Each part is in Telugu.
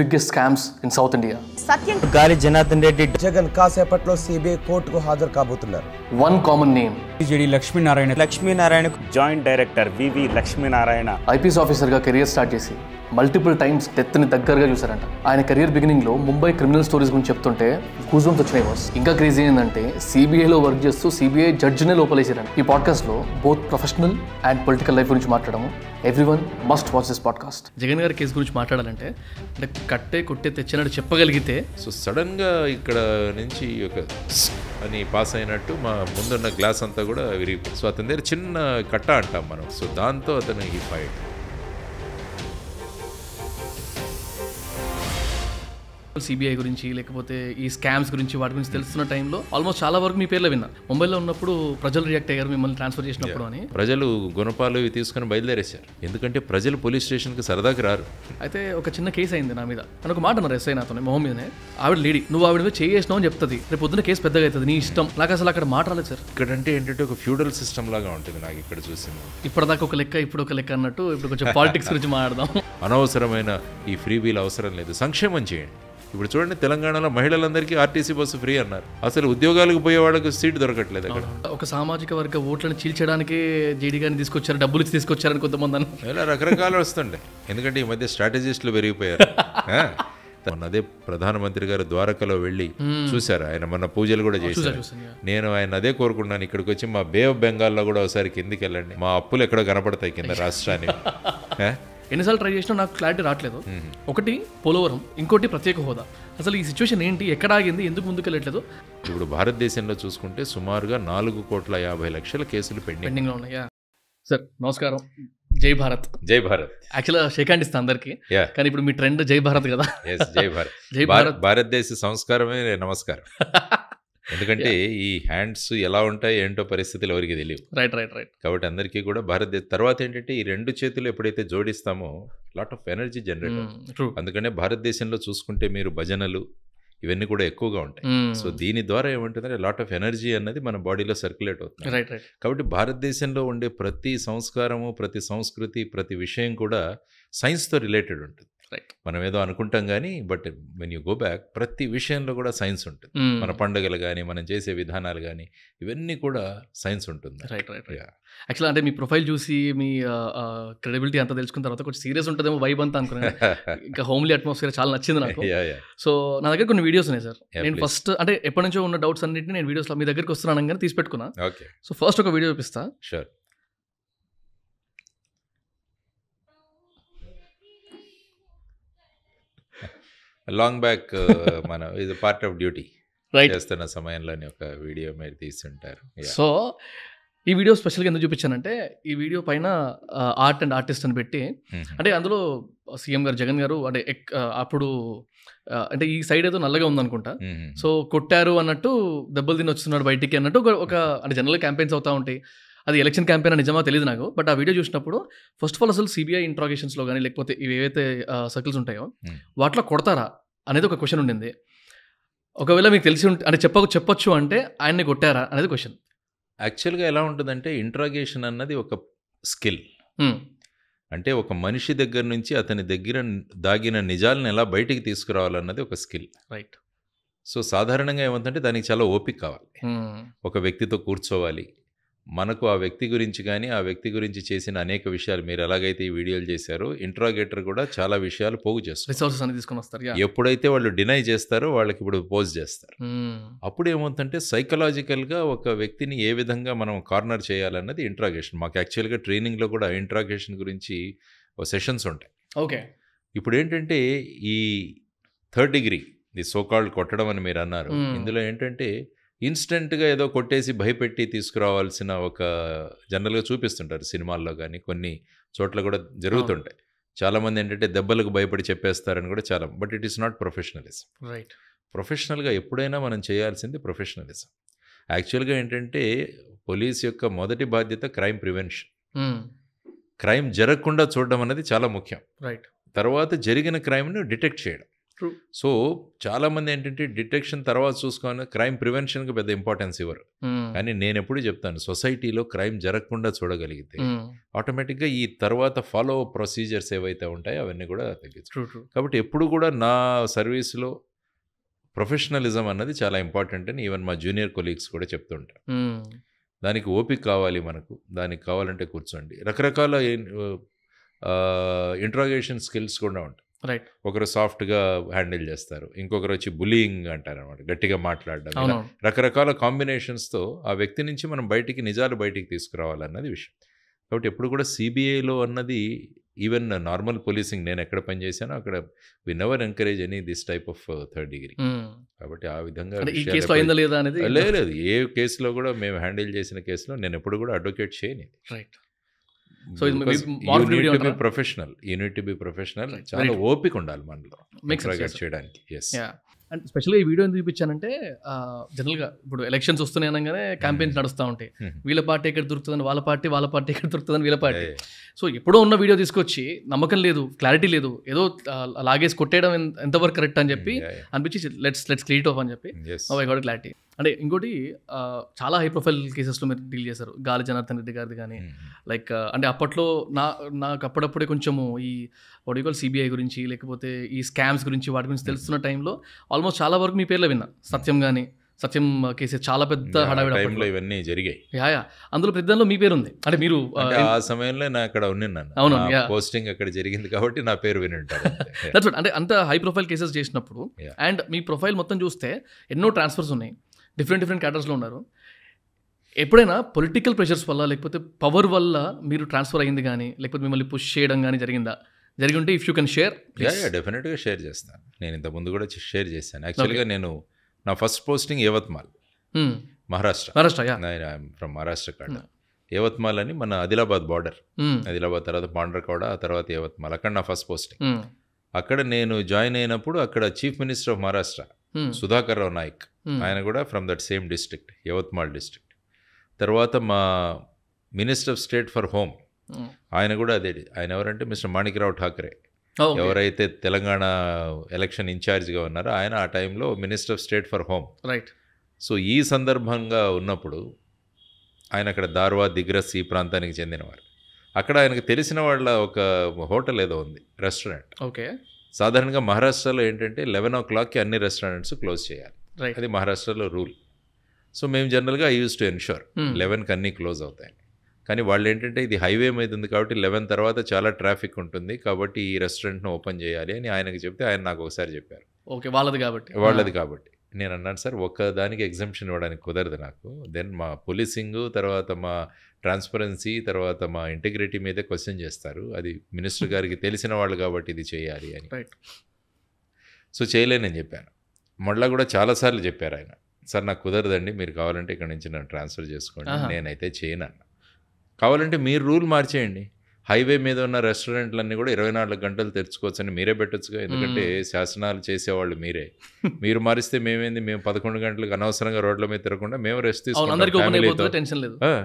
biggest scams in South India. Satyam Gari Janathan Reddy Jagan Kasepatlo CBI court ko hazar kabutunar. One common name JD Lakshminarayana Lakshminarayana joint director VV Lakshminarayana IPS officer గా కెరియర్ స్టార్ట్ చేసి మల్టిపుల్ టైమ్స్ డెత్ ని దగ్గరగా చూసారంట ఆయన కెరియర్ బిగినింగ్ లో ముంబై క్రిమినల్ స్టోరీస్ గురించి చెప్తుంటే కూజోన్స్ వచ్చినాయి బాస్ ఇంకా క్రేజీ ఏంటంటే సిబిఐలో వర్క్ చేస్తూ సిబిఐ జడ్జినే లోపలేసారంట ఈ పాడ్కాస్ట్ లో both professional and political life గురించి మాట్లాడము every one must watch this podcast Jagan గారి కేసు గురించి మాట్లాడాలంటే అంటే కట్టే కొట్టే తెచ్చినట్టు చెప్పగలిగితే సో సడన్ గా ఇక్కడ నుంచి ఒక అని పాస్ అయినట్టు మా ముందున్న గ్లాస్ అంతా కూడా విరిగిపోయింది సో అతని దగ్గర చిన్న కట్ట అంటాం మనం సో దాంతో అతను ఈ ఫైట్ సిబిఐ గురించి లేకపోతే ఈ స్కామ్స్ గురించి వాటి గురించి తెలుస్తున్న టైంలో ఆల్మోస్ట్ చాలా వరకు మీ పేర్లు విన్నా ముంబైలో ఉన్నప్పుడు ప్రజలు రియాక్ట్ అయ్యారు మిమ్మల్ని ట్రాన్స్ఫర్ చేసినప్పుడు అని ప్రజలు గుణపాలు తీసుకుని బయలుదేరేశారు ఎందుకంటే ప్రజలు పోలీస్ స్టేషన్ కి సరదాకి రారు అయితే ఒక చిన్న కేసు అయింది నా మీద అని ఒక మాట అన్నారు ఎస్ఐ నాతో మొహం మీదనే ఆవిడ లేడీ నువ్వు ఆవిడ మీద చేసినావు అని చెప్తుంది రేపు పొద్దున కేసు పెద్దగా అవుతుంది నీ ఇష్టం నాకు అసలు అక్కడ మాట రాలేదు సార్ ఇక్కడ అంటే ఏంటంటే ఒక ఫ్యూడల్ సిస్టమ్ లాగా ఉంటుంది నాకు ఇక్కడ చూసింది ఇప్పటిదాకా ఒక లెక్క ఇప్పుడు ఒక లెక్క అన్నట్టు ఇప్పుడు కొంచెం పాలిటిక్స్ గురించి మాట్లాడదాం అనవసరమైన ఈ ఫ్రీ బిల్ అవసరం లేదు సంక్షేమం చేయండి ఇప్పుడు చూడండి తెలంగాణలో మహిళలందరికీ ఆర్టీసీ బస్సు ఫ్రీ అన్నారు అసలు ఉద్యోగాలకు పోయే వాళ్ళకి సీట్ దొరకట్లేదు అక్కడ ఒక సామాజిక వర్గ ఓట్లను చీల్చడానికి జీడీ గారిని తీసుకొచ్చారు డబ్బులు ఇచ్చి తీసుకొచ్చారని కొంతమంది ఇలా రకరకాలు వస్తుండే ఎందుకంటే ఈ మధ్య స్ట్రాటజిస్టులు పెరిగిపోయారు మొన్న అదే ప్రధానమంత్రి గారు ద్వారకలో వెళ్ళి చూశారు ఆయన మొన్న పూజలు కూడా చేశారు నేను ఆయన అదే కోరుకున్నాను ఇక్కడికి వచ్చి మా బే ఆఫ్ బెంగాల్లో కూడా ఒకసారి కిందికి వెళ్ళండి మా అప్పులు ఎక్కడో కనపడతాయి కింద రాష్ట్రానికి ఎన్నిసార్లు ట్రై చేసినా నాకు క్లారిటీ రావట్లేదు ఒకటి పోలవరం ఇంకోటి ప్రత్యేక హోదా అసలు ఈ సిచ్యువేషన్ ఏంటి ఎక్కడ ఆగింది ఎందుకు ముందుకు వెళ్ళట్లేదు ఇప్పుడు భారతదేశంలో చూసుకుంటే సుమారుగా నాలుగు కోట్ల యాభై లక్షల కేసులు లో ఉన్నాయా సార్ నమస్కారం జై భారత్ జై భారత్ యాక్చువల్గా షేక్ హ్యాండ్ ఇస్తాను అందరికి కానీ ఇప్పుడు మీ ట్రెండ్ జై భారత్ కదా జై భారత్ జై భారత్ భారతదేశ సంస్కారమే నమస్కారం ఎందుకంటే ఈ హ్యాండ్స్ ఎలా ఉంటాయి ఏంటో పరిస్థితులు ఎవరికి తెలియవు రైట్ రైట్ రైట్ కాబట్టి అందరికీ కూడా భారతదేశ తర్వాత ఏంటంటే ఈ రెండు చేతులు ఎప్పుడైతే జోడిస్తామో లాట్ ఆఫ్ ఎనర్జీ జనరేట్ అందుకనే భారతదేశంలో చూసుకుంటే మీరు భజనలు ఇవన్నీ కూడా ఎక్కువగా ఉంటాయి hmm. సో దీని ద్వారా ఏమంటుందంటే లాట్ ఆఫ్ ఎనర్జీ అన్నది మన బాడీలో సర్క్యులేట్ అవుతుంది కాబట్టి భారతదేశంలో ఉండే ప్రతి సంస్కారము ప్రతి సంస్కృతి ప్రతి విషయం కూడా సైన్స్తో రిలేటెడ్ ఉంటుంది రైట్ మనం ఏదో అనుకుంటాం కానీ but when you go back ప్రతి విషయంలో కూడా సైన్స్ ఉంటుంది మన పండుగలు కానీ మనం చేసే విధానాలు కానీ ఇవన్నీ కూడా సైన్స్ ఉంటుంది రైట్ రైట్ యాక్చువల్ అంటే మీ ప్రొఫైల్ చూసి మీ క్రెడిబిలిటీ అంతా తెలుసుకున్న తర్వాత కొంచెం సీరియస్ ఉంటుందేమో వైబ్ అంతా అనుకున్నాను ఇంకా హోమ్లీ అట్మాస్ఫియర్ చాలా నచ్చింది నాకు సో నా దగ్గర కొన్ని వీడియోస్ ఉన్నాయి సార్ నేను ఫస్ట్ అంటే ఎప్పటి నుంచో ఉన్న డౌట్స్ అన్నింటినీ నేను వీడియోస్లో మీ దగ్గరికి వస్తున్నాను కానీ తీసి ఓకే సో ఫస్ట్ ఒక వీడియో చూపిస్తా షూర్ లాంగ్ బ్యాక్ మనం ఇది పార్ట్ ఆఫ్ డ్యూటీ చేస్తున్న సమయంలోని ఒక వీడియో మీరు తీసుంటారు సో ఈ వీడియో స్పెషల్గా ఎందుకు చూపించానంటే ఈ వీడియో పైన ఆర్ట్ అండ్ ఆర్టిస్ట్ అని పెట్టి అంటే అందులో సీఎం గారు జగన్ గారు అంటే అప్పుడు అంటే ఈ సైడ్ ఏదో నల్లగా ఉందనుకుంటా సో కొట్టారు అన్నట్టు దెబ్బలు తిని వస్తున్నాడు బయటికి అన్నట్టు ఒక అంటే జనరల్ క్యాంపెయిన్స్ అవుతూ ఉంటాయి అది ఎలక్షన్ క్యాంపెయిన్ నిజమా తెలియదు నాకు బట్ ఆ వీడియో చూసినప్పుడు ఫస్ట్ ఆఫ్ ఆల్ అసలు సిబిఐ ఇంట్రాగేషన్స్లో కానీ లేకపోతే ఇవి ఏవైతే సర్కిల్స్ ఉంటాయో hmm. వాటిలో కొడతారా అనేది ఒక క్వశ్చన్ ఉండింది ఒకవేళ మీకు తెలిసి ఉంటే అంటే చెప్ప చెప్పొచ్చు అంటే ఆయన్ని కొట్టారా అనేది క్వశ్చన్ యాక్చువల్గా ఎలా ఉంటుందంటే ఇంట్రాగేషన్ అన్నది ఒక స్కిల్ hmm. అంటే ఒక మనిషి దగ్గర నుంచి అతని దగ్గర దాగిన నిజాలను ఎలా బయటికి తీసుకురావాలన్నది ఒక స్కిల్ రైట్ సో సాధారణంగా ఏమంటే దానికి చాలా ఓపిక కావాలి hmm. ఒక వ్యక్తితో కూర్చోవాలి మనకు ఆ వ్యక్తి గురించి కానీ ఆ వ్యక్తి గురించి చేసిన అనేక విషయాలు మీరు ఎలాగైతే ఈ వీడియోలు చేశారో ఇంట్రాగేటర్ కూడా చాలా విషయాలు పోగు చేస్తారు రిసోర్సెస్ తీసుకొని వస్తారు ఎప్పుడైతే వాళ్ళు డినై చేస్తారో వాళ్ళకి ఇప్పుడు పోజ్ చేస్తారు అప్పుడు ఏమవుతుందంటే సైకలాజికల్గా ఒక వ్యక్తిని ఏ విధంగా మనం కార్నర్ చేయాలన్నది ఇంట్రాగేషన్ మాకు యాక్చువల్గా ట్రైనింగ్లో కూడా ఇంట్రాగేషన్ గురించి సెషన్స్ ఉంటాయి ఓకే ఇప్పుడు ఏంటంటే ఈ థర్డ్ డిగ్రీ ది సోకాల్డ్ కొట్టడం అని మీరు అన్నారు ఇందులో ఏంటంటే ఇన్స్టెంట్గా ఏదో కొట్టేసి భయపెట్టి తీసుకురావాల్సిన ఒక జనరల్గా చూపిస్తుంటారు సినిమాల్లో కానీ కొన్ని చోట్ల కూడా జరుగుతుంటాయి చాలామంది ఏంటంటే దెబ్బలకు భయపడి చెప్పేస్తారని కూడా చాలా but it is not professionalism right ప్రొఫెషనల్గా ఎప్పుడైనా మనం చేయాల్సింది ప్రొఫెషనలిజం యాక్చువల్గా ఏంటంటే పోలీస్ యొక్క మొదటి బాధ్యత క్రైమ్ ప్రివెన్షన్ క్రైమ్ జరగకుండా చూడడం అనేది చాలా ముఖ్యం రైట్ తర్వాత జరిగిన క్రైమ్ను డిటెక్ట్ చేయడం సో చాలా మంది ఏంటంటే డిటెక్షన్ తర్వాత చూసుకొని క్రైమ్ ప్రివెన్షన్కి పెద్ద ఇంపార్టెన్స్ ఇవ్వరు కానీ నేను ఎప్పుడు చెప్తాను సొసైటీలో క్రైమ్ జరగకుండా చూడగలిగితే ఆటోమేటిక్గా ఈ తర్వాత ఫాలో ప్రొసీజర్స్ ఏవైతే ఉంటాయో అవన్నీ కూడా తగ్గించు కాబట్టి ఎప్పుడు కూడా నా సర్వీస్లో ప్రొఫెషనలిజం అన్నది చాలా ఇంపార్టెంట్ అని ఈవెన్ మా జూనియర్ కొలీగ్స్ కూడా చెప్తుంటారు దానికి ఓపిక కావాలి మనకు దానికి కావాలంటే కూర్చోండి రకరకాల ఇంట్రాగేషన్ స్కిల్స్ కూడా ఉంటాయి రైట్ ఒకరు సాఫ్ట్గా హ్యాండిల్ చేస్తారు ఇంకొకరు వచ్చి బులీయింగ్ అంటారు అనమాట గట్టిగా మాట్లాడడం రకరకాల కాంబినేషన్స్తో ఆ వ్యక్తి నుంచి మనం బయటికి నిజాలు బయటికి తీసుకురావాలన్నది విషయం కాబట్టి ఎప్పుడు కూడా సిబిఐలో అన్నది ఈవెన్ నార్మల్ పోలీసింగ్ నేను ఎక్కడ పనిచేసానో అక్కడ we never encourage any this type of third degree కాబట్టి ఆ విధంగా లేదు ఏ కేసులో కూడా మేము హ్యాండిల్ చేసిన కేసులో నేను ఎప్పుడు కూడా అడ్వకేట్ చేయను రైట్ సో ఇది professional you need to be professional చాలా ఓపిక ఉండాలి మనలో చేయడానికి అండ్ స్పెషల్గా ఈ వీడియో ఎందుకు చూపించానంటే జనరల్గా ఇప్పుడు ఎలక్షన్స్ వస్తున్నాయి అనగానే క్యాంపెయిన్స్ hmm. నడుస్తూ ఉంటాయి hmm. వీళ్ళ పార్టీ ఎక్కడ దొరుకుతుందని వాళ్ళ పార్టీ వాళ్ళ పార్టీ ఎక్కడ దొరుకుతుందని వీళ్ళ పార్టీ సో ఎప్పుడో ఉన్న వీడియో తీసుకొచ్చి నమ్మకం లేదు క్లారిటీ లేదు ఏదో లాగేసి కొట్టేయడం ఎంతవరకు కరెక్ట్ అని చెప్పి అనిపించి లెట్స్ లెట్స్ క్లియర్ ఆఫ్ అని చెప్పి ఐ గాట్ క్లారిటీ అంటే ఇంకోటి చాలా హై ప్రొఫైల్ కేసెస్లో మీరు డీల్ చేశారు గాలి జనార్దన్ రెడ్డి గారిది కానీ లైక్ hmm. అంటే అప్పట్లో నా నాకు అప్పుడప్పుడే కొంచెము ఈ ఒడిగోల్ సిబిఐ గురించి లేకపోతే ఈ స్కామ్స్ గురించి వాటి గురించి hmm. తెలుస్తున్న టైంలో ఆల్మోస్ట్ చాలా వరకు మీ పేర్లో విన్నా సత్యం కానీ సత్యం కేసీఆర్ చాలా పెద్ద హడావిడి ఇవన్నీ జరిగాయి యా అందులో ప్రతిదానిలో మీ పేరు ఉంది అంటే మీరు ఆ సమయంలో నా అక్కడ ఉన్నాను అవును పోస్టింగ్ అక్కడ జరిగింది కాబట్టి నా పేరు విని ఉంటారు అంటే అంత హై ప్రొఫైల్ కేసెస్ చేసినప్పుడు అండ్ మీ ప్రొఫైల్ మొత్తం చూస్తే ఎన్నో ట్రాన్స్ఫర్స్ ఉన్నాయి డిఫరెంట్ డిఫరెంట్ క్యాటర్స్లో ఉన్నారు ఎప్పుడైనా పొలిటికల్ ప్రెషర్స్ వల్ల లేకపోతే పవర్ వల్ల మీరు ట్రాన్స్ఫర్ అయింది కానీ లేకపోతే మిమ్మల్ని పుష్ చేయడం కానీ జరిగిందా జరిగి ఉంటే ఇఫ్ యూ కెన్ షేర్ డెఫినెట్గా షేర్ చేస్తాను నేను ఇంతకుముందు కూడా షేర్ చేశాను యాక్చువల్గా నేను నా first posting Yavatmal Maharashtra Maharashtra from Maharashtra కాడ యవత్మాల్ hmm. అని మన ఆదిలాబాద్ బార్డర్ hmm. ఆదిలాబాద్ తర్వాత పాండ్రకౌడ ఆ తర్వాత యవత్మాల్ అక్కడ నా ఫస్ట్ పోస్టింగ్ hmm. అక్కడ నేను జాయిన్ అయినప్పుడు అక్కడ chief minister of Maharashtra Sudhakar Rao Naik ఆయన కూడా from that same district Yavatmal district తర్వాత మా minister of state for home ఆయన కూడా అదే ఆయన ఎవరంటే మిస్టర్ మాణిక్రావు ఠాకరే Oh, ఎవరైతే తెలంగాణ ఎలక్షన్ ఇన్ఛార్జ్గా ఉన్నారో ఆయన ఆ టైంలో minister of state for home right so ఈ సందర్భంగా ఉన్నప్పుడు ఆయన అక్కడ దార్వా దిగ్రస్ ఈ ప్రాంతానికి చెందినవారు అక్కడ ఆయనకు తెలిసిన వాళ్ళ ఒక హోటల్ ఏదో ఉంది రెస్టారెంట్ ఓకే సాధారణంగా మహారాష్ట్రలో ఏంటంటే లెవెన్ ఓ క్లాక్కి అన్ని రెస్టారెంట్స్ క్లోజ్ చేయాలి అది మహారాష్ట్రలో రూల్ సో మేము జనరల్గా I use to ensure hmm. లెవెన్కి అన్నీ క్లోజ్ అవుతాయి కానీ వాళ్ళు ఏంటంటే ఇది హైవే మీద ఉంది కాబట్టి లెవెన్ తర్వాత చాలా ట్రాఫిక్ ఉంటుంది కాబట్టి ఈ రెస్టారెంట్ను ఓపెన్ చేయాలి అని ఆయనకు చెప్తే ఆయన నాకు ఒకసారి చెప్పారు ఓకే వాళ్ళది కాబట్టి వాళ్ళది కాబట్టి నేను అన్నాను సార్ ఒక్క దానికి ఎగ్జామ్షన్ ఇవ్వడానికి కుదరదు నాకు దెన్ మా పోలీసింగ్ తర్వాత మా ట్రాన్స్పరెన్సీ తర్వాత మా ఇంటిగ్రిటీ మీదే క్వశ్చన్ చేస్తారు అది మినిస్టర్ గారికి తెలిసిన వాళ్ళు కాబట్టి ఇది చేయాలి అని సో చేయలేనని చెప్పాను మళ్ళీ కూడా చాలాసార్లు చెప్పారు ఆయన సార్ నాకు కుదరదండి మీరు కావాలంటే ఇక్కడ నుంచి నన్ను ట్రాన్స్ఫర్ చేసుకోండి నేనైతే చేయను అన్న కావాలంటే మీరు రూల్ మార్చేయండి హైవే మీద ఉన్న రెస్టారెంట్లన్నీ కూడా ఇరవై నాలుగు గంటలు తెరుచుకోవచ్చు అని మీరే పెట్టచ్చుగా ఎందుకంటే శాసనాలు చేసేవాళ్ళు మీరే మీరు మారిస్తే మేమేంది మేము పదకొండు గంటలకు అనవసరంగా రోడ్ల మీద తిరగకుండా మేము రెస్ట్ తీసుకుంటాం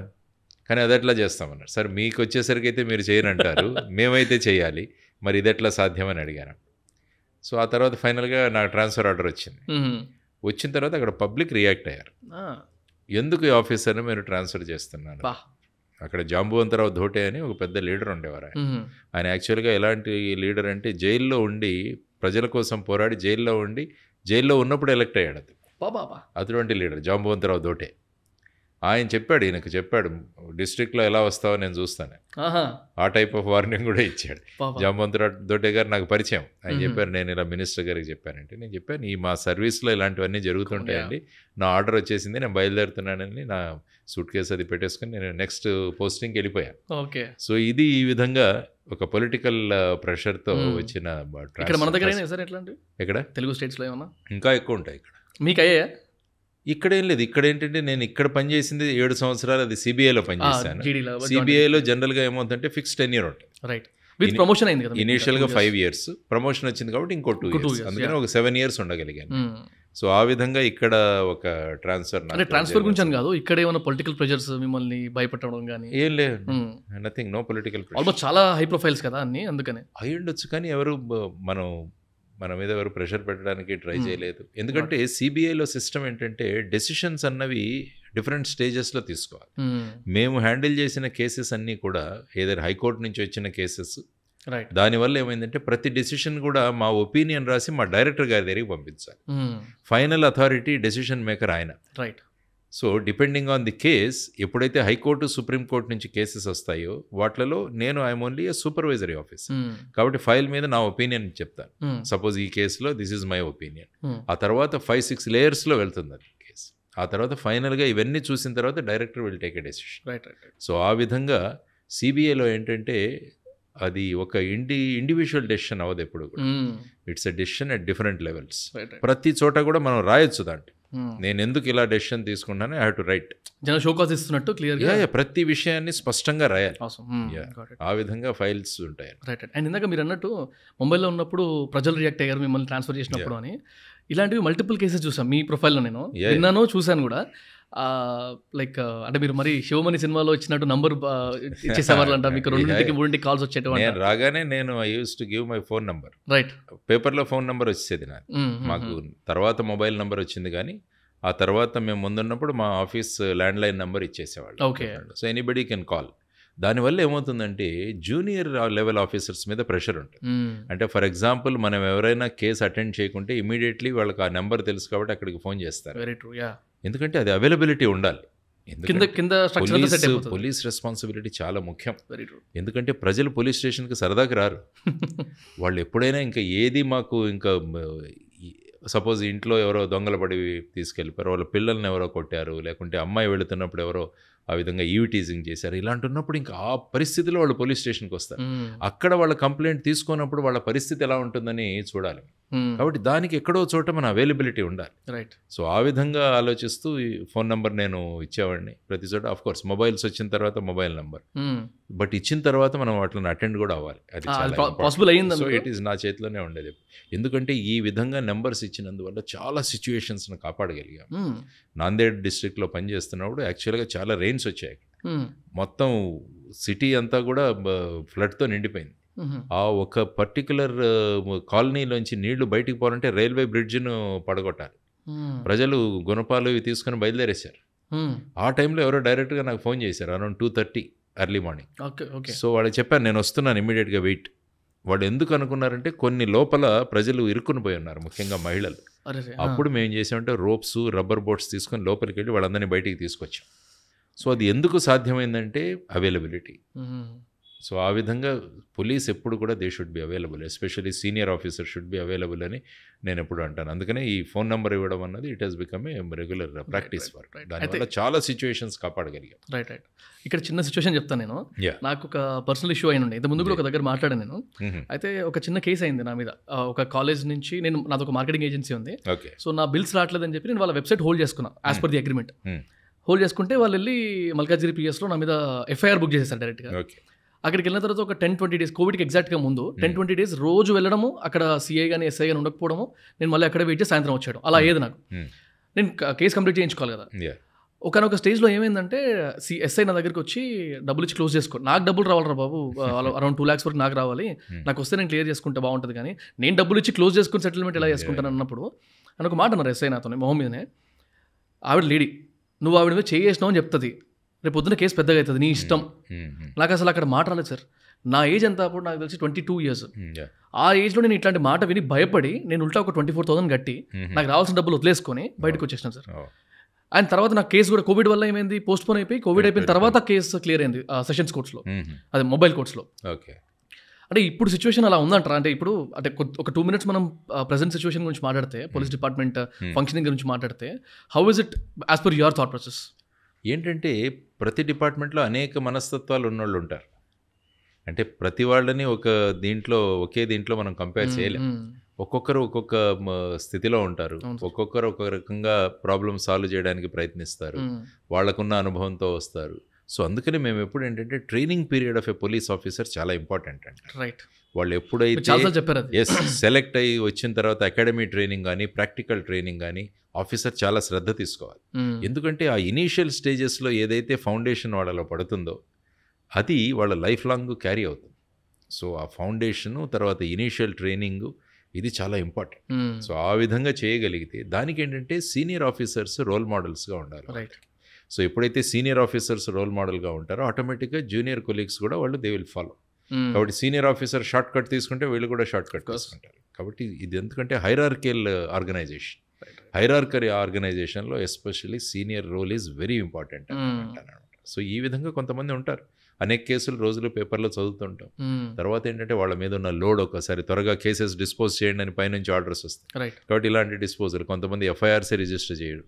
కానీ అది ఎట్లా చేస్తామన్నారు సార్ మీకు వచ్చేసరికి అయితే మీరు చేయనంటారు మేమైతే చేయాలి మరి ఇది ఎట్లా సాధ్యమని అడిగాను సో ఆ తర్వాత ఫైనల్గా నాకు ట్రాన్స్ఫర్ ఆర్డర్ వచ్చింది వచ్చిన తర్వాత అక్కడ పబ్లిక్ రియాక్ట్ అయ్యారు ఎందుకు ఈ ఆఫీసర్ని మీరు ట్రాన్స్ఫర్ చేస్తున్నారు అక్కడ జాంబువంతరావు ధోటే అని ఒక పెద్ద లీడర్ ఉండేవారు ఆయన యాక్చువల్గా ఎలాంటి లీడర్ అంటే జైల్లో ఉండి ప్రజల కోసం పోరాడి జైల్లో ఉండి జైల్లో ఉన్నప్పుడు ఎలక్ట్ అయ్యాడు అది బాబా అటువంటి లీడర్ జాంబువంతరావు ధోటే ఆయన చెప్పాడు ఈయనకు చెప్పాడు డిస్ట్రిక్ట్లో ఎలా వస్తావో నేను చూస్తాను ఆ టైప్ ఆఫ్ వార్నింగ్ కూడా ఇచ్చాడు జాంబువంతరావు ధోటే గారు నాకు పరిచయం ఆయన చెప్పారు నేను ఇలా మినిస్టర్ గారికి చెప్పానంటే నేను చెప్పాను ఈ మా సర్వీస్లో ఇలాంటివన్నీ జరుగుతుంటాయండి నా ఆర్డర్ వచ్చేసింది నేను బయలుదేరుతున్నానని నా సూట్ కేసు అది పెట్టేసుకుని నేను నెక్స్ట్ పోస్టింగ్కి వెళ్ళిపోయాను ఓకే సో ఇది ఈ విధంగా ఒక పొలిటికల్ ప్రెషర్తో వచ్చిన ఇక్కడ మన దగ్గర సార్ ఎట్లాంటి ఇక్కడ తెలుగు స్టేట్స్లో ఏమన్నా ఇంకా ఎక్కువ ఉంటాయి ఇక్కడ మీకు అయ్యాయా ఇక్కడ ఏం లేదు ఇక్కడ ఏంటంటే నేను ఇక్కడ పనిచేసింది ఏడు సంవత్సరాలు అది సిబిఐలో పనిచేశాను సిబిఐలో జనరల్గా ఏమవుతుందంటే ఫిక్స్ టెన్ ఇయర్ ఉంటాయి రైట్ విత్ ప్రమోషన్ అయింది కదా ఇనిషియల్ గా ఫైవ్ ఇయర్స్ ప్రమోషన్ వచ్చింది కాబట్టి ఇంకో టూ ఇయర్స్ అందుకని ఒక సెవెన్ ఇయర్స్ ఉండగలిగాను సో ఆ విధంగా ఇక్కడ ఒక ట్రాన్స్ఫర్ ట్రాన్స్ఫర్ గురించి అని కాదు ఇక్కడ ఏమైనా పొలిటికల్ ప్రెషర్స్ మిమ్మల్ని భయపెట్టడం కానీ ఏం లేదు నథింగ్ నో పొలిటికల్ ఆల్మోస్ట్ చాలా హై ప్రొఫైల్స్ కదా అన్ని అందుకనే అయి ఉండొచ్చు కానీ ఎవరు మనం మన మీద ఎవరు ప్రెషర్ పెట్టడానికి ట్రై చేయలేదు ఎందుకంటే సిబిఐలో సిస్టమ్ ఏంటంటే డెసిషన్స్ అన్నవి డిఫరెంట్ స్టేజెస్లో తీసుకోవాలి మేము హ్యాండిల్ చేసిన కేసెస్ అన్నీ కూడా ఏదైనా హైకోర్టు నుంచి వచ్చిన కేసెస్ దానివల్ల ఏమైందంటే ప్రతి డెసిషన్ కూడా మా ఒపీనియన్ రాసి మా డైరెక్టర్ గారి దగ్గరికి పంపించాలి ఫైనల్ అథారిటీ డెసిషన్ మేకర్ ఆయన right so depending on the case ఎప్పుడైతే హైకోర్టు సుప్రీంకోర్టు నుంచి కేసెస్ వస్తాయో వాటిలో నేను I'm only supervisory office hmm. కాబట్టి ఫైల్ మీద నా ఒపీనియన్ చెప్తాను సపోజ్ hmm. ఈ కేసులో దిస్ ఈజ్ మై ఒపీనియన్ ఆ తర్వాత ఫైవ్ సిక్స్ లేయర్స్లో వెళ్తుంది అది కేసు ఆ తర్వాత ఫైనల్గా ఇవన్నీ చూసిన తర్వాత director will take a decision so ఆ విధంగా సిబిఐలో ఏంటంటే అది ఒక ఇండి ఇండివిజువల్ డెసిషన్ అవ్వదు ఎప్పుడు కూడా it's a decision at different levels ప్రతి చోట కూడా మనం రాయొచ్చు దాంట్ నేను ఎందుకు ఇలా డెసిషన్ తీసుకున్నాను ఐ హు టు రైట్ జన షోకాస్ ఇస్తున్నట్టు క్లియర్ ప్రతి విషయాన్ని స్పష్టంగా రాయాలి ఆ విధంగా ఫైల్స్ ఉంటాయి రైట్ అండ్ ఇందాక మీరు అన్నట్టు ముంబైలో ఉన్నప్పుడు ప్రజలు రియాక్ట్ అయ్యారు మిమ్మల్ని ట్రాన్స్ఫర్ చేసినప్పుడు అని ఇలాంటివి మల్టిపుల్ కేసెస్ చూసాం మీ ప్రొఫైల్లో నేను విన్నాను చూశాను కూడా లైక్ అంటే మీరు మరి శివమణి సినిమాలో వచ్చినట్టు నంబర్ ఇచ్చేసేవాళ్ళు అంట మీకు రెండింటికి మూడింటికి కాల్స్ వచ్చేటువంటి రాగానే నేను I use to give my phone number right పేపర్లో ఫోన్ నంబర్ వచ్చేది నాకు hmm, hmm, మాకు hmm. తర్వాత మొబైల్ నంబర్ వచ్చింది కానీ ఆ తర్వాత మేము ముందున్నప్పుడు మా ఆఫీస్ ల్యాండ్లైన్ నెంబర్ ఇచ్చేసేవాళ్ళు okay so anybody can call దానివల్ల ఏమవుతుందంటే జూనియర్ లెవెల్ ఆఫీసర్స్ మీద ప్రెషర్ ఉంటుంది అంటే ఫర్ ఎగ్జాంపుల్ మనం ఎవరైనా కేసు అటెండ్ చేయకుంటే ఇమీడియట్లీ వాళ్ళకి ఆ నెంబర్ తెలుసు కాబట్టి అక్కడికి ఫోన్ చేస్తారు వెరీ ట్రూ యా ఎందుకంటే అది అవైలబిలిటీ ఉండాలి కింద పోలీస్ రెస్పాన్సిబిలిటీ చాలా ముఖ్యం ఎందుకంటే ప్రజలు పోలీస్ స్టేషన్కి సరదాకి రారు వాళ్ళు ఎప్పుడైనా ఇంకా ఏది మాకు ఇంకా సపోజ్ ఇంట్లో ఎవరో దొంగల పడి తీసుకెళ్ళిపోయారు వాళ్ళ పిల్లల్ని ఎవరో కొట్టారు లేకుంటే అమ్మాయి వెళుతున్నప్పుడు ఎవరో ఆ విధంగా ఈవిటీజింగ్ చేశారు ఇలాంటి ఉన్నప్పుడు ఇంకా ఆ పరిస్థితిలో వాళ్ళు పోలీస్ స్టేషన్కి వస్తారు అక్కడ వాళ్ళ కంప్లైంట్ తీసుకున్నప్పుడు వాళ్ళ పరిస్థితి ఎలా ఉంటుందని చూడాలి Hmm. కాబట్టి దానికి ఎక్కడో చోట మన అవైలబిలిటీ ఉండాలి రైట్ సో ఆ విధంగా ఆలోచిస్తూ ఈ ఫోన్ నెంబర్ నేను ఇచ్చేవాడిని ప్రతి చోట ఆఫ్ కోర్స్ మొబైల్స్ వచ్చిన తర్వాత మొబైల్ నెంబర్ బట్ ఇచ్చిన తర్వాత మనం వాటిని అటెండ్ కూడా అవ్వాలి అది పాసిబుల్ ah, అయ్యింది సో ఇట్ ఈస్ నా చేతిలోనే ఉండేది ఎందుకంటే ఈ విధంగా నెంబర్స్ ఇచ్చినందువల్ల చాలా సిచ్యువేషన్స్ని కాపాడగలిగాం hmm. నాందేడ్ డిస్ట్రిక్ట్లో పనిచేస్తున్నప్పుడు యాక్చువల్గా చాలా రెయిన్స్ వచ్చాయి hmm. మొత్తం సిటీ అంతా కూడా ఫ్లడ్తో నిండిపోయింది ఆ ఒక పర్టికులర్ కాలనీలోంచి నీళ్లు బయటికి పోవాలంటే రైల్వే బ్రిడ్జ్ను పడగొట్టాలి ప్రజలు గుణపాలు ఇవి తీసుకుని బయలుదేరేశారు ఆ టైంలో ఎవరో డైరెక్ట్గా నాకు ఫోన్ చేశారు around two thirty early morning okay okay so వాళ్ళు చెప్పాను నేను వస్తున్నాను ఇమీడియట్గా వెయిట్ వాళ్ళు ఎందుకు అనుకున్నారంటే కొన్ని లోపల ప్రజలు ఇరుక్కుని పోయి ఉన్నారు ముఖ్యంగా మహిళలు అప్పుడు మేము చేసామంటే రోప్స్ రబ్బర్ బోట్స్ తీసుకొని లోపలికి వెళ్ళి వాళ్ళందరినీ బయటికి తీసుకొచ్చాం సో అది ఎందుకు సాధ్యమైందంటే అవైలబిలిటీ సో ఆ విధంగా పోలీస్ ఎప్పుడు కూడా they should be available especially senior officer should be available అని నేను ఎప్పుడు అంటాను అందుకనే ఈ ఫోన్ నెంబర్ ఇవ్వడం అన్నది it has become a regular practice work దానివల్ల చాలా సిచ్యువేషన్స్ కాపాడగలిగా రైట్ రైట్ ఇక్కడ చిన్న సిచ్యువేషన్ చెప్తాను నేను నాకు ఒక పర్సనల్ ఇష్యూ అయిన ఉండే ముందు కూడా ఒక దగ్గర మాట్లాడాను నేను mm-hmm. అయితే ఒక చిన్న కేసు అయింది నా మీద ఒక కాలేజ్ నుంచి నేను నాది ఒక మార్కెటింగ్ ఏజెన్సీ ఉంది ఓకే సో నా బిల్స్ రావట్లేదని చెప్పి నేను వాళ్ళ వెబ్సైట్ హోల్డ్ చేసుకున్నాను as per the agreement hold చేసుకుంటే వాళ్ళు వెళ్ళి మల్కాజిరి పిఎస్లో నా మీద ఎఫ్ఐఆర్ బుక్ చేసేసారు డైరెక్ట్గా ఓకే అక్కడికి వెళ్ళిన తర్వాత ఒక టెన్ ట్వంటీ డేస్ కోవిడ్కి ఎగ్జాక్ట్గా ముందు టెన్ ట్వంటీ డేస్ రోజు వెళ్ళడము అక్కడ సీఏ కానీ ఎస్ఐ కానీ ఉండకపోవడము నేను మళ్ళీ అక్కడ వెయిట్ చేసి సాయంత్రం వచ్చాడు అలా ఏది నాకు నేను కేసు కంప్లీట్ చేయించుకోవాలి కదా ఒకనొక స్టేజ్లో ఏమైందంటే సిఎస్ఐ ఎస్ఐ నా దగ్గరికి వచ్చి డబ్బులు ఇచ్చి క్లోజ్ చేసుకో నాకు డబ్బులు రావాలరా బాబు అరౌండ్ టూ ల్యాక్స్ వరకు నాకు రావాలి నాకు వస్తే నేను క్లియర్ చేసుకుంటే బాగుంటుంది కానీ నేను డబ్బులు ఇచ్చి క్లోజ్ చేసుకుని సెటిల్మెంట్ ఎలా చేసుకుంటాను అన్నప్పుడు అని ఒక మాట అన్నారు ఎస్ఐ నాతో మొహం మీదనే ఆవిడ లేడీ నువ్వు ఆవిడ మీద చేసినావు అని చెప్తుంది రేపు పొద్దున కేసు పెద్దగా అవుతుంది నీ ఇష్టం నాకు అసలు అక్కడ మాట రాలేదు సార్ నా ఏజ్ ఎంత అప్పుడు నాకు తెలిసి ట్వంటీ టూ ఇయర్స్ ఆ ఏజ్లో నేను ఇట్లాంటి మాట విని భయపడి నేను ఉల్టా ఒక ట్వంటీ ఫోర్ థౌసండ్ కట్టి నాకు రావాల్సిన డబ్బులు వదిలేసుకొని బయటకు వచ్చేసాను సార్ అండ్ తర్వాత నా కేసు కూడా కోవిడ్ వల్ల ఏమైంది పోస్ట్ పోన్ అయిపోయి కోవిడ్ అయిపోయిన తర్వాత కేసు క్లియర్ అయింది సెషన్స్ కోర్ట్స్లో అదే మొబైల్ కోర్ట్స్లో ఓకే అంటే ఇప్పుడు సిచ్యువేషన్ అలా ఉందంటారా అంటే ఇప్పుడు అంటే ఒక టూ మినిట్స్ మనం ప్రజెంట్ సిచ్యువేషన్ గురించి మాట్లాడితే పోలీస్ డిపార్ట్మెంట్ ఫంక్షనింగ్ గురించి మాట్లాడితే how is it as per your thought process ఏంటంటే ప్రతి డిపార్ట్మెంట్లో అనేక మనస్తత్వాలు ఉన్నోళ్ళు ఉంటారు అంటే ప్రతి వాళ్ళని ఒక దీంట్లో ఒకే దీంట్లో మనం కంపేర్ చేయలేం ఒక్కొక్కరు ఒక్కొక్క స్థితిలో ఉంటారు ఒక్కొక్కరు ఒక్కొక్క రకంగా ప్రాబ్లమ్ సాల్వ్ చేయడానికి ప్రయత్నిస్తారు వాళ్ళకున్న అనుభవంతో వస్తారు సో అందుకని మేము ఎప్పుడు ఏంటంటే training period of a police officer చాలా ఇంపార్టెంట్ అండి రైట్ వాళ్ళు ఎప్పుడైతే చెప్పారు ఎస్ సెలెక్ట్ అయ్యి వచ్చిన తర్వాత అకాడమీ ట్రైనింగ్ కానీ ప్రాక్టికల్ ట్రైనింగ్ కానీ ఆఫీసర్ చాలా శ్రద్ధ తీసుకోవాలి ఎందుకంటే ఆ ఇనీషియల్ స్టేజెస్లో ఏదైతే ఫౌండేషన్ వాళ్ళలో పడుతుందో అది వాళ్ళ లైఫ్ లాంగ్ క్యారీ అవుతుంది సో ఆ ఫౌండేషను తర్వాత ఇనీషియల్ ట్రైనింగ్ ఇది చాలా ఇంపార్టెంట్ సో ఆ విధంగా చేయగలిగితే దానికి ఏంటంటే సీనియర్ ఆఫీసర్స్ రోల్ మోడల్స్గా ఉండాలి రైట్ సో ఎప్పుడైతే సీనియర్ ఆఫీసర్స్ రోల్ మోడల్గా ఉంటారో ఆటోమేటిక్గా జూనియర్ కొలీగ్స్ కూడా వాళ్ళు దే విల్ ఫాలో కాబట్టి సీనియర్ ఆఫీసర్ షార్ట్ కట్ తీసుకుంటే వీళ్ళు కూడా షార్ట్ కట్ తీసుకుంటారు కాబట్టి ఇది ఎందుకంటే హైరార్కియల్ ఆర్గనైజేషన్ హైరార్కరీ ఆర్గనైజేషన్లో especially senior role is very important so ఈ విధంగా కొంతమంది ఉంటారు అనేక కేసులు రోజులు పేపర్లో చదువుతుంటాం తర్వాత ఏంటంటే వాళ్ళ మీద ఉన్న లోడ్ ఒకసారి త్వరగా కేసెస్ డిస్పోజ్ చేయండి అని పైనుంచి ఆర్డర్స్ వస్తాయి కాబట్టి ఇలాంటి డిస్పోజల్ కొంతమంది ఎఫ్ఐఆర్సీ రిజిస్టర్ చేయడం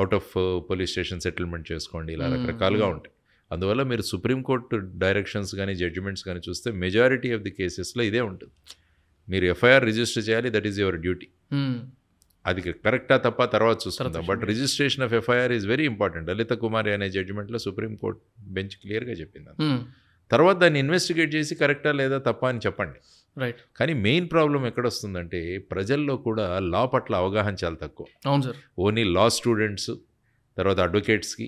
out of police station settlement చేసుకోండి ఇలా రకరకాలుగా ఉంటాయి అందువల్ల మీరు సుప్రీంకోర్టు డైరెక్షన్స్ కానీ జడ్జిమెంట్స్ కానీ చూస్తే మెజారిటీ ఆఫ్ ది కేసెస్లో ఇదే ఉంటుంది మీరు ఎఫ్ఐఆర్ రిజిస్టర్ చేయాలి దట్ ఈస్ యువర్ డ్యూటీ అది కరెక్టా తప్ప తర్వాత చూస్తుందా but registration of FIR is very important Lalita Kumari అనే జడ్జిమెంట్లో సుప్రీంకోర్టు బెంచ్ క్లియర్గా చెప్పింది తర్వాత దాన్ని ఇన్వెస్టిగేట్ చేసి కరెక్టా లేదా తప్ప అని చెప్పండి రైట్ కానీ మెయిన్ ప్రాబ్లం ఎక్కడొస్తుందంటే ప్రజల్లో కూడా లా పట్ల అవగాహన చాలా తక్కువ అవును సార్ ఓన్లీ లా స్టూడెంట్స్ తర్వాత అడ్వకేట్స్కి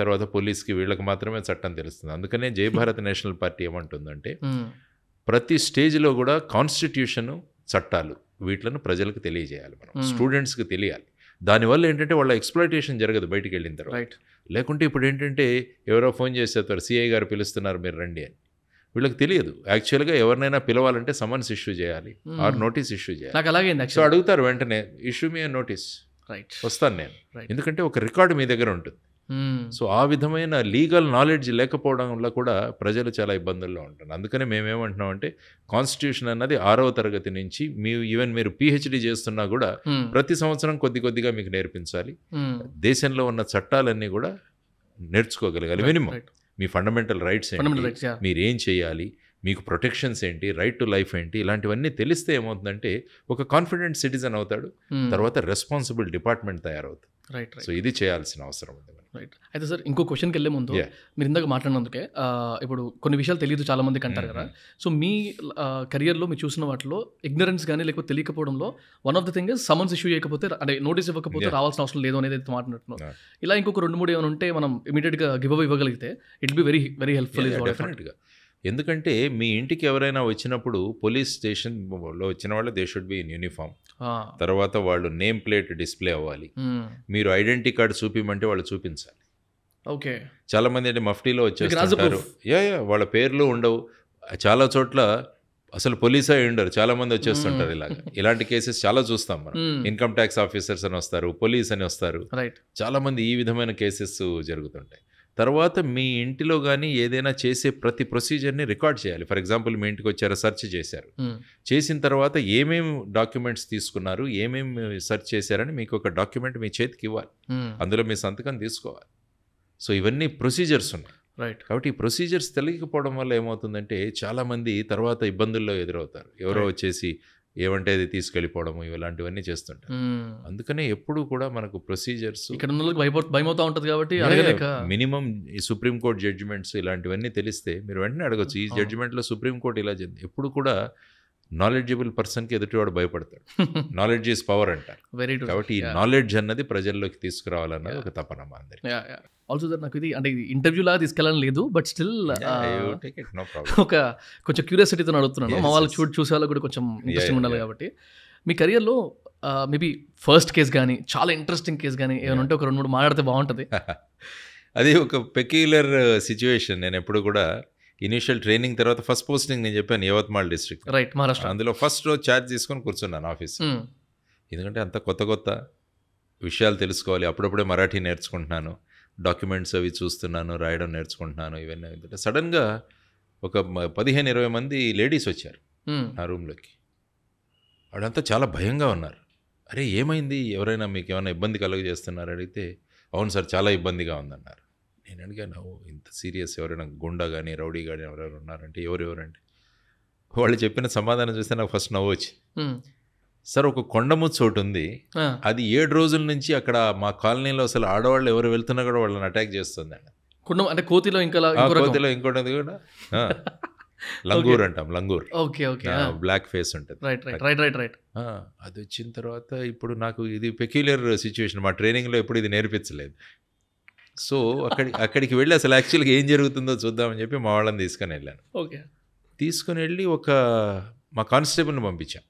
తర్వాత పోలీస్కి వీళ్ళకి మాత్రమే చట్టం తెలుస్తుంది అందుకనే జయభారత్ నేషనల్ పార్టీ ఏమంటుందంటే ప్రతి స్టేజ్లో కూడా కాన్స్టిట్యూషన్ చట్టాలు వీటిలను ప్రజలకు తెలియజేయాలి మనం స్టూడెంట్స్కి తెలియాలి దానివల్ల ఏంటంటే వాళ్ళ ఎక్స్ప్లైటేషన్ జరగదు బయటికి వెళ్ళిన తర్వాత లేకుంటే ఇప్పుడు ఏంటంటే ఎవరో ఫోన్ చేసేస్తారు సిఐ గారు పిలుస్తున్నారు మీరు రండి అని వీళ్ళకి తెలియదు యాక్చువల్గా ఎవరినైనా పిలవాలంటే సమన్స్ ఇష్యూ చేయాలి ఆర్ నోటీస్ ఇష్యూ చేయాలి నాకు అలాగే సో అడుగుతారు వెంటనే ఇష్యూ మీ నోటీస్ రైట్ వస్తాను నేను ఎందుకంటే ఒక రికార్డు మీ దగ్గర ఉంటుంది సో ఆ విధమైన లీగల్ నాలెడ్జ్ లేకపోవడం వల్ల కూడా ప్రజలు చాలా ఇబ్బందుల్లో ఉంటారు అందుకనే మేమేమంటున్నాం అంటే కాన్స్టిట్యూషన్ అన్నది ఆరవ తరగతి నుంచి మీ ఈవెన్ మీరు పిహెచ్డి చేస్తున్నా కూడా ప్రతి సంవత్సరం కొద్ది కొద్దిగా మీకు నేర్పించాలి దేశంలో ఉన్న చట్టాలన్నీ కూడా నేర్చుకోగలగాలి మినిమం మీ ఫండమెంటల్ రైట్స్ ఏంటి మీరేం చేయాలి మీకు ప్రొటెక్షన్స్ ఏంటి రైట్ టు లైఫ్ ఏంటి ఇలాంటివన్నీ తెలిస్తే ఏమవుతుందంటే ఒక కాన్ఫిడెంట్ సిటిజన్ అవుతాడు hmm. తర్వాత రెస్పాన్సిబుల్ డిపార్ట్మెంట్ తయారవుతుంది సో ఇది చేయాల్సిన అవసరం ఉంది రైట్ అయితే సార్ ఇంకో క్వశ్చన్కి వెళ్ళే ముందు మీరు ఇందాక మాట్లాడినందుకే ఇప్పుడు కొన్ని విషయాలు తెలియదు చాలా మందికి అంటారు కదా mm-hmm. సో మీ కెరియర్లో మీరు చూసిన వాటిలో ఇగ్నరెన్స్ కానీ లేకపోతే తెలియకపోవడంలో one of the thing is summons issue చేయకపోతే అంటే నోటీస్ ఇవ్వకపోతే రావాల్సిన అవసరం లేదు అనేది మాట్లాడుతున్నాం ఇలా ఇంకొక రెండు మూడు ఏమైనా ఉంటే మనం ఇమీడియట్గా గివ్ అవ్ ఇవ్వగలిగితే it be very very helpful డెఫినెట్గా ఎందుకంటే మీ ఇంటికి ఎవరైనా వచ్చినప్పుడు పోలీస్ స్టేషన్లో వచ్చిన వాళ్ళు they should be in uniform తర్వాత వాళ్ళు నేమ్ ప్లేట్ డిస్ప్లే అవ్వాలి మీరు ఐడెంటిటీ కార్డు చూపిమంటే వాళ్ళు చూపించాలి ఓకే చాలా మంది అంటే మఫ్టీలో వచ్చేస్తుంటారు యా యా వాళ్ళ పేర్లు ఉండవు చాలా చోట్ల అసలు పోలీస్ అయి ఉండరు చాలా మంది వచ్చేస్తుంటారు ఇలాగ ఇలాంటి కేసెస్ చాలా చూస్తాం మనం ఇన్కమ్ ట్యాక్స్ ఆఫీసర్స్ అని వస్తారు పోలీస్ అని వస్తారు చాలా మంది ఈ విధమైన కేసెస్ జరుగుతుంటాయి తర్వాత మీ ఇంటిలో కానీ ఏదైనా చేసే ప్రతి ప్రొసీజర్ని రికార్డ్ చేయాలి ఫర్ ఎగ్జాంపుల్ మీ ఇంటికి వచ్చారు సెర్చ్ చేశారు చేసిన తర్వాత ఏమేమి డాక్యుమెంట్స్ తీసుకున్నారు ఏమేమి సెర్చ్ చేశారని మీకు ఒక డాక్యుమెంట్ మీ చేతికి ఇవ్వాలి అందులో మీ సంతకం తీసుకోవాలి సో ఇవన్నీ ప్రొసీజర్స్ ఉన్నాయి రైట్ కాబట్టి ఈ ప్రొసీజర్స్ తెలియకపోవడం వల్ల ఏమవుతుందంటే చాలామంది తర్వాత ఇబ్బందుల్లో ఎదురవుతారు ఎవరో వచ్చేసి ఏమంటే అది తీసుకెళ్ళిపోవడం ఇలాంటివన్నీ చేస్తుంటారు అందుకనే ఎప్పుడు కూడా మనకు ప్రొసీజర్స్ ఇక్కడ భయమవుతా ఉంటుంది కాబట్టి మినిమం ఈ సుప్రీంకోర్టు జడ్జిమెంట్స్ ఇలాంటివన్నీ తెలిస్తే మీరు వెంటనే అడగచ్చు ఈ జడ్జిమెంట్లో సుప్రీంకోర్టు ఇలా చెంది ఎప్పుడు కూడా నాలెడ్జబుల్ పర్సన్కి ఎదుటివాడు భయపడతాడు నాలెడ్జ్ ఈజ్ పవర్ అంటారు వెరీ కాబట్టి ఈ నాలెడ్జ్ అన్నది ప్రజల్లోకి తీసుకురావాలన్నది ఒక తపన మా ఆల్సో సార్ నాకు ఇది అంటే ఇంటర్వ్యూ లాగా తీసుకెళ్ళడం లేదు బట్ స్టిల్ uh, ఒక కొంచెం క్యూరియాసిటీతో అడుగుతున్నాను మా వాళ్ళు చూడు చూసే వాళ్ళు కూడా కొంచెం ఇంట్రెస్టింగ్ ఉండాలి కాబట్టి మీ కెరియర్లో మేబీ ఫస్ట్ కేస్ కానీ చాలా ఇంట్రెస్టింగ్ కేస్ కానీ ఏమైనా ఉంటే ఒక రెండు మూడు మాట్లాడితే బాగుంటుంది అది ఒక పెక్యులర్ సిచ్యువేషన్ నేను ఎప్పుడు కూడా ఇనిషియల్ ట్రైనింగ్ తర్వాత ఫస్ట్ పోస్టింగ్ నేను చెప్పాను యవత్మాల్ డిస్ట్రిక్ట్ రైట్ మహారాష్ట్ర అందులో ఫస్ట్ రోజు ఛార్జ్ తీసుకొని కూర్చున్నాను ఆఫీస్ hmm. ఎందుకంటే అంత కొత్త కొత్త విషయాలు తెలుసుకోవాలి అప్పుడప్పుడే మరాఠీ నేర్చుకుంటున్నాను డాక్యుమెంట్స్ అవి చూస్తున్నాను రాయడం నేర్చుకుంటున్నాను ఇవన్నీ ఏంటంటే సడన్గా ఒక పదిహేను ఇరవై మంది లేడీస్ వచ్చారు hmm. నా రూమ్లోకి వాళ్ళంతా చాలా భయంగా ఉన్నారు అరే ఏమైంది ఎవరైనా మీకు ఏమైనా ఇబ్బంది కలుగజేస్తున్నారు అడిగితే అవును సార్ చాలా ఇబ్బందిగా ఉందన్నారు నేను అడిగాను ఇంత సీరియస్ ఎవరైనా గుండా కానీ రౌడీ కానీ ఎవరెవరు ఉన్నారంటే ఎవరెవరంటే వాళ్ళు చెప్పిన సమాధానం చూస్తే నాకు ఫస్ట్ నవ్వు వచ్చి సార్ ఒక కొండముచ్చు ఒకటి ఉంది అది ఏడు రోజుల నుంచి అక్కడ మా కాలనీలో అసలు ఆడవాళ్ళు ఎవరు వెళ్తున్నా కూడా వాళ్ళని అటాక్ చేస్తుంది అండి కుండం అంటే కోతిలో ఇంకా కోతిలో ఇంకోటి కూడా లంగూర్ అంటాం langur okay okay black face ఉంటుంది right right right right right అది వచ్చిన తర్వాత ఇప్పుడు నాకు ఇది పెక్యులర్ సిచ్యువేషన్ మా ట్రైనింగ్లో ఎప్పుడు ఇది నేర్పించలేదు సో అక్కడ అక్కడికి వెళ్ళి అసలు యాక్చువల్గా ఏం జరుగుతుందో చూద్దామని చెప్పి మా వాళ్ళని తీసుకొని వెళ్ళాను ఓకే తీసుకుని వెళ్ళి ఒక మా కానిస్టేబుల్ని పంపించాం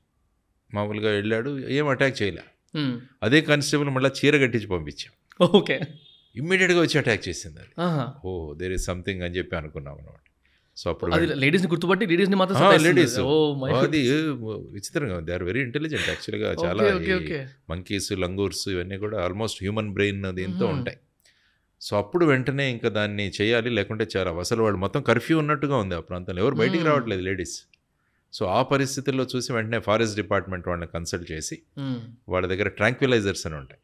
మామూలుగా వెళ్ళాడు ఏం అటాక్ చేయలే అదే కానిస్టేబుల్ మళ్ళీ చీర కట్టించి పంపించాం ఓకే ఇమ్మీడియట్గా వచ్చి అటాక్ చేసింది అది ఓ దేర్ ఇస్ సంథింగ్ అని చెప్పి అనుకున్నాం అనమాట సో అప్పుడు లేడీస్ లేడీస్ని గుర్తుపట్టి లేడీస్ని మాత్రం లేడీస్ oh అది విచిత్రంగా ఉంది ఆర్ వెరీ ఇంటెలిజెంట్ యాక్చువల్గా చాలా మంకీస్ లంగూర్స్ ఇవన్నీ కూడా ఆల్మోస్ట్ హ్యూమన్ బ్రెయిన్ దీంతో ఉంటాయి సో అప్పుడు వెంటనే ఇంకా దాన్ని చేయాలి లేకుంటే చేయాలి అసలు వాళ్ళు మొత్తం కర్ఫ్యూ ఉన్నట్టుగా ఉంది ఆ ప్రాంతంలో ఎవరు బయటికి రావట్లేదు లేడీస్ సో ఆ పరిస్థితుల్లో చూసి వెంటనే ఫారెస్ట్ డిపార్ట్మెంట్ వాళ్ళని కన్సల్ట్ చేసి వాళ్ళ దగ్గర ట్రాంక్విలైజర్స్ అని ఉంటాయి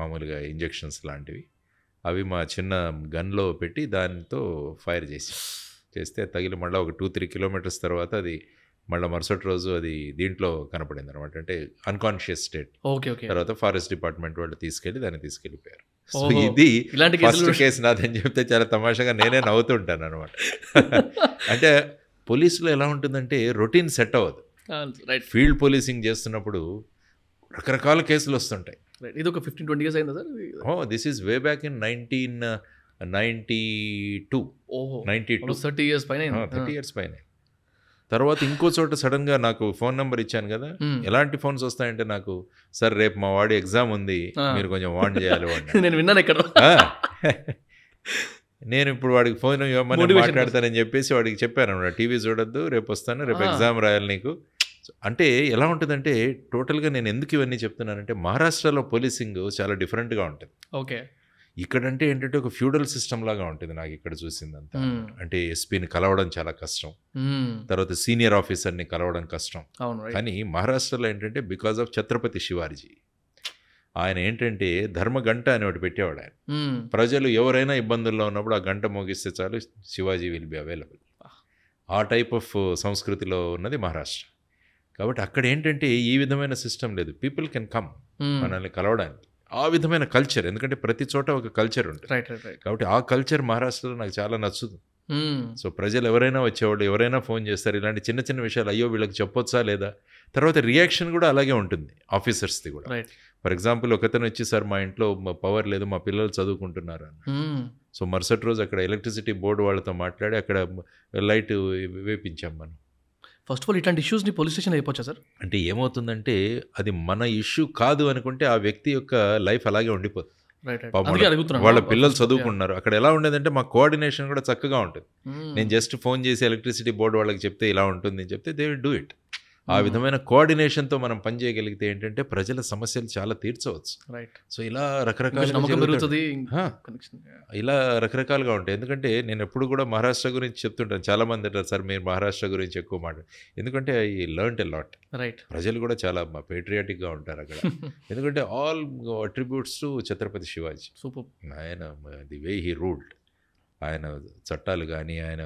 మామూలుగా ఇంజెక్షన్స్ లాంటివి అవి మా చిన్న గన్లో పెట్టి దానితో ఫైర్ చేసి చేస్తే తగిలి మళ్ళీ ఒక టూ త్రీ కిలోమీటర్స్ తర్వాత అది మళ్ళీ మరుసటి రోజు అది దీంట్లో కనపడింది అనమాట అంటే అన్కాన్షియస్ స్టేట్ ఓకే ఓకే తర్వాత ఫారెస్ట్ డిపార్ట్మెంట్ వాళ్ళు తీసుకెళ్ళి దాన్ని తీసుకెళ్ళిపోయారు సో ఇది ఇలాంటి ఫస్ట్ కేసు నాదని చెప్తే చాలా తమాషాగా నేనే నవ్వుతుంటాను అనమాట అంటే పోలీసులో ఎలా ఉంటుందంటే రొటీన్ సెట్ అవ్వదు రైట్ ఫీల్డ్ పోలీసింగ్ చేస్తున్నప్పుడు రకరకాల కేసులు వస్తుంటాయి ఇది ఒక ఫిఫ్టీన్ ట్వంటీ ఇయర్స్ అయిందా sir oh this is way back in nineteen ninety two ninety two thirty years పైన థర్టీ ఇయర్స్ పైన తర్వాత ఇంకో చోట సడన్గా నాకు ఫోన్ నెంబర్ ఇచ్చాను కదా ఎలాంటి ఫోన్స్ వస్తాయంటే నాకు సార్ రేపు మా వాడి ఎగ్జామ్ ఉంది మీరు కొంచెం వాంట్ చేయాలి నేను విన్నాను ఇక్కడ నేను ఇప్పుడు వాడికి ఫోన్ ఇవ్వమని మాట్లాడతానని చెప్పేసి వాడికి చెప్పాను అనమాట టీవీ చూడొద్దు రేపు వస్తాను రేపు ఎగ్జామ్ రాయాలి నీకు అంటే ఎలా ఉంటుందంటే టోటల్గా నేను ఎందుకు ఇవన్నీ చెప్తున్నానంటే మహారాష్ట్రలో పోలీసింగ్ చాలా డిఫరెంట్గా ఉంటుంది ఓకే ఇక్కడంటే ఏంటంటే ఒక ఫ్యూడల్ సిస్టమ్ లాగా ఉంటుంది నాకు ఇక్కడ చూసిందంతా అంటే ఎస్పీని కలవడం చాలా కష్టం తర్వాత సీనియర్ ఆఫీసర్ని కలవడం కష్టం కానీ మహారాష్ట్రలో ఏంటంటే బికాస్ ఆఫ్ ఛత్రపతి శివాజీ ఆయన ఏంటంటే ధర్మ గంట అని ఒకటి పెట్టేవాడు ఆయన ప్రజలు ఎవరైనా ఇబ్బందుల్లో ఉన్నప్పుడు ఆ గంట మోగిస్తే చాలు శివాజీ విల్ బి అవైలబుల్ ఆ టైప్ ఆఫ్ సంస్కృతిలో ఉన్నది మహారాష్ట్ర కాబట్టి అక్కడ ఏంటంటే ఈ విధమైన సిస్టమ్ లేదు పీపుల్ కెన్ కమ్ మనల్ని కలవడానికి ఆ విధమైన కల్చర్ ఎందుకంటే ప్రతి చోట ఒక కల్చర్ ఉంటుంది కాబట్టి ఆ కల్చర్ మహారాష్ట్రలో నాకు చాలా నచ్చుతుంది సో hmm. ప్రజలు ఎవరైనా వచ్చేవాళ్ళు ఎవరైనా ఫోన్ చేస్తారు ఇలాంటి చిన్న చిన్న విషయాలు అయ్యో వీళ్ళకి చెప్పొచ్చా లేదా తర్వాత రియాక్షన్ కూడా అలాగే ఉంటుంది ఆఫీసర్స్ది కూడా ఫర్ ఎగ్జాంపుల్ ఒకతను వచ్చి సార్ మా ఇంట్లో మా పవర్ లేదు మా పిల్లలు చదువుకుంటున్నారు అని సో hmm. మరుసటి రోజు అక్కడ ఎలక్ట్రిసిటీ బోర్డు వాళ్ళతో మాట్లాడి అక్కడ లైట్ వేపించాం మనం ఫస్ట్ ఆఫ్ ఆల్ ఇట్లాంటి ఇష్యూస్ని పోలీస్ స్టేషన్ అయిపోవచ్చా సార్ అంటే ఏమవుతుందంటే అది మన ఇష్యూ కాదు అనుకుంటే ఆ వ్యక్తి యొక్క లైఫ్ అలాగే ఉండిపోతుంది వాళ్ళ పిల్లలు చదువుకుంటున్నారు అక్కడ ఎలా ఉండేదంటే మా కోఆర్డినేషన్ కూడా చక్కగా ఉంటుంది hmm. నేను జస్ట్ ఫోన్ చేసి ఎలక్ట్రిసిటీ బోర్డు వాళ్ళకి చెప్తే ఇలా ఉంటుంది అని చెప్తే దే విల్ డూ ఇట్ ఆ hmm. విధమైన కోఆర్డినేషన్తో మనం పనిచేయగలిగితే ఏంటంటే ప్రజల సమస్యలు చాలా తీర్చవచ్చు రైట్ సో ఇలా రకరకాల ఇలా రకరకాలుగా ఉంటాయి ఎందుకంటే నేను ఎప్పుడు కూడా మహారాష్ట్ర గురించి చెప్తుంటాను చాలా మంది అంటారు సార్ మీరు మహారాష్ట్ర గురించి ఎక్కువ మాట ఎందుకంటే I learn a lot right ప్రజలు కూడా చాలా పేట్రియాటిక్గా ఉంటారు అక్కడ ఎందుకంటే all attributes to Chhatrapati Shivaji super ఆయన ది వే హీ రూల్డ్ ఆయన చట్టాలు కానీ ఆయన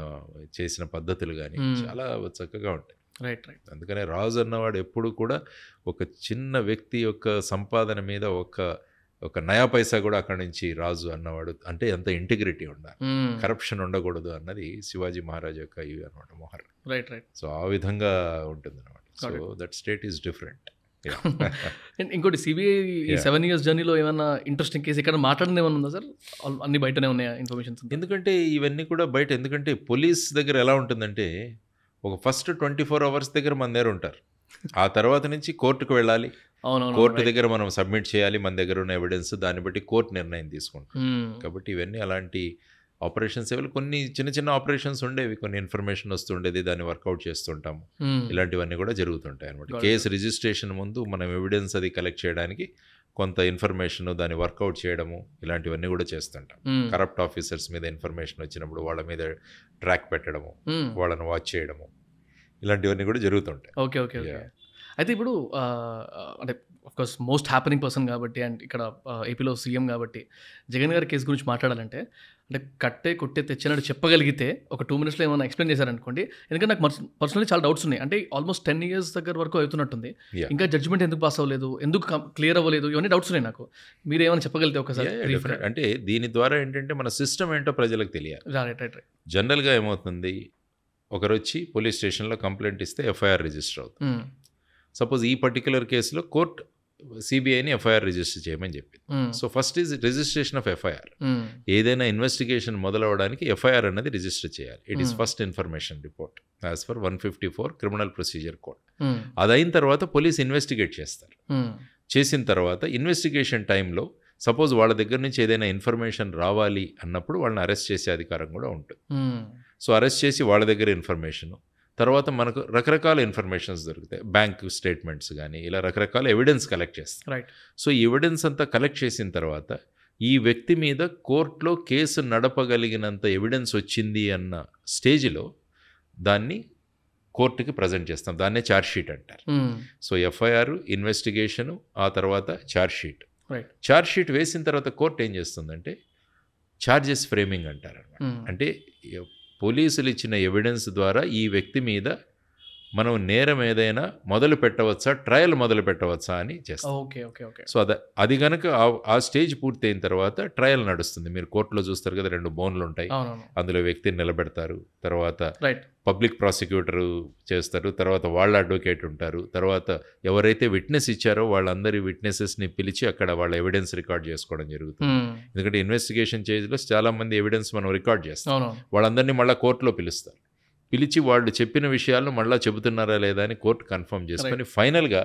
చేసిన పద్ధతులు కానీ hmm. చాలా చక్కగా ఉంటాయి రైట్ రైట్ అందుకనే రాజు అన్నవాడు ఎప్పుడు కూడా ఒక చిన్న వ్యక్తి యొక్క సంపాదన మీద ఒక ఒక నయా పైసా కూడా అక్కడి నుంచి రాజు అన్నవాడు అంటే అంత ఇంటిగ్రిటీ ఉండాలి కరప్షన్ hmm. ఉండకూడదు అన్నది శివాజీ మహారాజు యొక్క ఇవి అనమాట మొహర్ రైట్ రైట్ సో ఆ విధంగా ఉంటుంది అనమాట so that state is different and ఇంకోటి సిబిఐ ఈ సెవెన్ ఇయర్స్ జర్నీలో ఏమైనా ఇంట్రెస్టింగ్ కేసు ఇక్కడ మాట్లాడడం ఏమైనా ఉందా సార్ అన్ని బయటనే ఉన్నాయా ఇన్ఫర్మేషన్ ఎందుకంటే ఇవన్నీ కూడా బయట ఎందుకంటే పోలీస్ దగ్గర ఎలా ఉంటుందంటే ఒక ఫస్ట్ ట్వంటీ ఫోర్ అవర్స్ దగ్గర మన దగ్గర ఉంటారు ఆ తర్వాత నుంచి కోర్టుకు వెళ్ళాలి కోర్టు దగ్గర మనం సబ్మిట్ చేయాలి మన దగ్గర ఉన్న ఎవిడెన్స్ దాన్ని బట్టి కోర్టు నిర్ణయం తీసుకుంటాం కాబట్టి ఇవన్నీ అలాంటి ఆపరేషన్స్ ఏవి కొన్ని చిన్న చిన్న ఆపరేషన్స్ ఉండేవి కొన్ని ఇన్ఫర్మేషన్ వస్తుండేది దాన్ని వర్కౌట్ చేస్తుంటాము ఇలాంటివన్నీ కూడా జరుగుతుంటాయి అనమాట కేసు రిజిస్ట్రేషన్ ముందు మనం ఎవిడెన్స్ అది కలెక్ట్ చేయడానికి కొంత ఇన్ఫర్మేషన్ దాన్ని వర్కౌట్ చేయడము ఇలాంటివన్నీ కూడా చేస్తుంటాం కరప్ట్ ఆఫీసర్స్ మీద ఇన్ఫర్మేషన్ వచ్చినప్పుడు వాళ్ళ మీద ట్రాక్ పెట్టడము వాళ్ళని వాచ్ చేయడము ఇలాంటివన్నీ కూడా జరుగుతుంటాయి ఓకే ఓకే అయితే ఇప్పుడు అంటే కోర్స్ మోస్ట్ హ్యాపెనింగ్ పర్సన్ కాబట్టి అండ్ ఇక్కడ ఏపీలో సీఎం కాబట్టి జగన్ గారి కేసు గురించి మాట్లాడాలంటే అంటే కట్టే కొట్టే తెచ్చినట్టు చెప్పగలిగితే ఒక టూ మినిట్స్లో ఏమైనా ఎక్స్ప్లెయిన్ చేశారనుకోండి ఎందుకంటే నాకు పర్సనల్లీ చాలా డౌట్స్ ఉన్నాయి అంటే ఆల్మోస్ట్ టెన్ ఇయర్స్ దగ్గర వరకు అవుతున్నట్టుంది ఇంకా జడ్జ్మెంట్ ఎందుకు పాస్ అవ్వలేదు ఎందుకు క్లియర్ అవ్వలేదు ఇవన్నీ డౌట్స్ ఉన్నాయి నాకు మీరు ఏమైనా చెప్పగలిగితే ఒకసారి అంటే దీని ద్వారా ఏంటంటే మన సిస్టమ్ ఏంటో ప్రజలకు తెలియాలి జనరల్గా ఏమవుతుంది ఒకరు వచ్చి పోలీస్ స్టేషన్లో కంప్లైంట్ ఇస్తే ఎఫ్ఐఆర్ రిజిస్టర్ అవుతుంది సపోజ్ hmm. ఈ పర్టికులర్ కేసులో కోర్ట్ సిబిఐని ఎఫ్ఐఆర్ రిజిస్టర్ చేయమని చెప్పింది so first is registration of FIR ఏదైనా ఇన్వెస్టిగేషన్ మొదలవడానికి ఎఫ్ఐఆర్ అనేది రిజిస్టర్ చేయాలి it is first information report as for one fifty four criminal procedure code అదైన తర్వాత పోలీస్ ఇన్వెస్టిగేట్ చేస్తారు చేసిన తర్వాత ఇన్వెస్టిగేషన్ టైంలో సపోజ్ వాళ్ళ దగ్గర నుంచి ఏదైనా ఇన్ఫర్మేషన్ రావాలి అన్నప్పుడు వాళ్ళని అరెస్ట్ చేసే అధికారం కూడా ఉంటుంది సో అరెస్ట్ చేసి వాళ్ళ దగ్గర ఇన్ఫర్మేషను తర్వాత మనకు రకరకాల ఇన్ఫర్మేషన్స్ దొరుకుతాయి బ్యాంక్ స్టేట్మెంట్స్ కానీ ఇలా రకరకాల ఎవిడెన్స్ కలెక్ట్ చేస్తాయి రైట్ సో ఈ ఎవిడెన్స్ అంతా కలెక్ట్ చేసిన తర్వాత ఈ వ్యక్తి మీద కోర్టులో కేసు నడపగలిగినంత ఎవిడెన్స్ వచ్చింది అన్న స్టేజ్లో దాన్ని కోర్టుకి ప్రజెంట్ చేస్తాం దాన్నే ఛార్జ్షీట్ అంటారు hmm. సో ఎఫ్ఐఆర్ ఇన్వెస్టిగేషను ఆ తర్వాత ఛార్జ్షీట్ ఛార్జ్షీట్ వేసిన తర్వాత కోర్టు ఏం చేస్తుందంటే ఛార్జెస్ ఫ్రేమింగ్ అంటారు hmm. అంటే పోలీసులు ఇచ్చిన ఎవిడెన్స్ ద్వారా ఈ వ్యక్తి మీద మనం నేరం ఏదైనా మొదలు పెట్టవచ్చా ట్రయల్ మొదలు పెట్టవచ్చా అని చేస్తాం ఓకే ఓకే ఓకే సో అది అది కనుక ఆ స్టేజ్ పూర్తి అయిన తర్వాత ట్రయల్ నడుస్తుంది మీరు కోర్టులో చూస్తారు కదా రెండు బోన్లు ఉంటాయి అందులో వ్యక్తిని నిలబెడతారు తర్వాత రైట్ పబ్లిక్ ప్రాసిక్యూటర్ చేస్తారు తర్వాత వాళ్ళ అడ్వకేట్ ఉంటారు తర్వాత ఎవరైతే విట్నెస్ ఇచ్చారో వాళ్ళందరి విట్నెసెస్ని పిలిచి అక్కడ వాళ్ళ ఎవిడెన్స్ రికార్డ్ చేసుకోవడం జరుగుతుంది ఎందుకంటే ఇన్వెస్టిగేషన్ చాలా చాలామంది ఎవిడెన్స్ మనం రికార్డ్ చేస్తాం వాళ్ళందరినీ మళ్ళీ కోర్టులో పిలుస్తారు పిలిచి వాళ్ళు చెప్పిన విషయాలను మళ్ళీ చెబుతున్నారా లేదా అని కోర్టు కన్ఫర్మ్ చేసుకొని ఫైనల్గా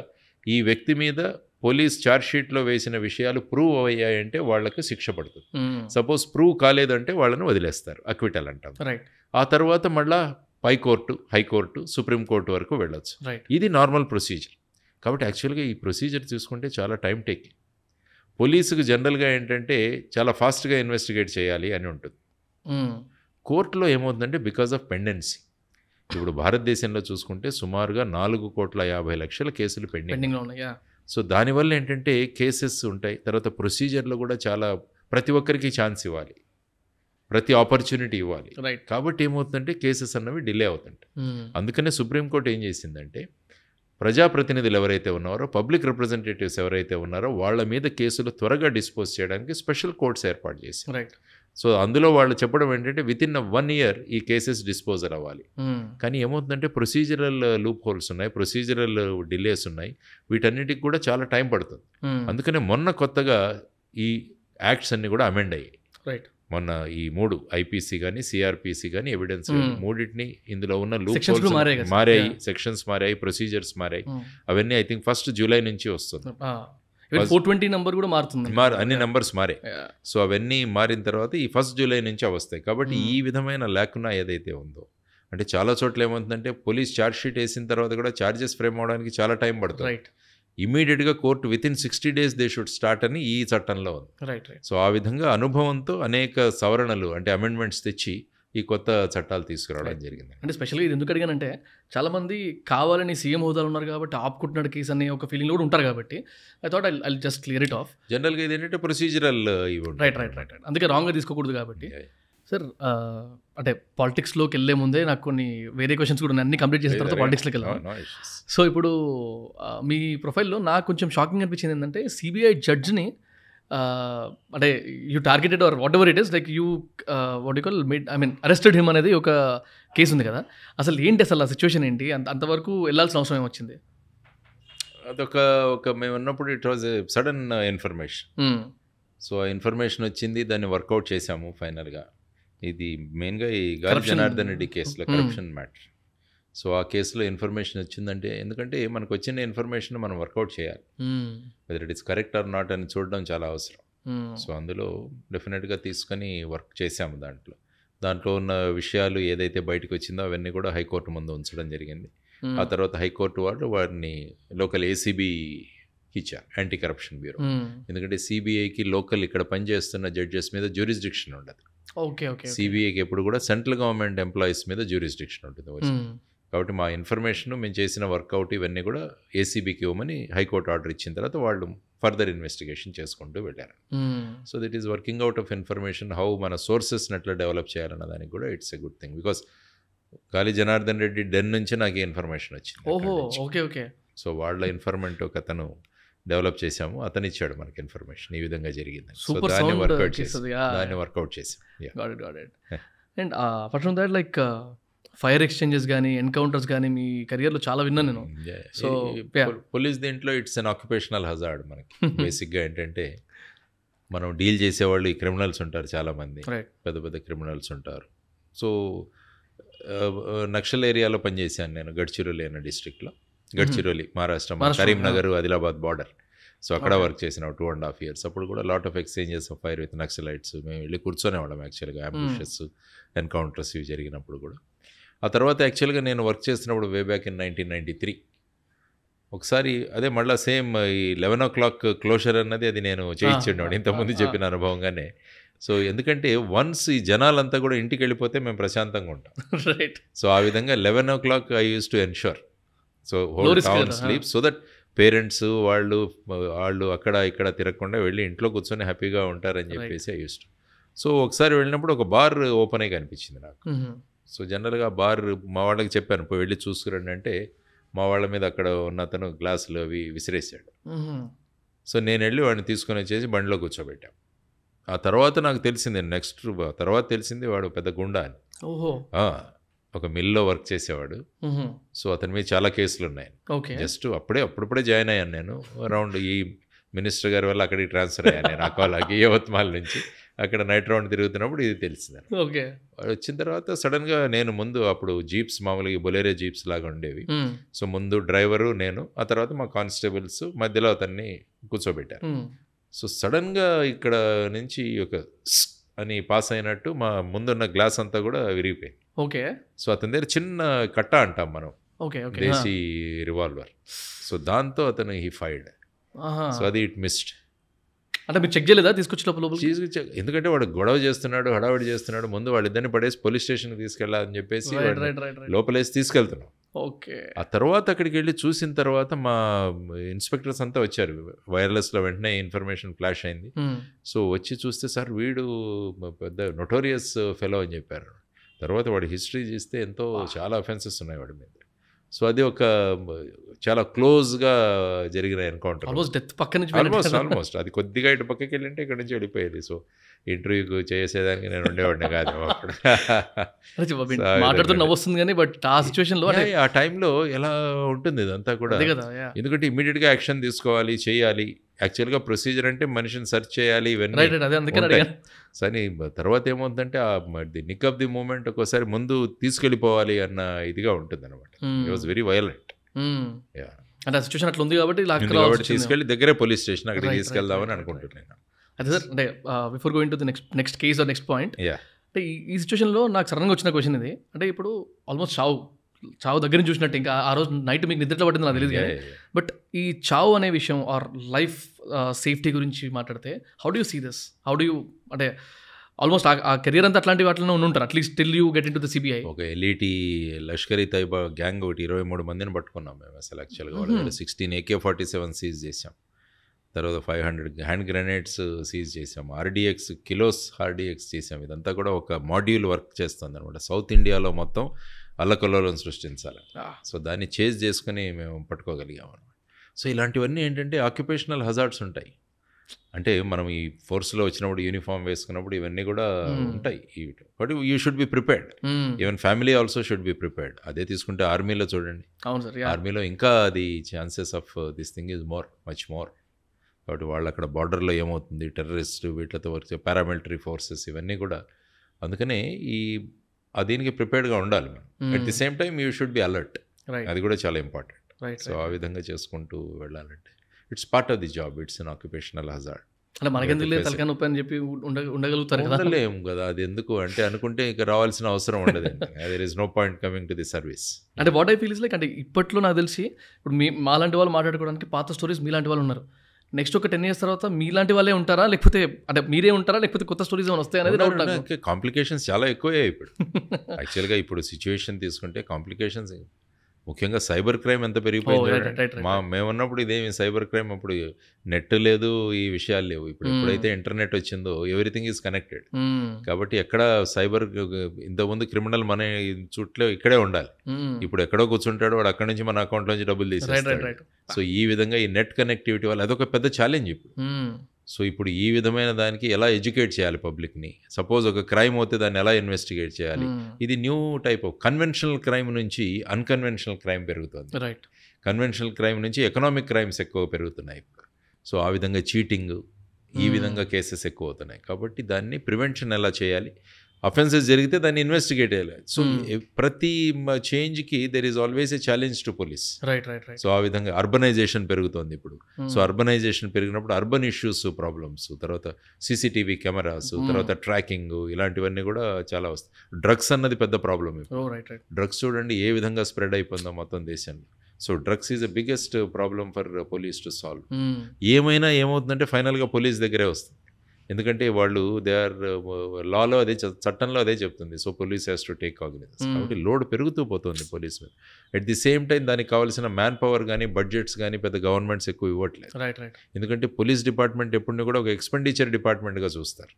ఈ వ్యక్తి మీద పోలీస్ ఛార్జ్షీట్లో వేసిన విషయాలు ప్రూవ్ అయ్యాయంటే వాళ్ళకి శిక్ష పడుతుంది hmm. సపోజ్ ప్రూవ్ కాలేదంటే వాళ్ళని వదిలేస్తారు అక్విటల్ అంటాం ఆ తర్వాత మళ్ళా పైకోర్టు హైకోర్టు సుప్రీంకోర్టు వరకు వెళ్ళొచ్చు ఇది నార్మల్ ప్రొసీజర్ కాబట్టి యాక్చువల్గా ఈ ప్రొసీజర్ చూసుకుంటే చాలా టైం టేక్ పోలీసుకు జనరల్గా ఏంటంటే చాలా ఫాస్ట్గా ఇన్వెస్టిగేట్ చేయాలి అని ఉంటుంది hmm. కోర్టులో ఏమవుతుందంటే బికాజ్ ఆఫ్ పెండెన్సీ ఇప్పుడు భారతదేశంలో చూసుకుంటే సుమారుగా నాలుగు కోట్ల యాభై లక్షల కేసులు పెండింగ్ సో దానివల్ల ఏంటంటే కేసెస్ ఉంటాయి తర్వాత ప్రొసీజర్లో కూడా చాలా ప్రతి ఒక్కరికి ఛాన్స్ ఇవ్వాలి ప్రతి ఆపర్చునిటీ ఇవ్వాలి రైట్ కాబట్టి ఏమవుతుందంటే కేసెస్ అన్నవి డిలే అవుతుంటాయి అందుకనే సుప్రీంకోర్టు ఏం చేసిందంటే ప్రజాప్రతినిధులు ఎవరైతే ఉన్నారో పబ్లిక్ రిప్రజెంటేటివ్స్ ఎవరైతే ఉన్నారో వాళ్ళ మీద కేసులు త్వరగా డిస్పోజ్ చేయడానికి స్పెషల్ కోర్ట్స్ ఏర్పాటు చేసింది సో అందులో వాళ్ళు చెప్పడం ఏంటంటే విత్ ఇన్ వన్ ఇయర్ ఈ కేసెస్ డిస్పోజల్ అవ్వాలి కానీ ఏమవుతుందంటే ప్రొసీజరల్ లూప్ హోల్స్ ఉన్నాయి ప్రొసీజరల్ డిలేస్ ఉన్నాయి వీటన్నిటికి కూడా చాలా టైం పడుతుంది అందుకనే మొన్న కొత్తగా ఈ యాక్ట్స్ అన్ని కూడా అమెండ్ అయ్యాయి రైట్ మొన్న ఈ మూడు ఐపీసీ కానీ సిఆర్పిసి కానీ ఎవిడెన్స్ మూడింటిని ఇందులో ఉన్న లూప్ మారాయి సెక్షన్స్ మారాయి ప్రొసీజర్స్ మారాయి అవన్నీ ఐ థింక్ ఫస్ట్ జూలై నుంచి వస్తుంది ఫోర్ ట్వంటీ నెంబర్ కూడా మారుతుంది మారు అన్ని నెంబర్స్ మారే సో అవన్నీ మారిన తర్వాత ఈ ఫస్ట్ జూలై నుంచి వస్తాయి కాబట్టి ఈ hmm. విధమైన లేకున్నా ఏదైతే ఉందో అంటే చాలా చోట్ల ఏమవుతుందంటే పోలీస్ ఛార్జ్ షీట్ వేసిన తర్వాత కూడా ఛార్జెస్ ఫ్రేమ్ అవడానికి చాలా టైం పడుతుంది రైట్ ఇమీడియట్గా court within sixty days they should start అని ఈ చట్టంలో ఉంది రైట్ సో ఆ విధంగా అనుభవంతో అనేక సవరణలు అంటే అమెండ్మెంట్స్ తెచ్చి ఈ కొత్త చట్టాలు తీసుకురావడం జరిగింది అంటే స్పెషల్గా ఇది ఎందుకు అడిగానంటే చాలామంది కావాలని సీఎం హోదాలు ఉన్నారు కాబట్టి ఆపుకుంటున్నాడు కేసు అనే ఒక ఫీలింగ్ కూడా ఉంటారు కాబట్టి I thought I I just clear it off జనరల్గా ఇది ఏంటంటే ప్రొసీజరల్ ఇవ్వండి రైట్ రైట్ రైట్ రైట్ అందుకే రాంగ్గా తీసుకోకూడదు కాబట్టి సార్ uh, అంటే పాలిటిక్స్లోకి వెళ్ళే ముందే నాకు కొన్ని వేరే క్వశ్చన్స్ కూడా అన్ని కంప్లీట్ చేసిన తర్వాత పాలిటిక్స్లోకి వెళ్ళాను సో ఇప్పుడు uh, మీ ప్రొఫైల్లో నాకు కొంచెం షాకింగ్ అనిపించింది ఏంటంటే సిబిఐ జడ్జ్ని అంటే you targeted or whatever it is like you what you call mid I mean arrested him అనేది ఒక కేసు ఉంది కదా అసలు ఏంటి అసలు ఆ సిచ్యువేషన్ ఏంటి అంత అంతవరకు వెళ్ళాల్సిన అవసరం ఏమొచ్చింది అదొక ఒక మేము ఉన్నప్పుడు it was sudden information so ఆ ఇన్ఫర్మేషన్ వచ్చింది దాన్ని వర్కౌట్ చేసాము ఫైనల్గా ఇది మెయిన్గా ఈ గాలి జనార్దన్ రెడ్డి కేసులో కరప్షన్ మ్యాటర్ సో ఆ కేసులో ఇన్ఫర్మేషన్ వచ్చిందంటే ఎందుకంటే మనకు వచ్చిన ఇన్ఫర్మేషన్ మనం వర్కౌట్ చేయాలి whether it is correct or not అని చూడడం చాలా అవసరం సో అందులో డెఫినెట్గా తీసుకొని వర్క్ చేశాము దాంట్లో దాంట్లో ఉన్న విషయాలు ఏదైతే బయటకు వచ్చిందో అవన్నీ కూడా హైకోర్టు ముందు ఉంచడం జరిగింది ఆ తర్వాత హైకోర్టు వాళ్ళు వారిని లోకల్ ఏసీబీ ఇచ్చారు యాంటీ కరప్షన్ బ్యూరో ఎందుకంటే సిబిఐకి లోకల్ ఇక్కడ పనిచేస్తున్న జడ్జెస్ మీద జ్యూరిస్డిక్షన్ ఉండదు ఓకే ఓకే సిబిఐకి ఎప్పుడు కూడా సెంట్రల్ గవర్నమెంట్ ఎంప్లాయీస్ మీద జ్యూరిస్డిక్షన్ ఉంటుంది కాబట్టి మా ఇన్ఫర్మేషన్ మేము చేసిన వర్కౌట్ ఇవన్నీ కూడా ఏసీబీకి ఇవ్వమని హైకోర్టు ఆర్డర్ ఇచ్చిన తర్వాత వాళ్ళు ఫర్దర్ ఇన్వెస్టిగేషన్ చేసుకుంటూ వెళ్ళారు so that is working out of information how మన సోర్సెస్ని ఎట్లా డెవలప్ చేయాలన్న దానికి కూడా it's a good thing because Gali Janardhan Reddy den నుంచి నాకు ఇన్ఫర్మేషన్ వచ్చింది ఓకే ఓకే సో వాళ్ళ ఇన్ఫర్మెంట్ ఒక అతను డెవలప్ చేసాము అతను ఇచ్చాడు మనకి ఇన్ఫర్మేషన్ ఈ విధంగా జరిగింది సో దాన్ని వర్కౌట్ చేసి దాన్ని వర్కౌట్ చేసి and apart from that like fire exchanges కానీ ఎన్కౌంటర్స్ కానీ మీ కెరియర్లో చాలా విన్నాను నేను mm, సో పోలీస్ దీంట్లో ఇట్స్ అన్ ఆక్యుపేషనల్ హజార్డ్ మనకి బేసిక్గా ఏంటంటే మనం డీల్ చేసేవాళ్ళు ఈ క్రిమినల్స్ ఉంటారు చాలామంది పెద్ద పెద్ద క్రిమినల్స్ ఉంటారు సో నక్షల్ ఏరియాలో పనిచేశాను నేను గడ్చిరోలి అనే డిస్ట్రిక్ట్లో mm-hmm. Gadchiroli Maharashtra Karimnagar Adilabad border so అక్కడ వర్క్ చేసిన టూ అండ్ హాఫ్ ఇయర్స్ అప్పుడు కూడా lot of exchanges of fire with Naxalites మేము వెళ్ళి కూర్చొనే వాళ్ళం యాక్చువల్గా అంబుషెస్ ఎన్కౌంటర్స్ ఇవి జరిగినప్పుడు కూడా ఆ తర్వాత యాక్చువల్గా నేను వర్క్ చేస్తున్నప్పుడు way back in nineteen ninety three ఒకసారి అదే మళ్ళీ సేమ్ ఈ లెవెన్ ఓ క్లాక్ క్లోజర్ అన్నది అది నేను చేయించండి ఇంతకుముందు చెప్పిన అనుభవంగానే సో ఎందుకంటే వన్స్ ఈ జనాలంతా కూడా ఇంటికి వెళ్ళిపోతే మేము ప్రశాంతంగా ఉంటాం రైట్ సో ఆ విధంగా eleven o'clock I use to ensure so whole town sleep so that parents వాళ్ళు వాళ్ళు అక్కడ ఇక్కడ తిరగకుండా వెళ్ళి ఇంట్లో కూర్చొని హ్యాపీగా ఉంటారని చెప్పేసి ఐ యూస్ టు సో ఒకసారి వెళ్ళినప్పుడు ఒక బార్ ఓపెన్ అయి కనిపించింది నాకు సో జనరల్గా బార్ మా వాళ్ళకి చెప్పాను పోయి వెళ్ళి చూసుకురండి అంటే మా వాళ్ళ మీద అక్కడ ఉన్న అతను గ్లాసులు అవి విసిరేసాడు సో నేను వెళ్ళి వాడిని తీసుకొని వచ్చేసి బండిలో కూర్చోబెట్టాం ఆ తర్వాత నాకు తెలిసింది నెక్స్ట్ తర్వాత తెలిసింది వాడు పెద్ద గుండా అని ఒక మిల్లో వర్క్ చేసేవాడు సో అతని మీద చాలా కేసులు ఉన్నాయి జస్ట్ అప్పుడే అప్పుడప్పుడే జాయిన్ అయ్యాను నేను అరౌండ్ ఈ మినిస్టర్ గారి వల్ల అక్కడికి ట్రాన్స్ఫర్ అయ్యాను నేను అకోలాకి యవత్మాల్ నుంచి అక్కడ నైట్ రౌండ్ తిరుగుతున్నప్పుడు ఇది తెలిసింది ఓకే వచ్చిన తర్వాత సడన్గా నేను ముందు అప్పుడు జీప్స్ మామూలుగా బొలేరే జీప్స్ లాగా ఉండేవి సో ముందు డ్రైవరు నేను ఆ తర్వాత మా కానిస్టేబుల్స్ మధ్యలో అతన్ని కూర్చోబెట్టారు సో సడన్గా ఇక్కడ నుంచి ఒక అని పాస్ అయినట్టు మా ముందున్న గ్లాస్ అంతా కూడా విరిగిపోయింది ఓకే సో అతని దగ్గర చిన్న కట్ట అంటాం మనం ఓకే దేశీ రివాల్వర్ సో దాంతో అతను హీ ఫైర్డ్ సో అది ఇట్ మిస్డ్ అంటే మీరు చెక్ చేయలేదా తీసుకొచ్చిన లోపల తీసుకొచ్చా ఎందుకంటే వాడు గొడవ చేస్తున్నాడు హడావిడి చేస్తున్నాడు ముందు వాళ్ళిద్దరిని పడేసి పోలీస్ స్టేషన్కి తీసుకెళ్ళాలని చెప్పేసి లోపలేసి తీసుకెళ్తున్నాం ఓకే ఆ తర్వాత అక్కడికి వెళ్ళి చూసిన తర్వాత మా ఇన్స్పెక్టర్స్ అంతా వచ్చారు వైర్లెస్లో వెంటనే ఇన్ఫర్మేషన్ ఫ్లాష్ అయింది సో వచ్చి చూస్తే సార్ వీడు పెద్ద నొటోరియస్ ఫెలో అని చెప్పారు తర్వాత వాడి హిస్టరీ చూస్తే ఎంతో చాలా అఫెన్సెస్ ఉన్నాయి వాడి మీద సో అది ఒక చాలా క్లోజ్గా జరిగిన ఎన్కౌంటర్ ఆల్మోస్ట్ డెత్ పక్క నుంచి ఆల్మోస్ట్ ఆల్మోస్ట్ అది కొద్దిగా ఇటు పక్కకి వెళ్ళింటే ఇక్కడ నుంచి వెళ్ళిపోయేది సో ఇంటర్వ్యూకి చేసేదానికి నేను ఉండేవాడిని కాదు అప్పుడు కానీ బట్ ఆ సిచ్యువేషన్లో ఆ టైంలో ఎలా ఉంటుంది ఇదంతా కూడా ఎందుకంటే ఇమీడియట్గా యాక్షన్ తీసుకోవాలి చేయాలి యాక్చువల్గా ప్రొసీజర్ అంటే మనిషిని సెర్చ్ చేయాలి ఇవన్నీ సరే తర్వాత ఏమవుతుందంటే ఆ the nick of the moment ఒక్కోసారి ముందు తీసుకెళ్ళిపోవాలి అన్న ఇదిగా ఉంటుంది అనమాట ఇట్ వాజ్ వెరీ వైలెంట్ అంటే ఆ సిచ్యువేషన్ అట్లా ఉంది కాబట్టి తీసుకెళ్ళి దగ్గరే పోలీస్ స్టేషన్ అక్కడికి తీసుకెళ్దామని అనుకుంటున్నాను అదే సార్ అంటే before going to the next next case or next point అంటే ఈ సిచ్యువేషన్లో నాకు సడన్గా వచ్చిన క్వశ్చన్ ఇది అంటే ఇప్పుడు ఆల్మోస్ట్ చావు చావు దగ్గర నుంచి చూసినట్టు ఇంకా ఆ రోజు నైట్ మీకు నిద్రలో పట్టింది నాకు తెలియదు బట్ ఈ చావు అనే విషయం ఆర్ లైఫ్ సేఫ్టీ గురించి మాట్లాడితే how do you see this how do you అంటే ఆల్మోస్ట్ ఆ కెరీర్ అంతా అట్లాంటి వాటిలో ఉంటారు at least till you get into the CBI okay LeT Lashkar e Taiba gang ఒకటి ఇరవై మూడు మందిని పట్టుకున్నాం మేము అసలు యాక్చువల్గా sixteen AK forty seven seize చేసాం తర్వాత five hundred hand grenades seize చేసాం ఆర్డీఎక్స్ కిలోస్ ఆర్డీఎక్స్ చేసాం ఇదంతా కూడా ఒక మాడ్యూల్ వర్క్ చేస్తుంది అనమాట సౌత్ ఇండియాలో మొత్తం అల్లకల్లోలను సృష్టించాలి సో దాన్ని చేజ్ చేసుకుని మేము పట్టుకోగలిగాం అనమాట సో ఇలాంటివన్నీ ఏంటంటే ఆక్యుపేషనల్ హజార్డ్స్ ఉంటాయి అంటే మనం ఈ ఫోర్స్లో వచ్చినప్పుడు యూనిఫామ్ వేసుకున్నప్పుడు ఇవన్నీ కూడా ఉంటాయి but you should be prepared even family also should be prepared అదే తీసుకుంటే ఆర్మీలో చూడండి అవును సార్ ఆర్మీలో ఇంకా అది chances of this thing is more much more కాబట్టి వాళ్ళు అక్కడ బార్డర్లో ఏమవుతుంది టెర్రరిస్ట్ వీటితో వచ్చే పారామిలిటరీ ఫోర్సెస్ ఇవన్నీ కూడా అందుకనే ఈ దీనికి ప్రిపేర్డ్గా ఉండాలి మనం at the same time you should be alert అది కూడా చాలా ఇంపార్టెంట్ సో ఆ విధంగా చేసుకుంటూ వెళ్ళాలంటే it's part of the job it's an occupational hazard చెప్పి ఉండగలుగుతారు కదా లేము కదా అది ఎందుకు అంటే అనుకుంటే ఇక రావాల్సిన అవసరం ఉండదు no point coming to the service అంటే వాట్ ఐ ఫీల్ లైక్ అంటే ఇప్పట్లో నాకు తెలిసి ఇప్పుడు మీ మాలాంటి వాళ్ళు మాట్లాడుకోవడానికి పాత స్టోరీస్ మీలాంటి వాళ్ళు ఉన్నారు నెక్స్ట్ ఒక టెన్ ఇయర్స్ తర్వాత మీలాంటి వాళ్ళే ఉంటారా లేకపోతే అంటే మీరే ఉంటారా లేకపోతే కొత్త స్టోరీస్ ఏమైనా వస్తాయి అనేది డౌట్ కాంప్లికేషన్స్ చాలా ఎక్కువే ఇప్పుడు యాక్చువల్గా ఇప్పుడు సిచ్యువేషన్ తీసుకుంటే కాంప్లికేషన్స్ ముఖ్యంగా సైబర్ క్రైమ్ ఎంత పెరిగిపోయింది మా మేమున్నప్పుడు ఇదేమి సైబర్ క్రైమ్ అప్పుడు నెట్ లేదు ఈ విషయాలు లేవు ఇప్పుడు ఎప్పుడైతే ఇంటర్నెట్ వచ్చిందో ఎవ్రీథింగ్ ఈజ్ కనెక్టెడ్ కాబట్టి ఎక్కడ సైబర్ ఇంతకుముందు క్రిమినల్ మన చుట్టూ ఇక్కడే ఉండాలి ఇప్పుడు ఎక్కడో కూర్చుంటాడు వాడు అక్కడ నుంచి మన అకౌంట్లో నుంచి డబ్బులు తీసేస్తాడు సో ఈ విధంగా ఈ నెట్ కనెక్టివిటీ వల్ల అదొక పెద్ద ఛాలెంజ్ ఇప్పుడు సో ఇప్పుడు ఈ విధమైన దానికి ఎలా ఎడ్యుకేట్ చేయాలి పబ్లిక్ని సపోజ్ ఒక క్రైమ్ అవుతే దాన్ని ఎలా ఇన్వెస్టిగేట్ చేయాలి ఇది new type of conventional crime నుంచి అన్కన్వెన్షనల్ క్రైమ్ పెరుగుతుంది రైట్ కన్వెన్షనల్ క్రైమ్ నుంచి ఎకనామిక్ క్రైమ్స్ ఎక్కువ పెరుగుతున్నాయి ఇప్పుడు సో ఆ విధంగా చీటింగ్ ఈ విధంగా కేసెస్ ఎక్కువ అవుతున్నాయి కాబట్టి దాన్ని ప్రివెన్షన్ ఎలా చేయాలి అఫెన్సెస్ జరిగితే దాన్ని ఇన్వెస్టిగేట్ చేయాలి సో hmm. ప్రతి చేంజ్కి there is always a challenge to police right right so ఆ విధంగా అర్బనైజేషన్ పెరుగుతోంది ఇప్పుడు సో hmm. అర్బనైజేషన్ పెరిగినప్పుడు అర్బన్ ఇష్యూస్ ప్రాబ్లమ్స్ తర్వాత సీసీటీవీ కెమెరాస్ hmm. తర్వాత ట్రాకింగ్ ఇలాంటివన్నీ కూడా చాలా వస్తాయి డ్రగ్స్ అన్నది పెద్ద ప్రాబ్లమ్ డ్రగ్స్ oh, చూడండి ఏ విధంగా స్ప్రెడ్ అయిపోయిందో మొత్తం దేశంలో so drugs is the biggest problem for police to solve ఏమైనా ఏమవుతుందంటే ఫైనల్గా పోలీస్ దగ్గరే వస్తుంది ఎందుకంటే వాళ్ళు దే ఆర్ లాలో అదే చట్టంలో అదే చెప్తుంది so police has to take cognizance కాబట్టి లోడ్ పెరుగుతూ పోతుంది పోలీస్ మీద అట్ ది సేమ్ టైం దానికి కావాల్సిన మ్యాన్ పవర్ కానీ బడ్జెట్స్ కానీ పెద్ద గవర్నమెంట్స్ ఎక్కువ ఇవ్వట్లేదు ఎందుకంటే పోలీస్ డిపార్ట్మెంట్ ఎప్పుడు కూడా ఒక ఎక్స్పెండిచర్ డిపార్ట్మెంట్గా చూస్తారు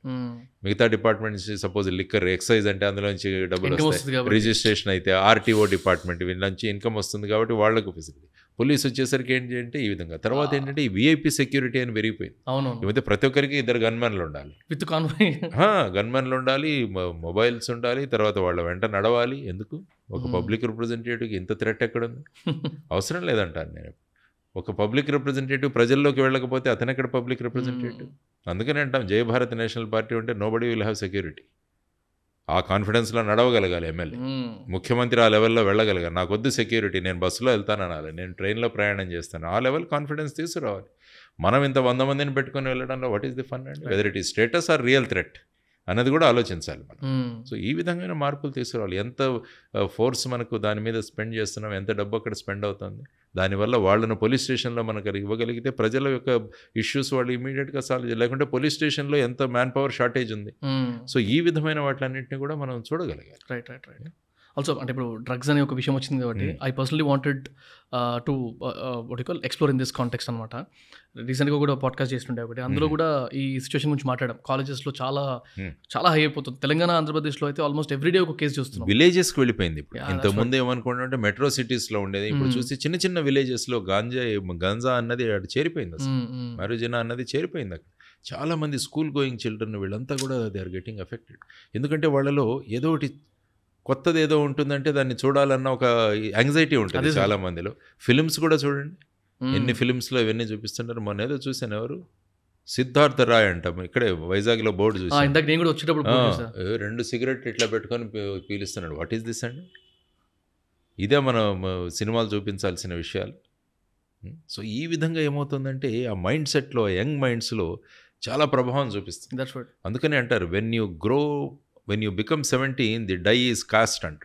మిగతా డిపార్ట్మెంట్స్ సపోజ్ లిక్కర్ ఎక్సైజ్ అంటే అందులో నుంచి డబ్బులు రిజిస్ట్రేషన్ అయితే ఆర్టీఓ డిపార్ట్మెంట్ వీళ్ళ నుంచి ఇన్కమ్ వస్తుంది కాబట్టి వాళ్ళకు ఫెసిలిటీ పోలీస్ వచ్చేసరికి ఏంటి అంటే ఈ విధంగా తర్వాత ఏంటంటే ఈ విఐపి సెక్యూరిటీ అని పెరిగిపోయింది అవును ఇవైతే ప్రతి ఒక్కరికి ఇద్దరు గన్మెన్లు ఉండాలి విత్ కాన్వాయ్ గన్మెన్లు ఉండాలి మొబైల్స్ ఉండాలి తర్వాత వాళ్ళ వెంట నడవాలి ఎందుకు ఒక పబ్లిక్ రిప్రజెంటేటివ్కి ఇంత థ్రెట్ ఎక్కడుంది అవసరం లేదంటాను నేను ఒక పబ్లిక్ రిప్రజెంటేటివ్ ప్రజల్లోకి వెళ్ళకపోతే అతను ఎక్కడ పబ్లిక్ రిప్రజెంటేటివ్ అందుకనే అంటాం జయ భారత్ నేషనల్ పార్టీ ఉంటే nobody will have security ఆ కాన్ఫిడెన్స్లో నడవగలగాలి ఎమ్మెల్యే ముఖ్యమంత్రి ఆ లెవెల్లో వెళ్ళగలగాలి నాకు వద్దు సెక్యూరిటీ నేను బస్సులో వెళ్తాను అనాలి నేను ట్రైన్లో ప్రయాణం చేస్తాను ఆ లెవెల్ కాన్ఫిడెన్స్ తీసుకురావాలి మనం ఇంత వంద మందిని పెట్టుకుని వెళ్ళడంలో what is the fun and whether it ఈ స్టేటస్ ఆర్ రియల్ థ్రెట్ అన్నది కూడా ఆలోచించాలి మనం సో ఈ విధంగా మార్పులు తీసుకురావాలి ఎంత ఫోర్స్ మనకు దాని మీద స్పెండ్ చేస్తున్నాం ఎంత డబ్బు అక్కడ స్పెండ్ అవుతుంది దానివల్ల వాళ్ళను పోలీస్ స్టేషన్లో మనకు ఇవ్వగలిగితే ప్రజల యొక్క ఇష్యూస్ వాళ్ళు ఇమీడియట్గా సాల్వ్ చేయాలి లేకుంటే పోలీస్ స్టేషన్లో ఎంత మ్యాన్ పవర్ షార్టేజ్ ఉంది సో ఈ విధమైన వాటిలన్నింటినీ కూడా మనం చూడగలిగాలి రైట్ రైట్ రైట్ ఆల్సో అంటే ఇప్పుడు డ్రగ్స్ అనే ఒక విషయం వచ్చింది కాబట్టి I personally wanted to call explore in this context అనమాట రీసెంట్గా కూడా పాడ్కాస్ట్ చేస్తుండే ఒకటి అందులో hmm. కూడా ఈ సిచ్యువేషన్ గురించి మాట్లాడడం కాలేజెస్లో చాలా hmm. చాలా హై అయిపోతుంది తెలంగాణ ఆంధ్రప్రదేశ్లో అయితే ఆల్మోస్ట్ ఎవ్రీడే ఒక కేసు చూస్తున్నాం విలేజెస్కి వెళ్ళిపోయింది ఇప్పుడు ఇంత ముందు ఏమనుకుంటుంటే మెట్రో సిటీస్లో ఉండేది ఇప్పుడు hmm. చూసి చిన్న చిన్న విలేజెస్లో గాంజా గంజా అన్నది అటు చేరిపోయింది అసలు అన్నది చేరిపోయింది అక్కడ చాలామంది స్కూల్ గోయింగ్ చిల్డ్రన్ వీళ్ళంతా కూడా దే ఆర్ గెటింగ్ అఫెక్టెడ్ ఎందుకంటే వాళ్ళలో ఏదో ఒకటి కొత్తది ఏదో ఉంటుందంటే దాన్ని చూడాలన్న ఒక యాంగ్జైటీ ఉంటుంది చాలా మందిలో ఫిలిమ్స్ కూడా చూడండి ఎన్ని ఫిలిమ్స్లో ఇవన్నీ చూపిస్తుంటారు మొన్న ఏదో చూసాను ఎవరు సిద్ధార్థ రాయ్ అంటాం ఇక్కడే వైజాగ్లో బోర్డు చూసాను రెండు సిగరెట్ ఇట్లా పెట్టుకొని పీలుస్తున్నాడు వాట్ ఈస్ దిస్ అండి ఇదే మనం సినిమాలు చూపించాల్సిన విషయాలు సో ఈ విధంగా ఏమవుతుందంటే ఆ మైండ్ సెట్లో యంగ్ మైండ్స్లో చాలా ప్రభావం చూపిస్తుంది అందుకని అంటారు when you grow when you become seventeen the die is cast అంట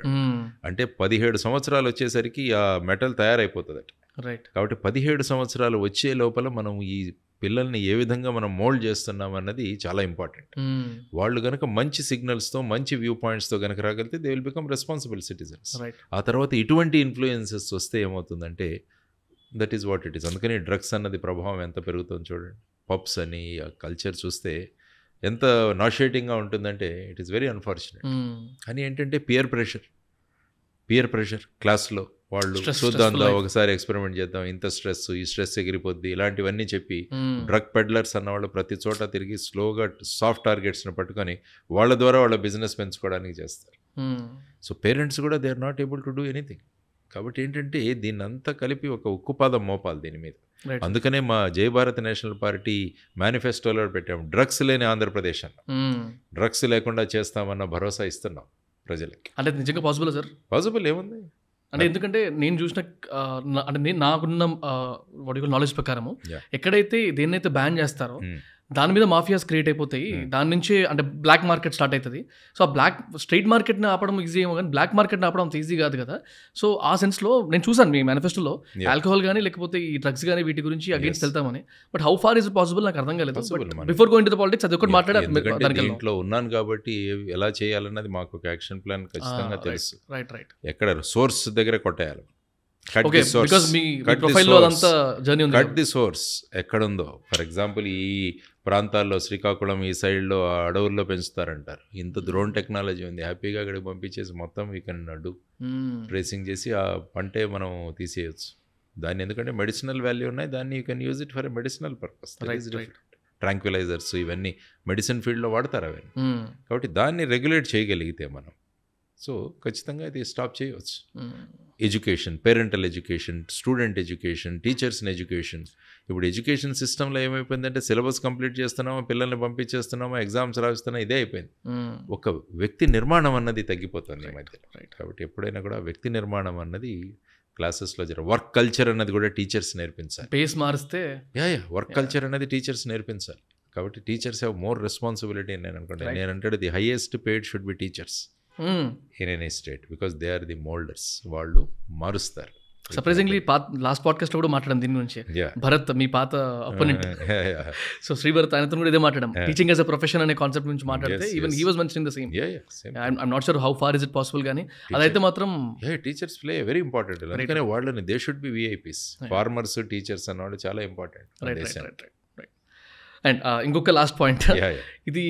అంటే పదిహేడు సంవత్సరాలు వచ్చేసరికి ఆ మెటల్ తయారైపోతుంది రైట్ కాబట్టి పదిహేడు సంవత్సరాలు వచ్చే లోపల మనం ఈ పిల్లల్ని ఏ విధంగా మనం మోల్డ్ చేస్తున్నాం అన్నది చాలా ఇంపార్టెంట్ hmm. వాళ్ళు కనుక మంచి సిగ్నల్స్తో మంచి వ్యూ పాయింట్స్తో కనుక రాగలిగితే they will become responsible citizens ఆ తర్వాత ఇటువంటి ఇన్ఫ్లుయెన్సెస్ వస్తే ఏమవుతుందంటే that is what it is అందుకని డ్రగ్స్ అన్నది ప్రభావం ఎంత పెరుగుతుందో చూడండి పబ్స్ అని కల్చర్ చూస్తే ఎంత నాషియేటింగ్గా ఉంటుందంటే ఇట్ ఈస్ వెరీ అన్ఫార్చునేట్ కానీ ఏంటంటే పియర్ ప్రెషర్ పియర్ ప్రెషర్ క్లాస్లో వాళ్ళు చూద్దాంలో ఒకసారి ఎక్స్పెరిమెంట్ చేద్దాం ఇంత స్ట్రెస్ ఈ స్ట్రెస్ ఎగిరిపోద్ది ఇలాంటివన్నీ చెప్పి డ్రగ్ hmm. పెడ్లర్స్ అన్నవాళ్ళు ప్రతి చోట తిరిగి స్లోగా సాఫ్ట్ టార్గెట్స్ని పట్టుకొని వాళ్ళ ద్వారా వాళ్ళ బిజినెస్ పెంచుకోవడానికి చేస్తారు సో hmm. పేరెంట్స్ కూడా they are not able to do anything కాబట్టి ఏంటంటే దీన్నంతా కలిపి ఒక ఉక్కుపాదం మోపాలి దీని మీద అందుకనే మా భారత్ నేషనల్ పార్టీ మేనిఫెస్టోలో పెట్టాము డ్రగ్స్ లేని ఆంధ్రప్రదేశ్ అన్న hmm. డ్రగ్స్ లేకుండా చేస్తామన్న భరోసా ఇస్తున్నాం ప్రజలకి అంటే నిజంగా పాసిబుల్ సార్ పాసిబుల్ ఏముంది అంటే ఎందుకంటే నేను చూసిన అంటే నేను నాకున్న నాలెడ్జ్ ప్రకారము ఎక్కడైతే దేన్నైతే బ్యాన్ చేస్తారో hmm. దాని మీద మాఫియాస్ క్రియేట్ అయిపోతాయి hmm. దాని నుంచి అంటే బ్లాక్ మార్కెట్ స్టార్ట్ అవుతుంది సో ఆ బ్లాక్ స్ట్రీట్ మార్కెట్ని ఆపడం ఈజీ ఏమో కానీ బ్లాక్ మార్కెట్ని ఆపడం అంత ఈజీ కాదు కదా సో ఆ సెన్స్లో నేను చూసాను మీ మేనిఫెస్టోలో ఆల్కహాల్ కానీ లేకపోతే ఈ డ్రగ్స్ కానీ వీటి గురించి అగేన్స్ట్ వెళ్తామని but how far is possible నాకు అర్థం కాలేదు before going to the politics అది ఒకటి మాట్లాడాలి ఇంట్లో ఉన్నాను కాబట్టి ఎలా చేయాలన్నది మాకు ఒక యాక్షన్ ప్లాన్ ah, ఖచ్చితంగా తెలుసు రైట్ రైట్ ఎక్కడ సోర్స్ దగ్గర కొట్టేయాలి కట్ ది సోర్స్ ఎక్కడుందో ఎక్కడ ఉందో ఫర్ ఎగ్జాంపుల్ ఈ ప్రాంతాల్లో శ్రీకాకుళం ఈ సైడ్లో అడవుల్లో పెంచుతారంటారు ఇంత డ్రోన్ hmm. టెక్నాలజీ ఉంది హ్యాపీగా అక్కడికి పంపించేసి మొత్తం వీ కెన్ ట్రేసింగ్ చేసి ఆ పంటే మనం తీసేయచ్చు దాన్ని ఎందుకంటే మెడిసినల్ వాల్యూ ఉన్నాయి దాన్ని you can use it for medicinal purpose tranquilizers ఇవన్నీ మెడిసిన్ ఫీల్డ్లో వాడతారు అవన్నీ hmm. కాబట్టి దాన్ని రెగ్యులేట్ చేయగలిగితే మనం సో ఖచ్చితంగా ఇది స్టాప్ చేయవచ్చు hmm. Education parental education student education teachers education ఇప్పుడు ఎడ్యుకేషన్ సిస్టంలో ఏమైపోయిందంటే సిలబస్ కంప్లీట్ చేస్తున్నామా పిల్లల్ని పంపించేస్తున్నామా ఎగ్జామ్స్ రాస్తున్నా ఇదే అయిపోయింది ఒక వ్యక్తి నిర్మాణం అన్నది తగ్గిపోతుంది ఈ రైట్ కాబట్టి ఎప్పుడైనా కూడా వ్యక్తి నిర్మాణం అన్నది క్లాసెస్లో జర వర్క్ కల్చర్ అన్నది కూడా టీచర్స్ నేర్పించాలి పేస్ మారిస్తే యా యా వర్క్ కల్చర్ అనేది టీచర్స్ నేర్పించాలి కాబట్టి టీచర్స్ హ్యావ్ మోర్ రెస్పాన్సిబిలిటీ నేను అనుకుంటాను నేను అంటే the highest paid should be teachers in any state because they are the moulders వాళ్ళు మారుస్తారు సర్ప్రైజింగ్లీ పాత లాస్ట్ పాడ్కాస్ట్ కూడా మాట్లాడడం దీని గురించి భరత్ మీ పాత అపోనెంట్ సో శ్రీభరత్ ఆయనతో కూడా ఇదే మాట్లాడడం టీచింగ్ యాజ్ అ ప్రొఫెషన్ అనే కాన్సెప్ట్ నుంచి మాట్లాడితే even he was in the same I'm not sure how far is it possible కానీ అదైతే మాత్రం టీచర్స్ ప్లే వెరీ ఇంపార్టెంట్ అందుకనే వాళ్ళని they should be VIPs farmers teachers అన్న వాళ్ళు చాలా important right right right and ఇంకొక లాస్ట్ పాయింట్ ఇది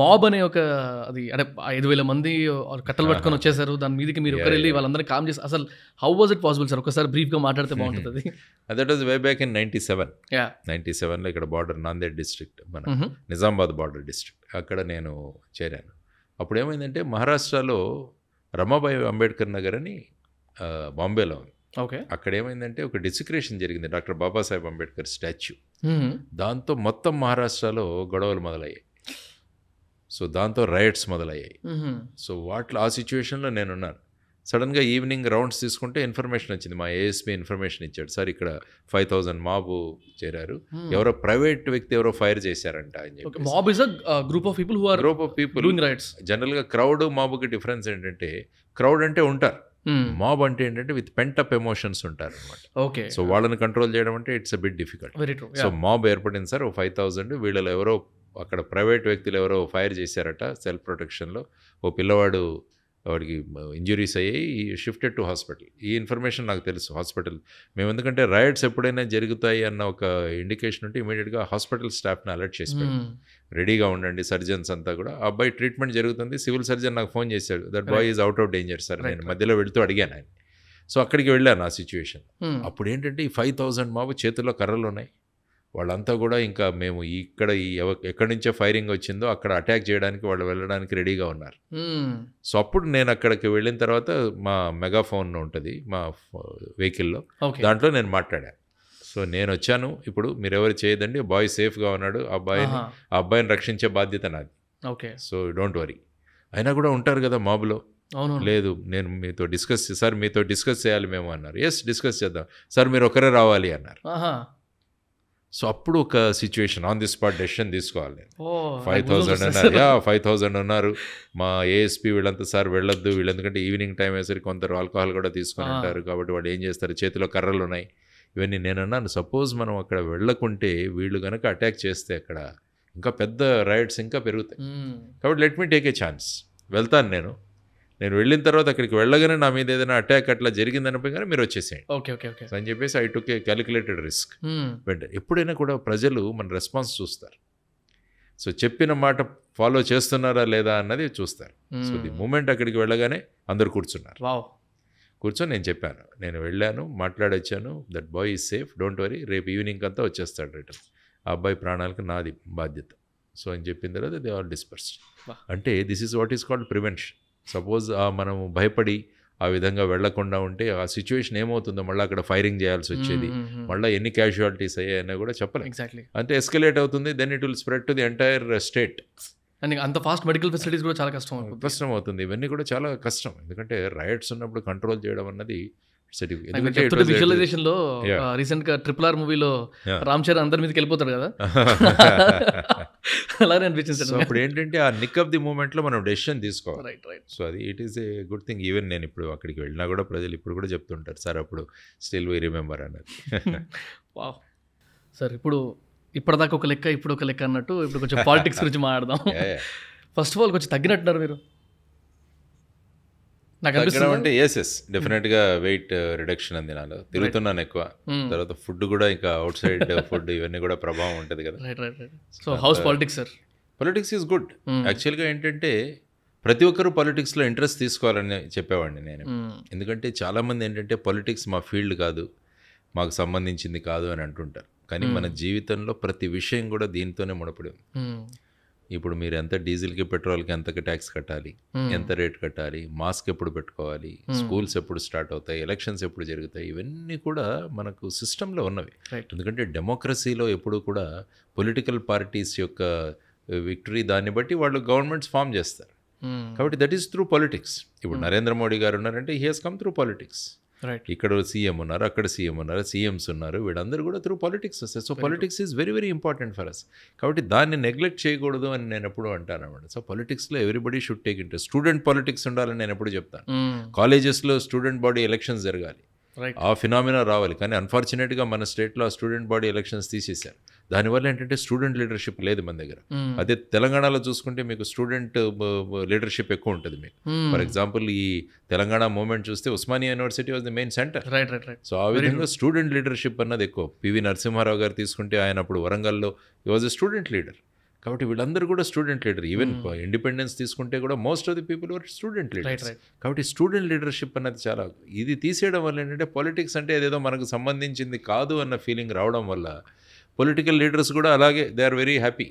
మాబ్ అనే ఒక అది అంటే ఐదు వేల మంది కట్టలు పట్టుకొని వచ్చేసారు దాని మీదకి మీరు ఒకరు వెళ్ళి వాళ్ళందరినీ కామ్ చేసి అసలు how was it possible sir ఒకసారి బ్రీఫ్గా మాట్లాడితే బాగుంటుంది అది that was way back in ninety seven ninety సెవెన్లో ఇక్కడ బార్డర్ నాందేడ్ డిస్ట్రిక్ట్ మన mm-hmm. నిజామాబాద్ బార్డర్ డిస్ట్రిక్ట్ అక్కడ నేను చేరాను అప్పుడు ఏమైందంటే మహారాష్ట్రలో రమాబాయి అంబేద్కర్ నగర్ అని బాంబేలో ఉంది ఓకే అక్కడ ఏమైందంటే ఒక డిసిక్రేషన్ జరిగింది డాక్టర్ బాబాసాహెబ్ అంబేద్కర్ స్టాచ్యూ దాంతో మొత్తం మహారాష్ట్రలో గొడవలు మొదలయ్యాయి సో దాంతో రైట్స్ మొదలయ్యాయి సో వాటిలో ఆ సిచ్యువేషన్లో ఉన్నాను సడన్గా ఈవినింగ్ రౌండ్స్ తీసుకుంటే ఇన్ఫర్మేషన్ వచ్చింది మా ఏఎస్పి ఇన్ఫర్మేషన్ ఇచ్చాడు సార్ ఇక్కడ ఫైవ్ థౌసండ్ మాబు చేరారు ఎవరో ప్రైవేట్ వ్యక్తి ఎవరో ఫైర్ చేశారంట అని చెప్పి group of people group of people rights జనరల్గా క్రౌడ్ మాబుకి డిఫరెన్స్ ఏంటంటే క్రౌడ్ అంటే ఉంటారు మాబ్ hmm. అంటే ఏంటంటే విత్ పెంట్ అప్ ఎమోషన్స్ ఉంటారు అనమాట ఓకే సో వాళ్ళని కంట్రోల్ చేయడం అంటే it's bit difficult so mob ఏర్పడింది సార్ ఫైవ్ థౌసండ్ వీళ్ళు ఎవరో అక్కడ ప్రైవేట్ వ్యక్తులు ఎవరో ఫైర్ చేశారట సెల్ఫ్ ప్రొటెక్షన్లో ఓ పిల్లవాడు వాడికి ఇంజురీస్ అయ్యాయి షిఫ్టెడ్ టు హాస్పిటల్ ఈ ఇన్ఫర్మేషన్ నాకు తెలుసు హాస్పిటల్ మేము ఎందుకంటే రైడ్స్ ఎప్పుడైనా జరుగుతాయి అన్న ఒక ఇండికేషన్ ఉంటే ఇమీడియట్గా హాస్పిటల్ స్టాఫ్ని అలర్ట్ చేసి రెడీగా ఉండండి సర్జన్స్ అంతా కూడా ఆ అబ్బాయి ట్రీట్మెంట్ జరుగుతుంది సివిల్ సర్జన్ నాకు ఫోన్ చేశాడు that boy is out of danger sir నేను మధ్యలో వెళుతూ అడిగాను ఆయన సో అక్కడికి వెళ్ళాను ఆ సిచ్యువేషన్ అప్పుడు ఏంటంటే ఈ ఫైవ్ థౌజండ్ మాబు చేతుల్లో కర్రలు ఉన్నాయి వాళ్ళంతా కూడా ఇంకా మేము ఇక్కడ ఎక్కడి నుంచో ఫైరింగ్ వచ్చిందో అక్కడ అటాక్ చేయడానికి వాళ్ళు వెళ్ళడానికి రెడీగా ఉన్నారు సో అప్పుడు నేను అక్కడికి వెళ్ళిన తర్వాత మా మెగాఫోన్ ఉంటుంది మా వెహికల్లో దాంట్లో నేను మాట్లాడాను సో నేను వచ్చాను ఇప్పుడు మీరు ఎవరు చేయదండి బాయ్ సేఫ్గా ఉన్నాడు అబ్బాయిని ఆ అబ్బాయిని రక్షించే బాధ్యత నాది ఓకే సో డోంట్ వరీ అయినా కూడా ఉంటారు కదా మాబులో అవును లేదు నేను మీతో డిస్కస్ సార్ మీతో డిస్కస్ చేయాలి మేము అన్నారు ఎస్ డిస్కస్ చేద్దాం సార్ మీరు ఒకరే రావాలి అన్నారు సో అప్పుడు ఒక situation on the spot decision తీసుకోవాలి నేను ఫైవ్ థౌజండ్ అన్నారు యా ఫైవ్ థౌజండ్ ఉన్నారు మా ఏఎస్పీ వీళ్ళంతా సార్ వెళ్ళొద్దు వీళ్ళు ఎందుకంటే ఈవినింగ్ టైం వేసరికి కొందరు ఆల్కహాల్ కూడా తీసుకొని ఉంటారు కాబట్టి వాళ్ళు ఏం చేస్తారు చేతిలో కర్రలు ఉన్నాయి ఇవన్నీ నేనన్నాను సపోజ్ మనం అక్కడ వెళ్ళకుంటే వీళ్ళు కనుక అటాక్ చేస్తే అక్కడ ఇంకా పెద్ద రైడ్స్ ఇంకా పెరుగుతాయి కాబట్టి let me take a chance వెళ్తాను నేను నేను వెళ్ళిన తర్వాత అక్కడికి వెళ్ళగానే నా మీద ఏదైనా అటాక్ అట్లా జరిగిందనిపోయినా మీరు వచ్చేసేయండి ఓకే ఓకే ఓకే అని చెప్పేసి I took a calculated risk but ఎప్పుడైనా కూడా ప్రజలు మన రెస్పాన్స్ చూస్తారు సో చెప్పిన మాట ఫాలో చేస్తున్నారా లేదా అన్నది చూస్తారు సో ది మూమెంట్ అక్కడికి వెళ్ళగానే అందరు కూర్చున్నారు కూర్చొని నేను చెప్పాను నేను వెళ్ళాను మాట్లాడొచ్చాను that boy is safe don't worry రేపు ఈవినింగ్ అంతా వచ్చేస్తాడు రిటర్న్ ఆ అబ్బాయి ప్రాణాలకు నాది బాధ్యత సో అని చెప్పిన తర్వాత దే ఆర్ డిస్పర్స్ అంటే this is what is called prevention suppose మనం భయపడి ఆ విధంగా వెళ్లకుండా ఉంటే ఆ సిచ్యువేషన్ ఏమవుతుందో మళ్ళీ అక్కడ ఫైరింగ్ చేయాల్సి వచ్చేది మళ్ళీ ఎన్ని క్యాజువాలిటీస్ అయ్యాయన్నా కూడా చెప్పలేం ఎగ్జాక్ట్లీ అంటే ఎస్కలేట్ అవుతుంది then it will spread to the entire state and అంత ఫాస్ట్ మెడికల్ ఫెసిలిటీస్ కూడా చాలా కష్టం కష్టం అవుతుంది ఇవన్నీ కూడా చాలా కష్టం ఎందుకంటే రైట్స్ ఉన్నప్పుడు కంట్రోల్ చేయడం అన్నది విజువలైజేషన్ లో రీసెంట్ గా ట్రిపుల్ ఆర్ మూవీలో రామ్ చరణ్ అందరి మీదకి వెళ్ళిపోతాడు కదా అలానే అనిపించింది ఇప్పుడు ఏంటంటే ఆ నిక్ ఆఫ్ ది మూమెంట్ లో మనం డెసిషన్ తీసుకోవాలి రైట్ రైట్ సో అది it is a good thing even నేను ఇప్పుడు అక్కడికి వెళ్ళినా కూడా ప్రజలు ఇప్పుడు కూడా చెప్తుంటారు సార్ అప్పుడు స్టిల్ వై రిమెంబర్ అన్నది వావ్ సార్ ఇప్పుడు ఇప్పటిదాకా ఒక లెక్క ఇప్పుడు ఒక లెక్క అన్నట్టు ఇప్పుడు కొంచెం పాలిటిక్స్ గురించి మాట్లాడదాం ఫస్ట్ ఆఫ్ ఆల్ కొంచెం తగ్గినట్టున్నారు మీరు నాకు అంటే ఎస్ ఎస్ డెఫినెట్ గా వెయిట్ రిడక్షన్ uh, అంది నాలో తిరుగుతున్నాను ఎక్కువ hmm. తర్వాత ఫుడ్ కూడా ఇంకా అవుట్ సైడ్ ఫుడ్ ఇవన్నీ కూడా ప్రభావం ఉంటుంది కదా so house politics sir politics is good యాక్చువల్గా ఏంటంటే ప్రతి ఒక్కరూ పాలిటిక్స్లో ఇంట్రెస్ట్ తీసుకోవాలని చెప్పేవాడిని నేను hmm. ఎందుకంటే చాలామంది ఏంటంటే పాలిటిక్స్ మా ఫీల్డ్ కాదు మాకు సంబంధించింది కాదు అని అంటుంటారు కానీ hmm. మన జీవితంలో ప్రతి విషయం కూడా దీనితోనే ముడపడి ఇప్పుడు మీరు ఎంత డీజిల్కి పెట్రోల్కి ఎంతకి ట్యాక్స్ కట్టాలి ఎంత రేట్ కట్టాలి మాస్క్ ఎప్పుడు పెట్టుకోవాలి స్కూల్స్ ఎప్పుడు స్టార్ట్ అవుతాయి ఎలక్షన్స్ ఎప్పుడు జరుగుతాయి ఇవన్నీ కూడా మనకు సిస్టంలో ఉన్నవి ఎందుకంటే డెమోక్రసీలో ఎప్పుడు కూడా పొలిటికల్ పార్టీస్ యొక్క విక్టరీ దాన్ని బట్టి వాళ్ళు గవర్నమెంట్స్ ఫామ్ చేస్తారు కాబట్టి దట్ ఈస్ త్రూ పాలిటిక్స్ ఇప్పుడు నరేంద్ర మోడీ గారు ఉన్నారంటే he has come through politics ఇక్కడ సీఎం ఉన్నారు అక్కడ సీఎం ఉన్నారు సీఎంస్ ఉన్నారు వీళ్ళందరూ కూడా త్రూ పాలిటిక్స్ వస్తాయి so politics is very very important for us కాబట్టి దాన్ని నెగ్లెక్ట్ చేయకూడదు అని నేను ఎప్పుడు అంటానమాట సో పాలిటిక్స్లో everybody should take interest student politics ఉండాలని నేను ఎప్పుడు చెప్తాను కాలేజెస్లో స్టూడెంట్ బాడీ ఎలక్షన్స్ జరగాలి ఆ ఫినామినా రావాలి కానీ అన్ఫార్చునేట్గా మన స్టేట్లో ఆ స్టూడెంట్ బాడీ ఎలక్షన్స్ తీసేశారు దానివల్ల ఏంటంటే స్టూడెంట్ లీడర్షిప్ లేదు మన దగ్గర అదే తెలంగాణలో చూసుకుంటే మీకు స్టూడెంట్ లీడర్షిప్ ఎక్కువ ఉంటుంది మీకు ఫర్ ఎగ్జాంపుల్ ఈ తెలంగాణ మూమెంట్ చూస్తే Osmania university was the main centre right right right so ఆ విధంగా స్టూడెంట్ లీడర్షిప్ అన్నది ఎక్కువ పివి నరసింహారావు గారు తీసుకుంటే ఆయన అప్పుడు వరంగల్లో ఈ వాజ్ ఎ స్టూడెంట్ లీడర్ కాబట్టి వీళ్ళందరూ కూడా స్టూడెంట్ లీడర్ ఈవెన్ ఇండిపెండెన్స్ తీసుకుంటే కూడా most of the people are student leaders కాబట్టి స్టూడెంట్ లీడర్షిప్ అన్నది చాలా ఇది తీసేయడం వల్ల ఏంటంటే పాలిటిక్స్ అంటే ఏదేదో మనకు సంబంధించింది కాదు అన్న ఫీలింగ్ రావడం వల్ల పొలిటికల్ లీడర్స్ కూడా అలాగే దే ఆర్ వెరీ హ్యాపీ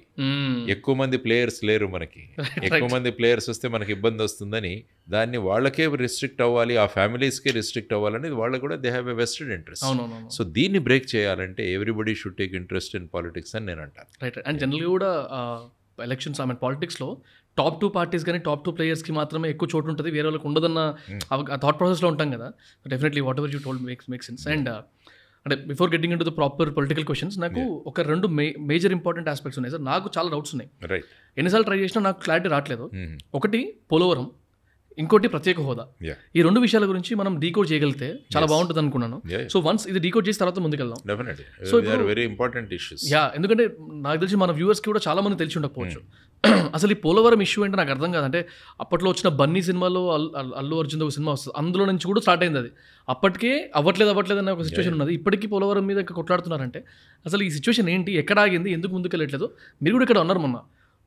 ఎక్కువ మంది ప్లేయర్స్ లేరు మనకి ఎక్కువ మంది ప్లేయర్స్ వస్తే మనకి ఇబ్బంది వస్తుందని దాన్ని వాళ్ళకే రిస్ట్రిక్ట్ అవ్వాలి ఆ ఫ్యామిలీస్కే రిస్ట్రిక్ట్ అవ్వాలని వాళ్ళకి కూడా they have a vested interest so దీన్ని బ్రేక్ చేయాలంటే everybody should take interest in politics అని నేను అంటాను రైట్ అండ్ జనరల్గా కూడా ఎలక్షన్స్ ఐ మీన్ పాలిటిక్స్లో టాప్ టూ పార్టీస్ కానీ టాప్ టూ ప్లేయర్స్కి మాత్రమే ఎక్కువ చోటు ఉంటుంది వేరే వాళ్ళకి ఉండదన్న థాట్ ప్రాసెస్లో ఉంటాం కదా definitely whatever you told makes make sense and అంటే before getting into the proper political questions నాకు ఒక రెండు మే మేజర్ ఇంపార్టెంట్ ఆస్పెక్ట్స్ ఉన్నాయి సార్ నాకు చాలా డౌట్స్ ఉన్నాయి ఎన్నిసార్లు ట్రై చేసినా నాకు క్లారిటీ రావట్లేదు mm-hmm. ఒకటి పోలవరం ఇంకోటి ప్రత్యేక హోదా ఈ రెండు విషయాల గురించి మనం డీకోడ్ చేయగలిగితే చాలా బాగుంటుంది అనుకున్నాను సో వన్స్ ఇది డీకోడ్ చేసిన తర్వాత ముందుకెళ్దాం so very important issues yeah ఎందుకంటే నాకు తెలిసి మన కి కూడా చాలా మంది తెలిసి ఉండకపోవచ్చు mm. అసలు ఈ పోలవరం ఇష్యూ అంటే నాకు అర్థం కాదు అంటే అప్పట్లో వచ్చిన బన్నీ సినిమాలో అల్లు అర్జున్ ఒక సినిమా వస్తుంది అందులో నుంచి కూడా స్టార్ట్ అయింది అది అప్పటికే అవ్వట్లేదు అవ్వట్లేదు అనే ఒక సిచ్యువేషన్ ఉన్నది ఇప్పటికీ పోలవరం మీద కొట్లాడుతున్నారంటే అసలు ఈ సిచ్యువేషన్ ఏంటి ఎక్కడ ఆగింది ఎందుకు ముందుకు వెళ్ళట్లేదు మీరు కూడా ఇక్కడ ఉన్నారు మొన్న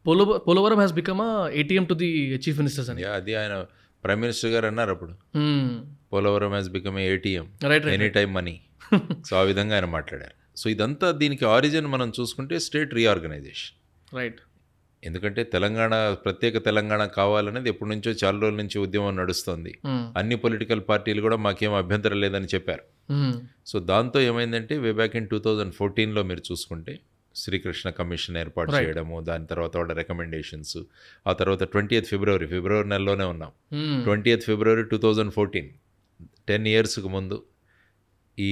పోల Polavaram has become ATM to the chief ministers అని అది ఆయన ప్రైమ్ మినిస్టర్ గారు అన్నారు అప్పుడు Polavaram has become ATM right any time money so ఆ విధంగా ఆయన మాట్లాడారు సో ఇదంతా దీనికి ఆరిజిన్ మనం చూసుకుంటే స్టేట్ రీఆర్గనైజేషన్ రైట్ ఎందుకంటే తెలంగాణ ప్రత్యేక తెలంగాణ కావాలనేది ఎప్పటి నుంచో చాలా రోజుల నుంచి ఉద్యమం నడుస్తుంది అన్ని పొలిటికల్ పార్టీలు కూడా మాకేం అభ్యంతరం లేదని చెప్పారు సో దాంతో ఏమైందంటే way back in two thousand ఫోర్టీన్లో మీరు చూసుకుంటే శ్రీకృష్ణ కమిషన్ ఏర్పాటు చేయడము దాని తర్వాత వాళ్ళ రికమెండేషన్స్ ఆ తర్వాత ట్వంటీ ఫిబ్రవరి ఫిబ్రవరి నెలలోనే ఉన్నాం twenty February two thousand fourteen ten ఇయర్స్కి ముందు ఈ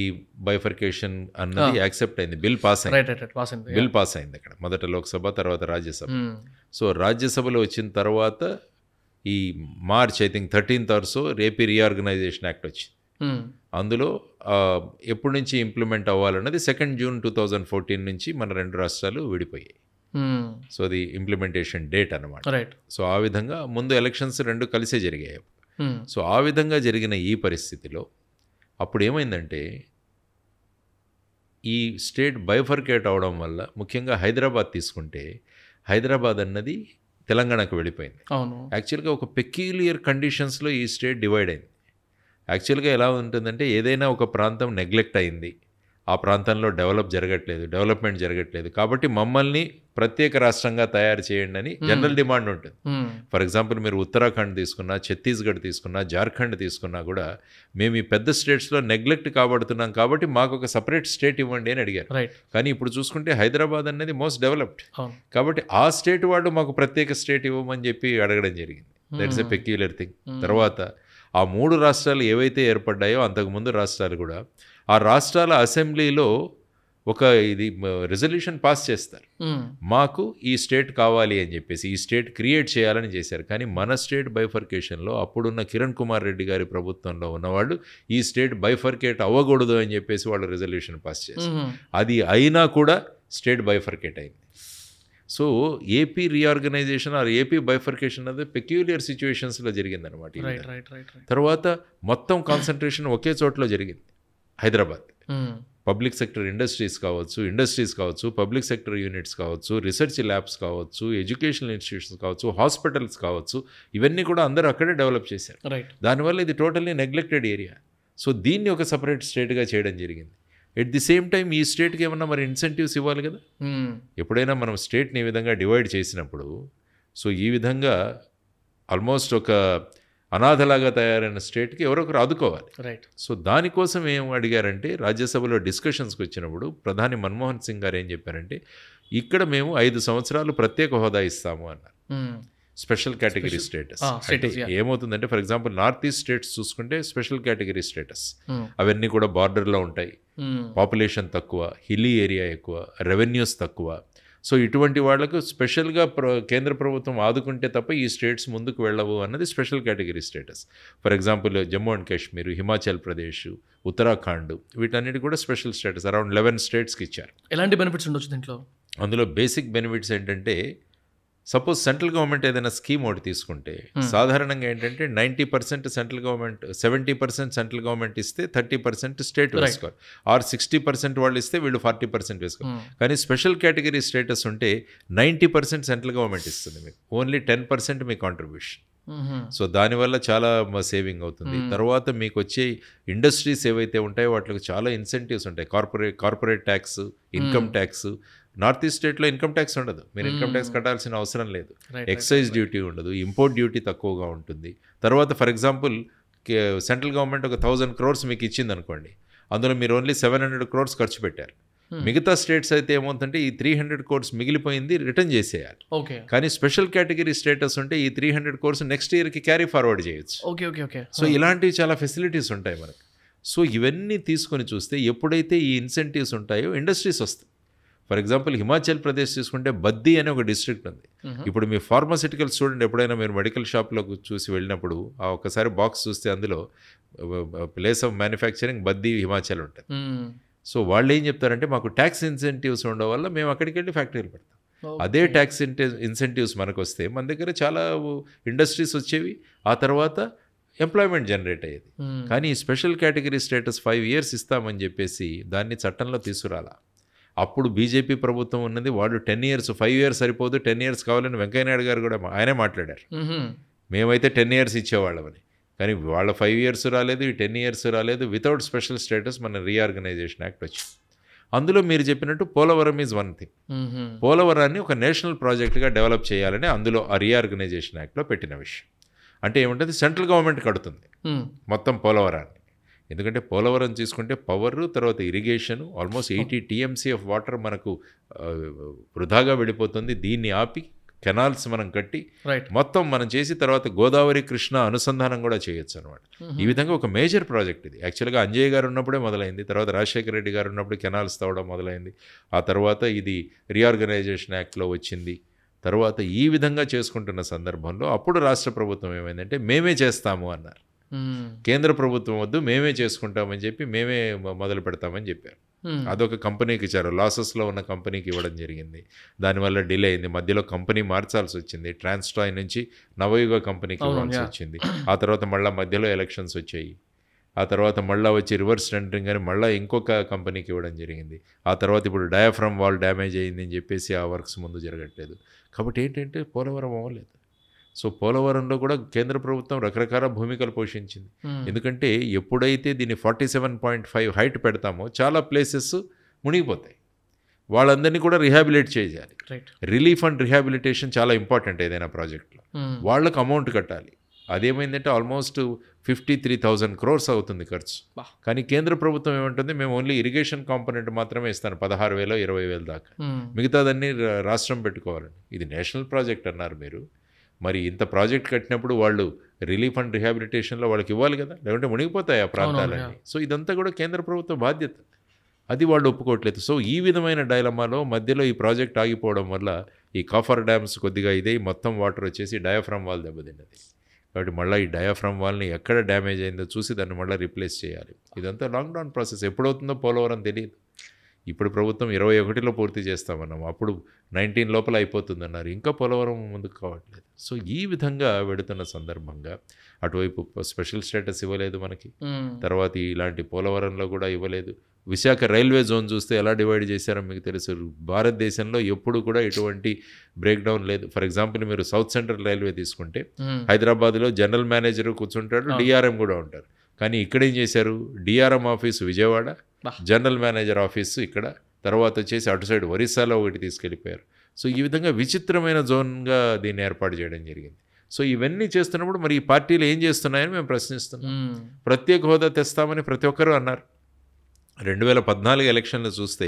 బైఫర్కేషన్ అన్నది యాక్సెప్ట్ అయింది బిల్ పాస్ అయింది బిల్ పాస్ అయింది అక్కడ మొదట లోక్సభ తర్వాత రాజ్యసభ hmm. సో రాజ్యసభలో వచ్చిన తర్వాత ఈ March I think thirteenth or రేపీ రీఆర్గనైజేషన్ యాక్ట్ వచ్చింది hmm. అందులో ఎప్పటి నుంచి ఇంప్లిమెంట్ అవ్వాలన్నది second June two thousand fourteen నుంచి మన రెండు రాష్ట్రాలు విడిపోయాయి hmm. సో అది ఇంప్లిమెంటేషన్ డేట్ అనమాట సో ఆ విధంగా ముందు ఎలక్షన్స్ రెండు కలిసే జరిగాయి సో ఆ విధంగా జరిగిన ఈ పరిస్థితిలో అప్పుడు ఏమైందంటే ఈ స్టేట్ బైఫర్కేట్ అవడం వల్ల ముఖ్యంగా హైదరాబాద్ తీసుకుంటే హైదరాబాద్ అన్నది తెలంగాణకు వెళ్ళిపోయింది అవును యాక్చువల్గా ఒక పెక్యులియర్ కండిషన్స్లో ఈ స్టేట్ డివైడ్ అయింది యాక్చువల్గా ఎలా ఉంటుందంటే ఏదైనా ఒక ప్రాంతం నెగ్లెక్ట్ అయింది ఆ ప్రాంతంలో డెవలప్ జరగట్లేదు డెవలప్మెంట్ జరగట్లేదు కాబట్టి మమ్మల్ని ప్రత్యేక రాష్ట్రంగా తయారు చేయండి అని జనరల్ డిమాండ్ ఉంటుంది ఫర్ ఎగ్జాంపుల్ మీరు ఉత్తరాఖండ్ తీసుకున్నా ఛత్తీస్గఢ్ తీసుకున్నా జార్ఖండ్ తీసుకున్నా కూడా మేము ఈ పెద్ద స్టేట్స్లో నెగ్లెక్ట్ కాబడుతున్నాం కాబట్టి మాకు ఒక సపరేట్ స్టేట్ ఇవ్వండి అని అడిగారు కానీ ఇప్పుడు చూసుకుంటే హైదరాబాద్ అనేది మోస్ట్ డెవలప్డ్ కాబట్టి ఆ స్టేట్ వాళ్ళు మాకు ప్రత్యేక స్టేట్ ఇవ్వమని చెప్పి అడగడం జరిగింది దట్స్ ఎ పెక్యులర్ థింగ్ తర్వాత ఆ మూడు రాష్ట్రాలు ఏవైతే ఏర్పడ్డాయో అంతకుముందు రాష్ట్రాలు కూడా ఆ రాష్ట్రాల అసెంబ్లీలో ఒక ఇది రెజల్యూషన్ పాస్ చేస్తారు hmm. మాకు ఈ స్టేట్ కావాలి అని చెప్పేసి ఈ స్టేట్ క్రియేట్ చేయాలని చేశారు కానీ మన స్టేట్ బైఫర్కేషన్లో అప్పుడున్న కిరణ్ కుమార్ రెడ్డి గారి ప్రభుత్వంలో ఉన్నవాళ్ళు ఈ స్టేట్ బైఫర్కేట్ అవ్వకూడదు అని చెప్పేసి వాళ్ళు రెజల్యూషన్ పాస్ చేశారు hmm. అది అయినా కూడా స్టేట్ బైఫర్కేట్ అయింది so AP reorganization or AP bifurcation అనేది పెక్యులియర్ సిచ్యువేషన్స్లో జరిగిందనమాట తర్వాత మొత్తం కాన్సన్ట్రేషన్ ఒకే చోట్ల జరిగింది హైదరాబాద్ పబ్లిక్ సెక్టర్ ఇండస్ట్రీస్ కావచ్చు ఇండస్ట్రీస్ కావచ్చు పబ్లిక్ సెక్టర్ యూనిట్స్ కావచ్చు రీసెర్చ్ ల్యాబ్స్ కావచ్చు ఎడ్యుకేషనల్ ఇన్స్టిట్యూషన్స్ కావచ్చు హాస్పిటల్స్ కావచ్చు ఇవన్నీ కూడా అందరూ అక్కడే డెవలప్ చేశారు దానివల్ల ఇది టోటల్లీ నెగ్లెక్టెడ్ ఏరియా సో దీన్ని ఒక సపరేట్ స్టేట్గా చేయడం జరిగింది ఎట్ ది సేమ్ టైం ఈ స్టేట్కి ఏమన్నా మరి ఇన్సెంటివ్స్ ఇవ్వాలి కదా ఎప్పుడైనా మనం స్టేట్ని ఈ విధంగా డివైడ్ చేసినప్పుడు సో ఈ విధంగా ఆల్మోస్ట్ ఒక అనాథలాగా తయారైన స్టేట్కి ఎవరొకరు ఆదుకోవాలి రైట్ సో దానికోసం ఏం అడిగారంటే రాజ్యసభలో డిస్కషన్స్కి వచ్చినప్పుడు ప్రధాని మన్మోహన్ సింగ్ గారు ఏం చెప్పారంటే ఇక్కడ మేము ఐదు సంవత్సరాలు ప్రత్యేక హోదా ఇస్తాము అన్నారు స్పెషల్ కేటగిరీ స్టేటస్ ఏమవుతుందంటే for example north east states చూసుకుంటే స్పెషల్ కేటగిరీ స్టేటస్ అవన్నీ కూడా బార్డర్లో ఉంటాయి పాపులేషన్ తక్కువ హిల్లీ ఏరియా ఎక్కువ రెవెన్యూస్ తక్కువ సో ఇటువంటి వాళ్లకు స్పెషల్గా ప్ర కేంద్ర ప్రభుత్వం ఆదుకుంటే తప్ప ఈ స్టేట్స్ ముందుకు వెళ్ళవు అన్నది special category status for example Jammu and Kashmir Himachal Pradesh Uttarakhand వీటన్నిటి కూడా స్పెషల్ స్టేటస్ అరౌండ్ లెవెన్ స్టేట్స్కి ఇచ్చారు ఎలాంటి బెనిఫిట్స్ ఉండొచ్చు దీంట్లో అందులో బేసిక్ బెనిఫిట్స్ ఏంటంటే సపోజ్ సెంట్రల్ గవర్నమెంట్ ఏదైనా స్కీమ్ ఒకటి తీసుకుంటే hmm. సాధారణంగా ఏంటంటే ninety percent central government seventy percent central government ఇస్తే థర్టీ పర్సెంట్ స్టేట్ వేసుకోవాలి ఆర్ సిక్స్టీ పర్సెంట్ వాళ్ళు ఇస్తే వీళ్ళు ఫార్టీ పర్సెంట్ వేసుకోవాలి hmm. కానీ స్పెషల్ కేటగిరీ స్టేటస్ ఉంటే నైంటీ పర్సెంట్ సెంట్రల్ గవర్నమెంట్ ఇస్తుంది మీకు ఓన్లీ టెన్ పర్సెంట్ మీ కాంట్రిబ్యూషన్ mm-hmm. సో దానివల్ల చాలా సేవింగ్ అవుతుంది hmm. తర్వాత మీకు వచ్చే ఇండస్ట్రీస్ ఏవైతే ఉంటాయో వాటికి చాలా ఇన్సెంటివ్స్ ఉంటాయి corporate corporate tax income tax north east స్టేట్లో ఇన్కమ్ ట్యాక్స్ ఉండదు మీరు ఇన్కమ్ ట్యాక్స్ hmm. కట్టాల్సిన అవసరం లేదు ఎక్సైజ్ డ్యూటీ ఉండదు ఇంపోర్ట్ డ్యూటీ తక్కువగా ఉంటుంది తర్వాత ఫర్ ఎగ్జాంపుల్ సెంట్రల్ గవర్నమెంట్ ఒక థౌజండ్ క్రోర్స్ మీకు ఇచ్చింది అనుకోండి అందులో మీరు ఓన్లీ సెవెన్ హండ్రెడ్ క్రోర్స్ ఖర్చు పెట్టారు hmm. మిగతా స్టేట్స్ అయితే ఏమవుతుంటే ఈ త్రీ హండ్రెడ్ కోర్స్ మిగిలిపోయింది రిటర్న్ చేసేయాలి ఓకే కానీ స్పెషల్ కేటగిరీ స్టేటస్ ఉంటే ఈ త్రీ హండ్రెడ్ కోర్స్ నెక్స్ట్ ఇయర్కి క్యారీ ఫార్వర్డ్ చేయొచ్చు ఓకే ఓకే ఓకే సో ఇలాంటివి చాలా ఫెసిలిటీస్ ఉంటాయి మనకు సో ఇవన్నీ తీసుకొని చూస్తే ఎప్పుడైతే ఈ ఇన్సెంటివ్స్ ఉంటాయో ఇండస్ట్రీస్ వస్తాయి ఫర్ ఎగ్జాంపుల్ హిమాచల్ ప్రదేశ్ చూసుకుంటే బద్దీ అనే ఒక డిస్ట్రిక్ట్ ఉంది ఇప్పుడు మీ ఫార్మాసిటికల్ స్టూడెంట్ ఎప్పుడైనా మీరు మెడికల్ షాప్లో చూసి వెళ్ళినప్పుడు ఆ ఒకసారి బాక్స్ చూస్తే అందులో place of manufacturing Baddi Himachal ఉంటుంది సో వాళ్ళు ఏం చెప్తారంటే మాకు ట్యాక్స్ ఇన్సెంటివ్స్ ఉండడం వల్ల మేము అక్కడికి వెళ్ళి ఫ్యాక్టరీలు పెడతాం అదే ట్యాక్స్ ఇన్సెంటివ్స్ మనకు వస్తే మన దగ్గర చాలా ఇండస్ట్రీస్ వచ్చేవి ఆ తర్వాత ఎంప్లాయ్మెంట్ జనరేట్ అయ్యేది కానీ special category status five years ఇస్తామని చెప్పేసి దాన్ని చట్టంలో తీసుకురాలా అప్పుడు బీజేపీ ప్రభుత్వం ఉన్నది వాళ్ళు టెన్ ఇయర్స్ ఫైవ్ ఇయర్స్ సరిపోదు టెన్ ఇయర్స్ కావాలని వెంకయ్యనాయుడు గారు కూడా ఆయనే మాట్లాడారు మేమైతే టెన్ ఇయర్స్ ఇచ్చేవాళ్ళమని కానీ వాళ్ళ ఫైవ్ ఇయర్స్ రాలేదు ఈ టెన్ ఇయర్స్ రాలేదు వితౌట్ స్పెషల్ స్టేటస్ మన రీఆర్గనైజేషన్ యాక్ట్ వచ్చింది అందులో మీరు చెప్పినట్టు పోలవరం ఈజ్ వన్ థింగ్ పోలవరాన్ని ఒక నేషనల్ ప్రాజెక్ట్గా డెవలప్ చేయాలని అందులో ఆ రీఆర్గనైజేషన్ యాక్ట్లో పెట్టిన విషయం అంటే ఏమంటుంది సెంట్రల్ గవర్నమెంట్ కడుతుంది మొత్తం పోలవరాన్ని ఎందుకంటే పోలవరం తీసుకుంటే పవర్ తర్వాత irrigation almost eighty TMC of water మనకు వృధాగా వెళ్ళిపోతుంది దీన్ని ఆపి కెనాల్స్ మనం కట్టి మొత్తం మనం చేసి తర్వాత గోదావరి కృష్ణ అనుసంధానం కూడా చేయొచ్చు అనమాట mm-hmm. ఈ విధంగా ఒక మేజర్ ప్రాజెక్ట్ ఇది యాక్చువల్గా అంజయ్ గారు ఉన్నప్పుడే మొదలైంది తర్వాత రాజశేఖర రెడ్డి గారు ఉన్నప్పుడు కెనాల్స్ తవ్వడం మొదలైంది ఆ తర్వాత ఇది రీఆర్గనైజేషన్ యాక్ట్లో వచ్చింది తర్వాత ఈ విధంగా చేసుకుంటున్న సందర్భంలో అప్పుడు రాష్ట్ర ప్రభుత్వం ఏమైందంటే మేమే చేస్తాము అన్నారు కేంద్ర ప్రభుత్వం వద్దు మేమే చేసుకుంటామని చెప్పి మేమే మొదలు పెడతామని చెప్పారు అదొక కంపెనీకి ఇచ్చారు లాసెస్లో ఉన్న కంపెనీకి ఇవ్వడం జరిగింది దానివల్ల డిలే అయింది మధ్యలో కంపెనీ మార్చాల్సి వచ్చింది ట్రాన్స్ట్రాయ్ నుంచి నవయుగ కంపెనీకి ఇవ్వాల్సి వచ్చింది ఆ తర్వాత మళ్ళీ మధ్యలో ఎలక్షన్స్ వచ్చాయి ఆ తర్వాత మళ్ళీ వచ్చి రివర్స్ టెండరింగ్ అని మళ్ళీ ఇంకొక కంపెనీకి ఇవ్వడం జరిగింది ఆ తర్వాత ఇప్పుడు డయాఫ్రమ్ వాల్ డ్యామేజ్ అయ్యిందని చెప్పేసి ఆ వర్క్స్ ముందు జరగట్లేదు కాబట్టి ఏంటంటే పోలవరం అవ్వలేదు సో పోలవరంలో కూడా కేంద్ర ప్రభుత్వం రకరకాల భూమికలు పోషించింది ఎందుకంటే ఎప్పుడైతే దీన్ని forty seven point five height పెడతామో చాలా ప్లేసెస్ మునిగిపోతాయి వాళ్ళందరినీ కూడా రిహాబిలేట్ చేయాలి రిలీఫ్ అండ్ రిహాబిలిటేషన్ చాలా ఇంపార్టెంట్ ఏదైనా ప్రాజెక్ట్లో వాళ్ళకు అమౌంట్ కట్టాలి అదేమైందంటే almost fifty three thousand crores అవుతుంది ఖర్చు కానీ కేంద్ర ప్రభుత్వం ఏమంటుంది మేము ఓన్లీ ఇరిగేషన్ కాంపోనెంట్ మాత్రమే ఇస్తాను పదహారు వేలు ఇరవై వేలు దాకా మిగతాదన్నీ రాష్ట్రం పెట్టుకోవాలని ఇది నేషనల్ ప్రాజెక్ట్ అన్నారు మీరు మరి ఇంత ప్రాజెక్ట్ కట్టినప్పుడు వాళ్ళు రిలీఫ్ అండ్ రిహాబిలిటేషన్లో వాళ్ళకి ఇవ్వాలి కదా లేకుంటే మునిగిపోతాయి ఆ ప్రాంతాలన్నీ సో ఇదంతా కూడా కేంద్ర ప్రభుత్వ బాధ్యత అది వాళ్ళు ఒప్పుకోవట్లేదు సో ఈ విధమైన డైలమాలో మధ్యలో ఈ ప్రాజెక్ట్ ఆగిపోవడం వల్ల ఈ కాఫర్ డ్యామ్స్ కొద్దిగా ఇదే మొత్తం వాటర్ వచ్చేసి డయాఫ్రమ్ వాల్ దెబ్బతిన్నది కాబట్టి మళ్ళీ ఈ డయాఫ్రమ్ వాల్ని ఎక్కడ డ్యామేజ్ అయిందో చూసి దాన్ని మళ్ళీ రీప్లేస్ చేయాలి ఇదంతా లాక్డౌన్ ప్రాసెస్ ఎప్పుడవుతుందో పోలవరం తెలియదు ఇప్పుడు ప్రభుత్వం ఇరవై ఒకటిలో పూర్తి చేస్తామన్నాము అప్పుడు నైన్టీన్ లోపల అయిపోతుందన్నారు ఇంకా పోలవరం ముందుకు కావట్లేదు సో ఈ విధంగా వెడుతున్న సందర్భంగా అటువైపు స్పెషల్ స్టేటస్ ఇవ్వలేదు మనకి తర్వాత ఇలాంటి పోలవరంలో కూడా ఇవ్వలేదు విశాఖ రైల్వే జోన్ చూస్తే ఎలా డివైడ్ చేశారో మీకు తెలుసు భారతదేశంలో ఎప్పుడు కూడా ఎటువంటి బ్రేక్ డౌన్ లేదు ఫర్ ఎగ్జాంపుల్ మీరు సౌత్ సెంట్రల్ రైల్వే తీసుకుంటే హైదరాబాద్లో జనరల్ మేనేజర్ కూర్చుంటాడు డిఆర్ఎం కూడా ఉంటారు కానీ ఇక్కడేం చేశారు DRM office Vijayawada general manager office ఇక్కడ తర్వాత వచ్చేసి అటు సైడ్ ఒరిస్సాలో ఒకటి తీసుకెళ్ళిపోయారు సో ఈ విధంగా విచిత్రమైన జోన్గా దీన్ని ఏర్పాటు చేయడం జరిగింది సో ఇవన్నీ చేస్తున్నప్పుడు మరి ఈ పార్టీలు ఏం చేస్తున్నాయని మేము ప్రశ్నిస్తున్నాం ప్రత్యేక హోదా తెస్తామని ప్రతి ఒక్కరూ అన్నారు రెండు వేల పద్నాలుగు ఎలక్షన్లు చూస్తే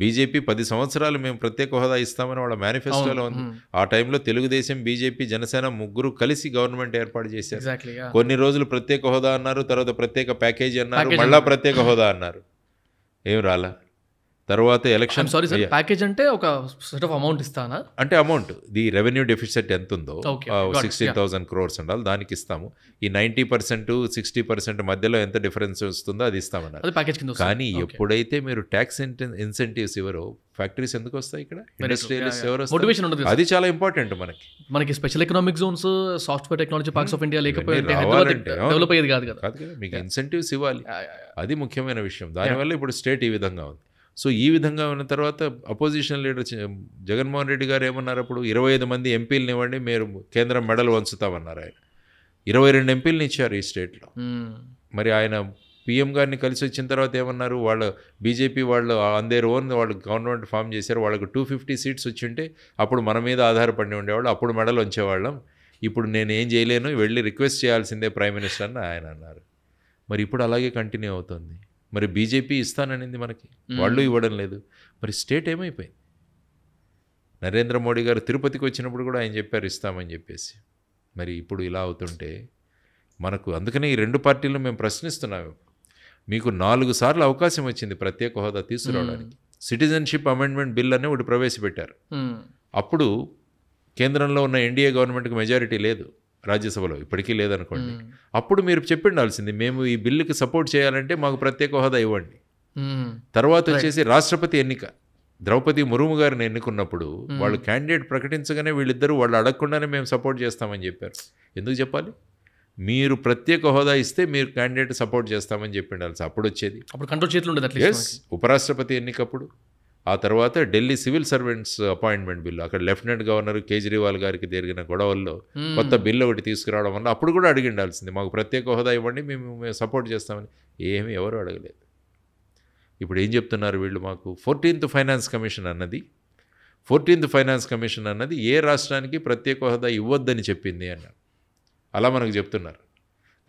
బీజేపీ పది సంవత్సరాలు మేము ప్రత్యేక హోదా ఇస్తామని వాళ్ళ మేనిఫెస్టోలో ఉంది ఆ టైంలో తెలుగుదేశం బీజేపీ జనసేన ముగ్గురు కలిసి గవర్నమెంట్ ఏర్పాటు చేశారు కొన్ని రోజులు ప్రత్యేక హోదా అన్నారు తర్వాత ప్రత్యేక ప్యాకేజీ అన్నారు మళ్ళా ప్రత్యేక హోదా అన్నారు એવું રાલા తర్వాత ఎలక్షన్ సారీ సార్ ప్యాకేజ్ అంటే ఒక సెట్ ఆఫ్ అమౌంట్ ఇస్తానా అంటే అమౌంట్ ది రెవెన్యూ డెఫిసిట్ ఎంత ఉందో సిక్స్టీన్ థౌసండ్ క్రోర్స్ ఉండాలి దానికి ఇస్తాము ఈ నైంటీ పర్సెంట్ సిక్స్టీ పర్సెంట్ మధ్యలో ఎంత డిఫరెన్స్ వస్తుందో అది ఇస్తామన్నారు ప్యాకేజ్ కింద కానీ ఎప్పుడైతే మీరు ట్యాక్స్ ఇన్సెంటివ్స్ ఇవ్వరో ఫ్యాక్టరీస్ ఎందుకు వస్తాయి ఇక్కడ మోటివేషన్ అది చాలా ఇంపార్టెంట్ మనకి మనకి special economic zones software technology parks of India లేకపోతే డెవలప్ అయ్యేది కాదు కదా మీకు ఇన్సెంటివ్స్ ఇవ్వాలి అది ముఖ్యమైన విషయం దానివల్ల ఇప్పుడు స్టేట్ ఈ విధంగా ఉంది సో ఈ విధంగా ఉన్న తర్వాత అపోజిషన్ లీడర్ జగన్మోహన్ రెడ్డి గారు ఏమన్నారు అప్పుడు ఇరవై ఐదు మంది ఎంపీలని ఇవ్వండి మీరు కేంద్రం మెడల్ వంచుతామన్నారు ఆయన ఇరవై రెండు ఎంపీలని ఇచ్చారు ఈ స్టేట్లో మరి ఆయన పీఎం గారిని కలిసి వచ్చిన తర్వాత ఏమన్నారు వాళ్ళు బీజేపీ వాళ్ళు అందేరు ఓన్ వాళ్ళు గవర్నమెంట్ ఫామ్ చేశారు వాళ్ళకు టూ ఫిఫ్టీ సీట్స్ వచ్చింటే అప్పుడు మన మీద ఆధారపడి ఉండేవాళ్ళు అప్పుడు మెడలు వంచేవాళ్ళం ఇప్పుడు నేను ఏం చేయలేను వెళ్ళి రిక్వెస్ట్ చేయాల్సిందే ప్రైమ్ మినిస్టర్ అని ఆయన అన్నారు మరి ఇప్పుడు అలాగే కంటిన్యూ అవుతుంది మరి బీజేపీ ఇస్తాననింది మనకి వాళ్ళు ఇవ్వడం లేదు మరి స్టేట్ ఏమైపోయింది నరేంద్ర మోడీ గారు తిరుపతికి వచ్చినప్పుడు కూడా ఆయన చెప్పారు ఇస్తామని చెప్పేసి మరి ఇప్పుడు ఇలా అవుతుంటే మనకు అందుకనే ఈ రెండు పార్టీలను మేము ప్రశ్నిస్తున్నాము మీకు నాలుగు సార్లు అవకాశం వచ్చింది ప్రత్యేక హోదా తీసుకురావడానికి సిటిజన్షిప్ అమెండ్మెంట్ బిల్ అనే ఒకటి ప్రవేశపెట్టారు అప్పుడు కేంద్రంలో ఉన్న ఎన్డీఏ గవర్నమెంట్కి మెజారిటీ లేదు రాజ్యసభలో ఇప్పటికీ లేదనుకోండి అప్పుడు మీరు చెప్పిండాల్సింది మేము ఈ బిల్లుకి సపోర్ట్ చేయాలంటే మాకు ప్రత్యేక హోదా ఇవ్వండి తర్వాత వచ్చేసి రాష్ట్రపతి ఎన్నిక ద్రౌపది మురుము గారిని ఎన్నుకున్నప్పుడు వాళ్ళు క్యాండిడేట్ ప్రకటించగానే వీళ్ళిద్దరూ వాళ్ళు అడగకుండానే మేము సపోర్ట్ చేస్తామని చెప్పారు ఎందుకు చెప్పాలి మీరు ప్రత్యేక హోదా ఇస్తే మీరు క్యాండిడేట్ సపోర్ట్ చేస్తామని చెప్పిండాలి అప్పుడు వచ్చేది అప్పుడు కంట్రోల్ చేతులు ఉండదు ఉపరాష్ట్రపతి ఎన్నికప్పుడు ఆ తర్వాత Delhi civil servants appointment bill అక్కడ లెఫ్టినెంట్ గవర్నర్ కేజ్రీవాల్ గారికి జరిగిన గొడవల్లో కొత్త బిల్లు ఒకటి తీసుకురావడం వల్ల అప్పుడు కూడా అడిగి ఉండాల్సింది మాకు ప్రత్యేక హోదా ఇవ్వండి మేము మేము సపోర్ట్ చేస్తామని ఏమి ఎవరు అడగలేదు ఇప్పుడు ఏం చెప్తున్నారు వీళ్ళు మాకు ఫోర్టీన్త్ ఫైనాన్స్ కమిషన్ అన్నది ఫోర్టీన్త్ ఫైనాన్స్ కమిషన్ అన్నది ఏ రాష్ట్రానికి ప్రత్యేక హోదా ఇవ్వద్దని చెప్పింది అన్నారు అలా మనకు చెప్తున్నారు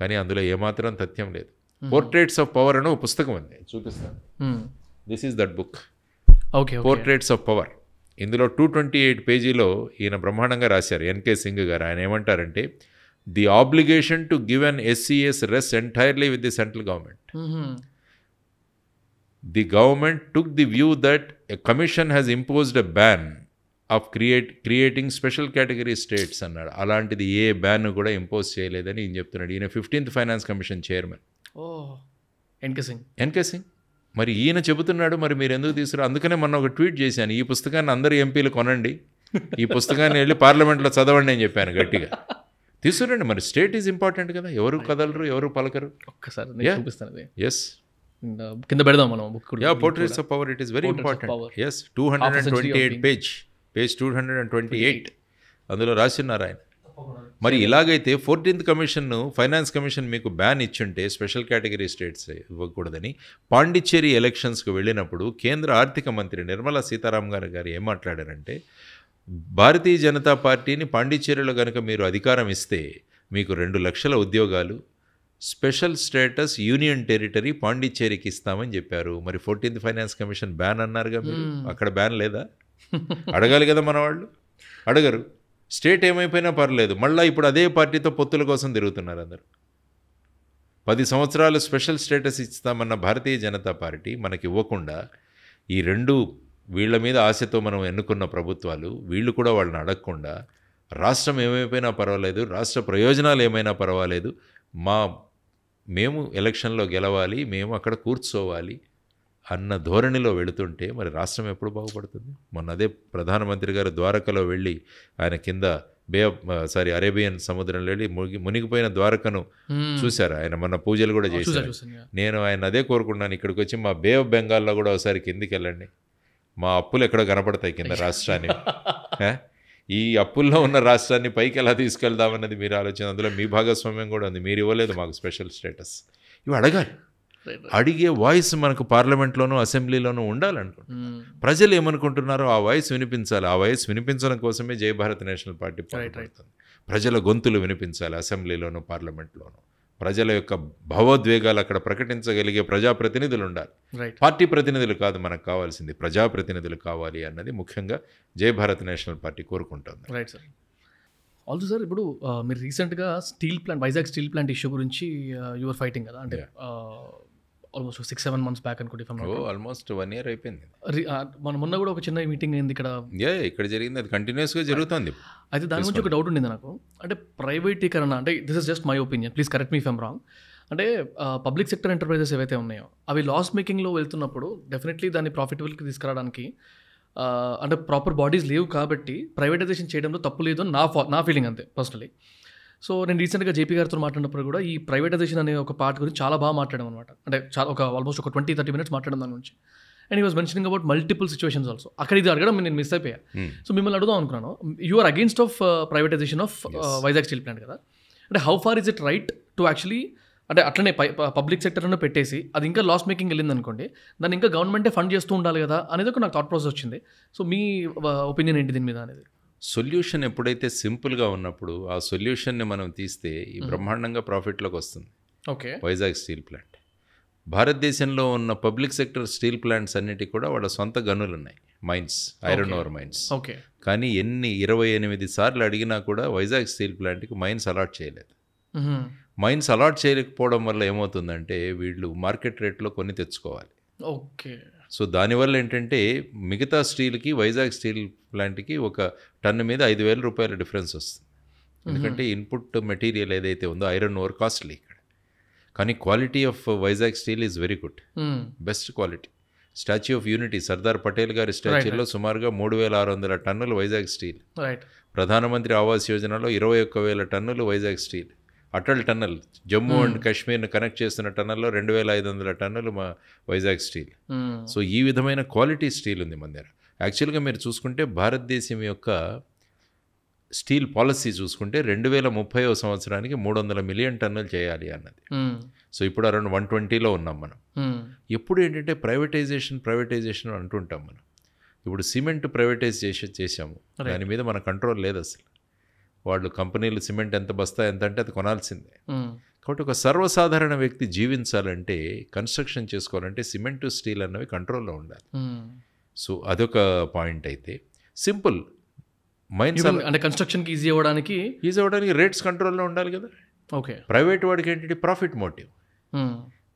కానీ అందులో ఏమాత్రం తథ్యం లేదు పోర్ట్రేట్స్ ఆఫ్ పవర్ అని ఒక పుస్తకం ఉంది చూపిస్తాను this is that book okay portraits of power ఇందులో టూ ట్వంటీ ఎయిట్ పేజీలో ఈయన బ్రహ్మాండంగా రాశారు ఎన్కే సింగ్ గారు ఆయన ఏమంటారంటే the obligation to give an SCS rests entirely with the central government the government took the view that a commission has imposed a ban of create creating special category states అన్నాడు అలాంటిది ఏ బ్యాన్ కూడా ఇంపోజ్ చేయలేదని ఈయన చెప్తున్నాడు ఈయన ఫిఫ్టీన్త్ ఫైనాన్స్ కమిషన్ చైర్మన్ ఓ ఎన్కే సింగ్ ఎన్కే సింగ్ మరి ఈయన చెబుతున్నాడు మరి మీరు ఎందుకు తీసుకురు అందుకనే మొన్న ఒక ట్వీట్ చేశాను ఈ పుస్తకాన్ని అందరు ఎంపీలు కొనండి ఈ పుస్తకాన్ని వెళ్ళి పార్లమెంట్లో చదవండి అని చెప్పాను గట్టిగా తీసుకురండి మరి స్టేట్ ఈజ్ ఇంపార్టెంట్ కదా ఎవరు కదలరు ఎవరు పలకరు ఒక్కసారి చూపిస్తాను ఎస్ కింద పెడదాం మనం book portraits of power it is very important yes two hundred and twenty eight page page two hundred and twenty eight అందులో రాసిన్నారు ఆయన మరి ఇలాగైతే ఫోర్టీన్త్ కమిషన్ ఫైనాన్స్ కమిషన్ మీకు బ్యాన్ ఇచ్చుంటే స్పెషల్ కేటగిరీ స్టేట్స్ ఇవ్వకూడదని పాండిచ్చేరి ఎలక్షన్స్కి వెళ్ళినప్పుడు కేంద్ర ఆర్థిక మంత్రి నిర్మలా సీతారామ్ గారు గారు ఏం మాట్లాడారంటే భారతీయ జనతా పార్టీని పాండిచ్చేరిలో కనుక మీరు అధికారం ఇస్తే మీకు రెండు లక్షల ఉద్యోగాలు స్పెషల్ స్టేటస్ యూనియన్ టెరిటరీ పాండిచ్చేరికి ఇస్తామని చెప్పారు మరి ఫోర్టీన్త్ ఫైనాన్స్ కమిషన్ బ్యాన్ అన్నారుగా మీరు అక్కడ బ్యాన్ లేదా అడగాలి కదా మన వాళ్ళు అడగరు స్టేట్ ఏమైపోయినా పర్లేదు మళ్ళీ ఇప్పుడు అదే పార్టీతో పొత్తుల కోసం తిరుగుతున్నారు అందరూ పది సంవత్సరాలు స్పెషల్ స్టేటస్ ఇస్తామన్న భారతీయ జనతా పార్టీ మనకి ఇవ్వకుండా ఈ రెండు వీళ్ళ మీద ఆశతో మనం ఎన్నుకున్న ప్రభుత్వాలు వీళ్ళు కూడా వాళ్ళని అడగకుండా రాష్ట్రం ఏమైపోయినా పర్వాలేదు రాష్ట్ర ప్రయోజనాలు ఏమైనా పర్వాలేదు మా మేము ఎలక్షన్లో గెలవాలి మేము అక్కడ కూర్చోవాలి అన్న ధోరణిలో వెళుతుంటే మరి రాష్ట్రం ఎప్పుడు బాగుపడుతుంది మొన్న అదే ప్రధానమంత్రి గారు ద్వారకలో వెళ్ళి ఆయన కింద బే సారీ అరేబియన్ సముద్రంలో వెళ్ళి మునిగి మునిగిపోయిన ద్వారకను చూశారు ఆయన మన పూజలు కూడా చేశారు నేను ఆయన అదే కోరుకున్నాను ఇక్కడికి వచ్చి మా బే ఆఫ్ బెంగాల్లో కూడా ఒకసారి కిందికి వెళ్ళండి మా అప్పులు ఎక్కడో కనపడతాయి కింద రాష్ట్రాన్ని ఈ అప్పుల్లో ఉన్న రాష్ట్రాన్ని పైకి ఎలా తీసుకెళ్దామన్నది మీరు ఆలోచన అందులో మీ భాగస్వామ్యం కూడా ఉంది మీరు ఇవ్వలేదు మాకు స్పెషల్ స్టేటస్ ఇవి అడగాలి అడిగే వాయిస్ మనకు పార్లమెంట్లోనూ అసెంబ్లీలోనూ ఉండాలనుకుంటున్నాను hmm. ప్రజలు ఏమనుకుంటున్నారో ఆ వాయిస్ వినిపించాలి ఆ వాయిస్ వినిపించడం కోసమే జయ భారత్ నేషనల్ పార్టీ పోరాడుతుంది ప్రజల గొంతులు వినిపించాలి అసెంబ్లీలోనూ పార్లమెంట్లోనూ ప్రజల యొక్క భావోద్వేగాలు అక్కడ ప్రకటించగలిగే ప్రజాప్రతినిధులు ఉండాలి పార్టీ ప్రతినిధులు కాదు మనకు కావాల్సింది ప్రజాప్రతినిధులు కావాలి అన్నది ముఖ్యంగా జయ భారత్ నేషనల్ పార్టీ కోరుకుంటుంది రైట్ సార్ ఆల్సో సార్ ఇప్పుడు మీరు రీసెంట్గా steel plant Vizag steel plant issue గురించి యువర్ ఫైటింగ్ కదా అంటే almost six seven months back అనుకుంటే ఆల్మోస్ట్ వన్ ఇయర్ అయిపోయింది మన మొన్న కూడా ఒక చిన్న మీటింగ్ అయింది ఇక్కడ ఇక్కడ జరిగింది అది కంటిన్యూస్గా జరుగుతుంది అయితే దాని గురించి ఒక డౌట్ ఉండింది నాకు అంటే ప్రైవేటీకరణ అంటే this is just my opinion please correct me if I'm wrong అంటే పబ్లిక్ సెక్టర్ ఎంటర్ప్రైజెస్ ఏవైతే ఉన్నాయో అవి లాస్ మేకింగ్లో వెళ్తున్నప్పుడు డెఫినెట్లీ దాన్ని ప్రాఫిటబుల్కి తీసుకురావడానికి అంటే ప్రాపర్ బాడీస్ లేవు కాబట్టి ప్రైవేటైజేషన్ చేయడంలో తప్పు లేదు నా నా ఫీలింగ్ అంతే పర్సనలీ సో నేను రీసెంట్గా జేపీ గారితో మాట్లాడినప్పుడు కూడా ఈ ప్రైవేటైజేషన్ అనే ఒక పార్ట్ గురించి చాలా బాగా మాట్లాడాం అనమాట అంటే చాలా ఒక ఆల్మోస్ట్ ఒక ట్వంటీ థర్టీ మినిట్స్ మాట్లాడడం దాని గురించి అండ్ ఈ was mentioning about multiple situations also అక్కడ ఇది అడగడం నేను మిస్ అయిపోయా సో మిమ్మల్ని అడుగుదాం అనుకున్నాను you are against of uh, privatisation of uh, Vizag steel plant కదా అంటే how far is it right to actually అంటే అట్లనే పబ్లిక్ సెక్టర్లో పెట్టేసి అది ఇంకా లాస్ మేకింగ్ వెళ్ళింది అనుకోండి దాన్ని ఇంకా గవర్నమెంటే ఫండ్ చేస్తూ ఉండాలి కదా అనేది ఒక నాకు థాట్ ప్రాసెస్ వచ్చింది సో మీ uh, ఒపీనియన్ ఏంటి దీని మీద అనేది సొల్యూషన్ ఎప్పుడైతే సింపుల్గా ఉన్నప్పుడు ఆ సొల్యూషన్ని మనం తీస్తే ఈ బ్రహ్మాండంగా ప్రాఫిట్లోకి వస్తుంది ఓకే వైజాగ్ స్టీల్ ప్లాంట్ భారతదేశంలో ఉన్న పబ్లిక్ సెక్టర్ స్టీల్ ప్లాంట్స్ అన్నిటికీ కూడా వాళ్ళ సొంత గనులు ఉన్నాయి mines iron ore mines okay కానీ ఎన్ని ఇరవై ఎనిమిది సార్లు అడిగినా కూడా వైజాగ్ స్టీల్ ప్లాంట్కి మైన్స్ అలాట్ చేయలేదు మైన్స్ అలాట్ చేయలేకపోవడం వల్ల ఏమవుతుందంటే వీళ్ళు మార్కెట్ రేట్లో కొన్ని తెచ్చుకోవాలి ఓకే సో దానివల్ల ఏంటంటే మిగతా స్టీల్కి వైజాగ్ స్టీల్ ప్లాంట్కి ఒక టన్ను మీద ఐదు వేల రూపాయల డిఫరెన్స్ వస్తుంది ఎందుకంటే ఇన్పుట్ మెటీరియల్ ఏదైతే ఉందో ఐరన్ ఓవర్ కాస్ట్లీ ఇక్కడ కానీ quality of Vizag steel is very good best quality statue of unity Sardar Patel గారి స్టాచ్యూలో సుమారుగా మూడు వేల ఆరు వందల టన్నులు వైజాగ్ స్టీల్ ప్రధానమంత్రి ఆవాస్ యోజనలో ఇరవై ఒక్క వేల టన్నులు Vizag steel Atal tunnel Jammu and కాశ్మీర్ని కనెక్ట్ చేస్తున్న టన్నల్లో రెండు వేల ఐదు వందల టన్నులు మా వైజాగ్ స్టీల్ సో ఈ విధమైన క్వాలిటీ స్టీల్ ఉంది మన దగ్గర యాక్చువల్గా మీరు చూసుకుంటే భారతదేశం యొక్క స్టీల్ పాలసీ చూసుకుంటే రెండు వేల ముప్పై సంవత్సరానికి మూడు వందల మిలియన్ టన్నులు చేయాలి అన్నది సో ఇప్పుడు అరౌండ్ వన్ ట్వంటీలో ఉన్నాం మనం ఎప్పుడు ఏంటంటే ప్రైవేటైజేషన్ ప్రైవేటైజేషన్ అంటుంటాం మనం ఇప్పుడు సిమెంట్ ప్రైవేటైజ్ చేసి చేసాము దాని మీద మన కంట్రోల్ లేదు అసలు వాళ్ళు కంపెనీలు సిమెంట్ ఎంత బస్తా ఎంత అంటే అది కొనాల్సిందే కాబట్టి ఒక సర్వసాధారణ వ్యక్తి జీవించాలంటే కన్స్ట్రక్షన్ చేసుకోవాలంటే సిమెంట్ స్టీల్ అన్నవి కంట్రోల్లో ఉండాలి సో అదొక పాయింట్ అయితే సింపుల్ మైన్స్ అంటే కన్స్ట్రక్షన్కి ఈజీ అవ్వడానికి ఈజీ అవ్వడానికి రేట్స్ కంట్రోల్లో ఉండాలి కదా ఓకే ప్రైవేట్ వాడికి ఏంటంటే ప్రాఫిట్ మోటివ్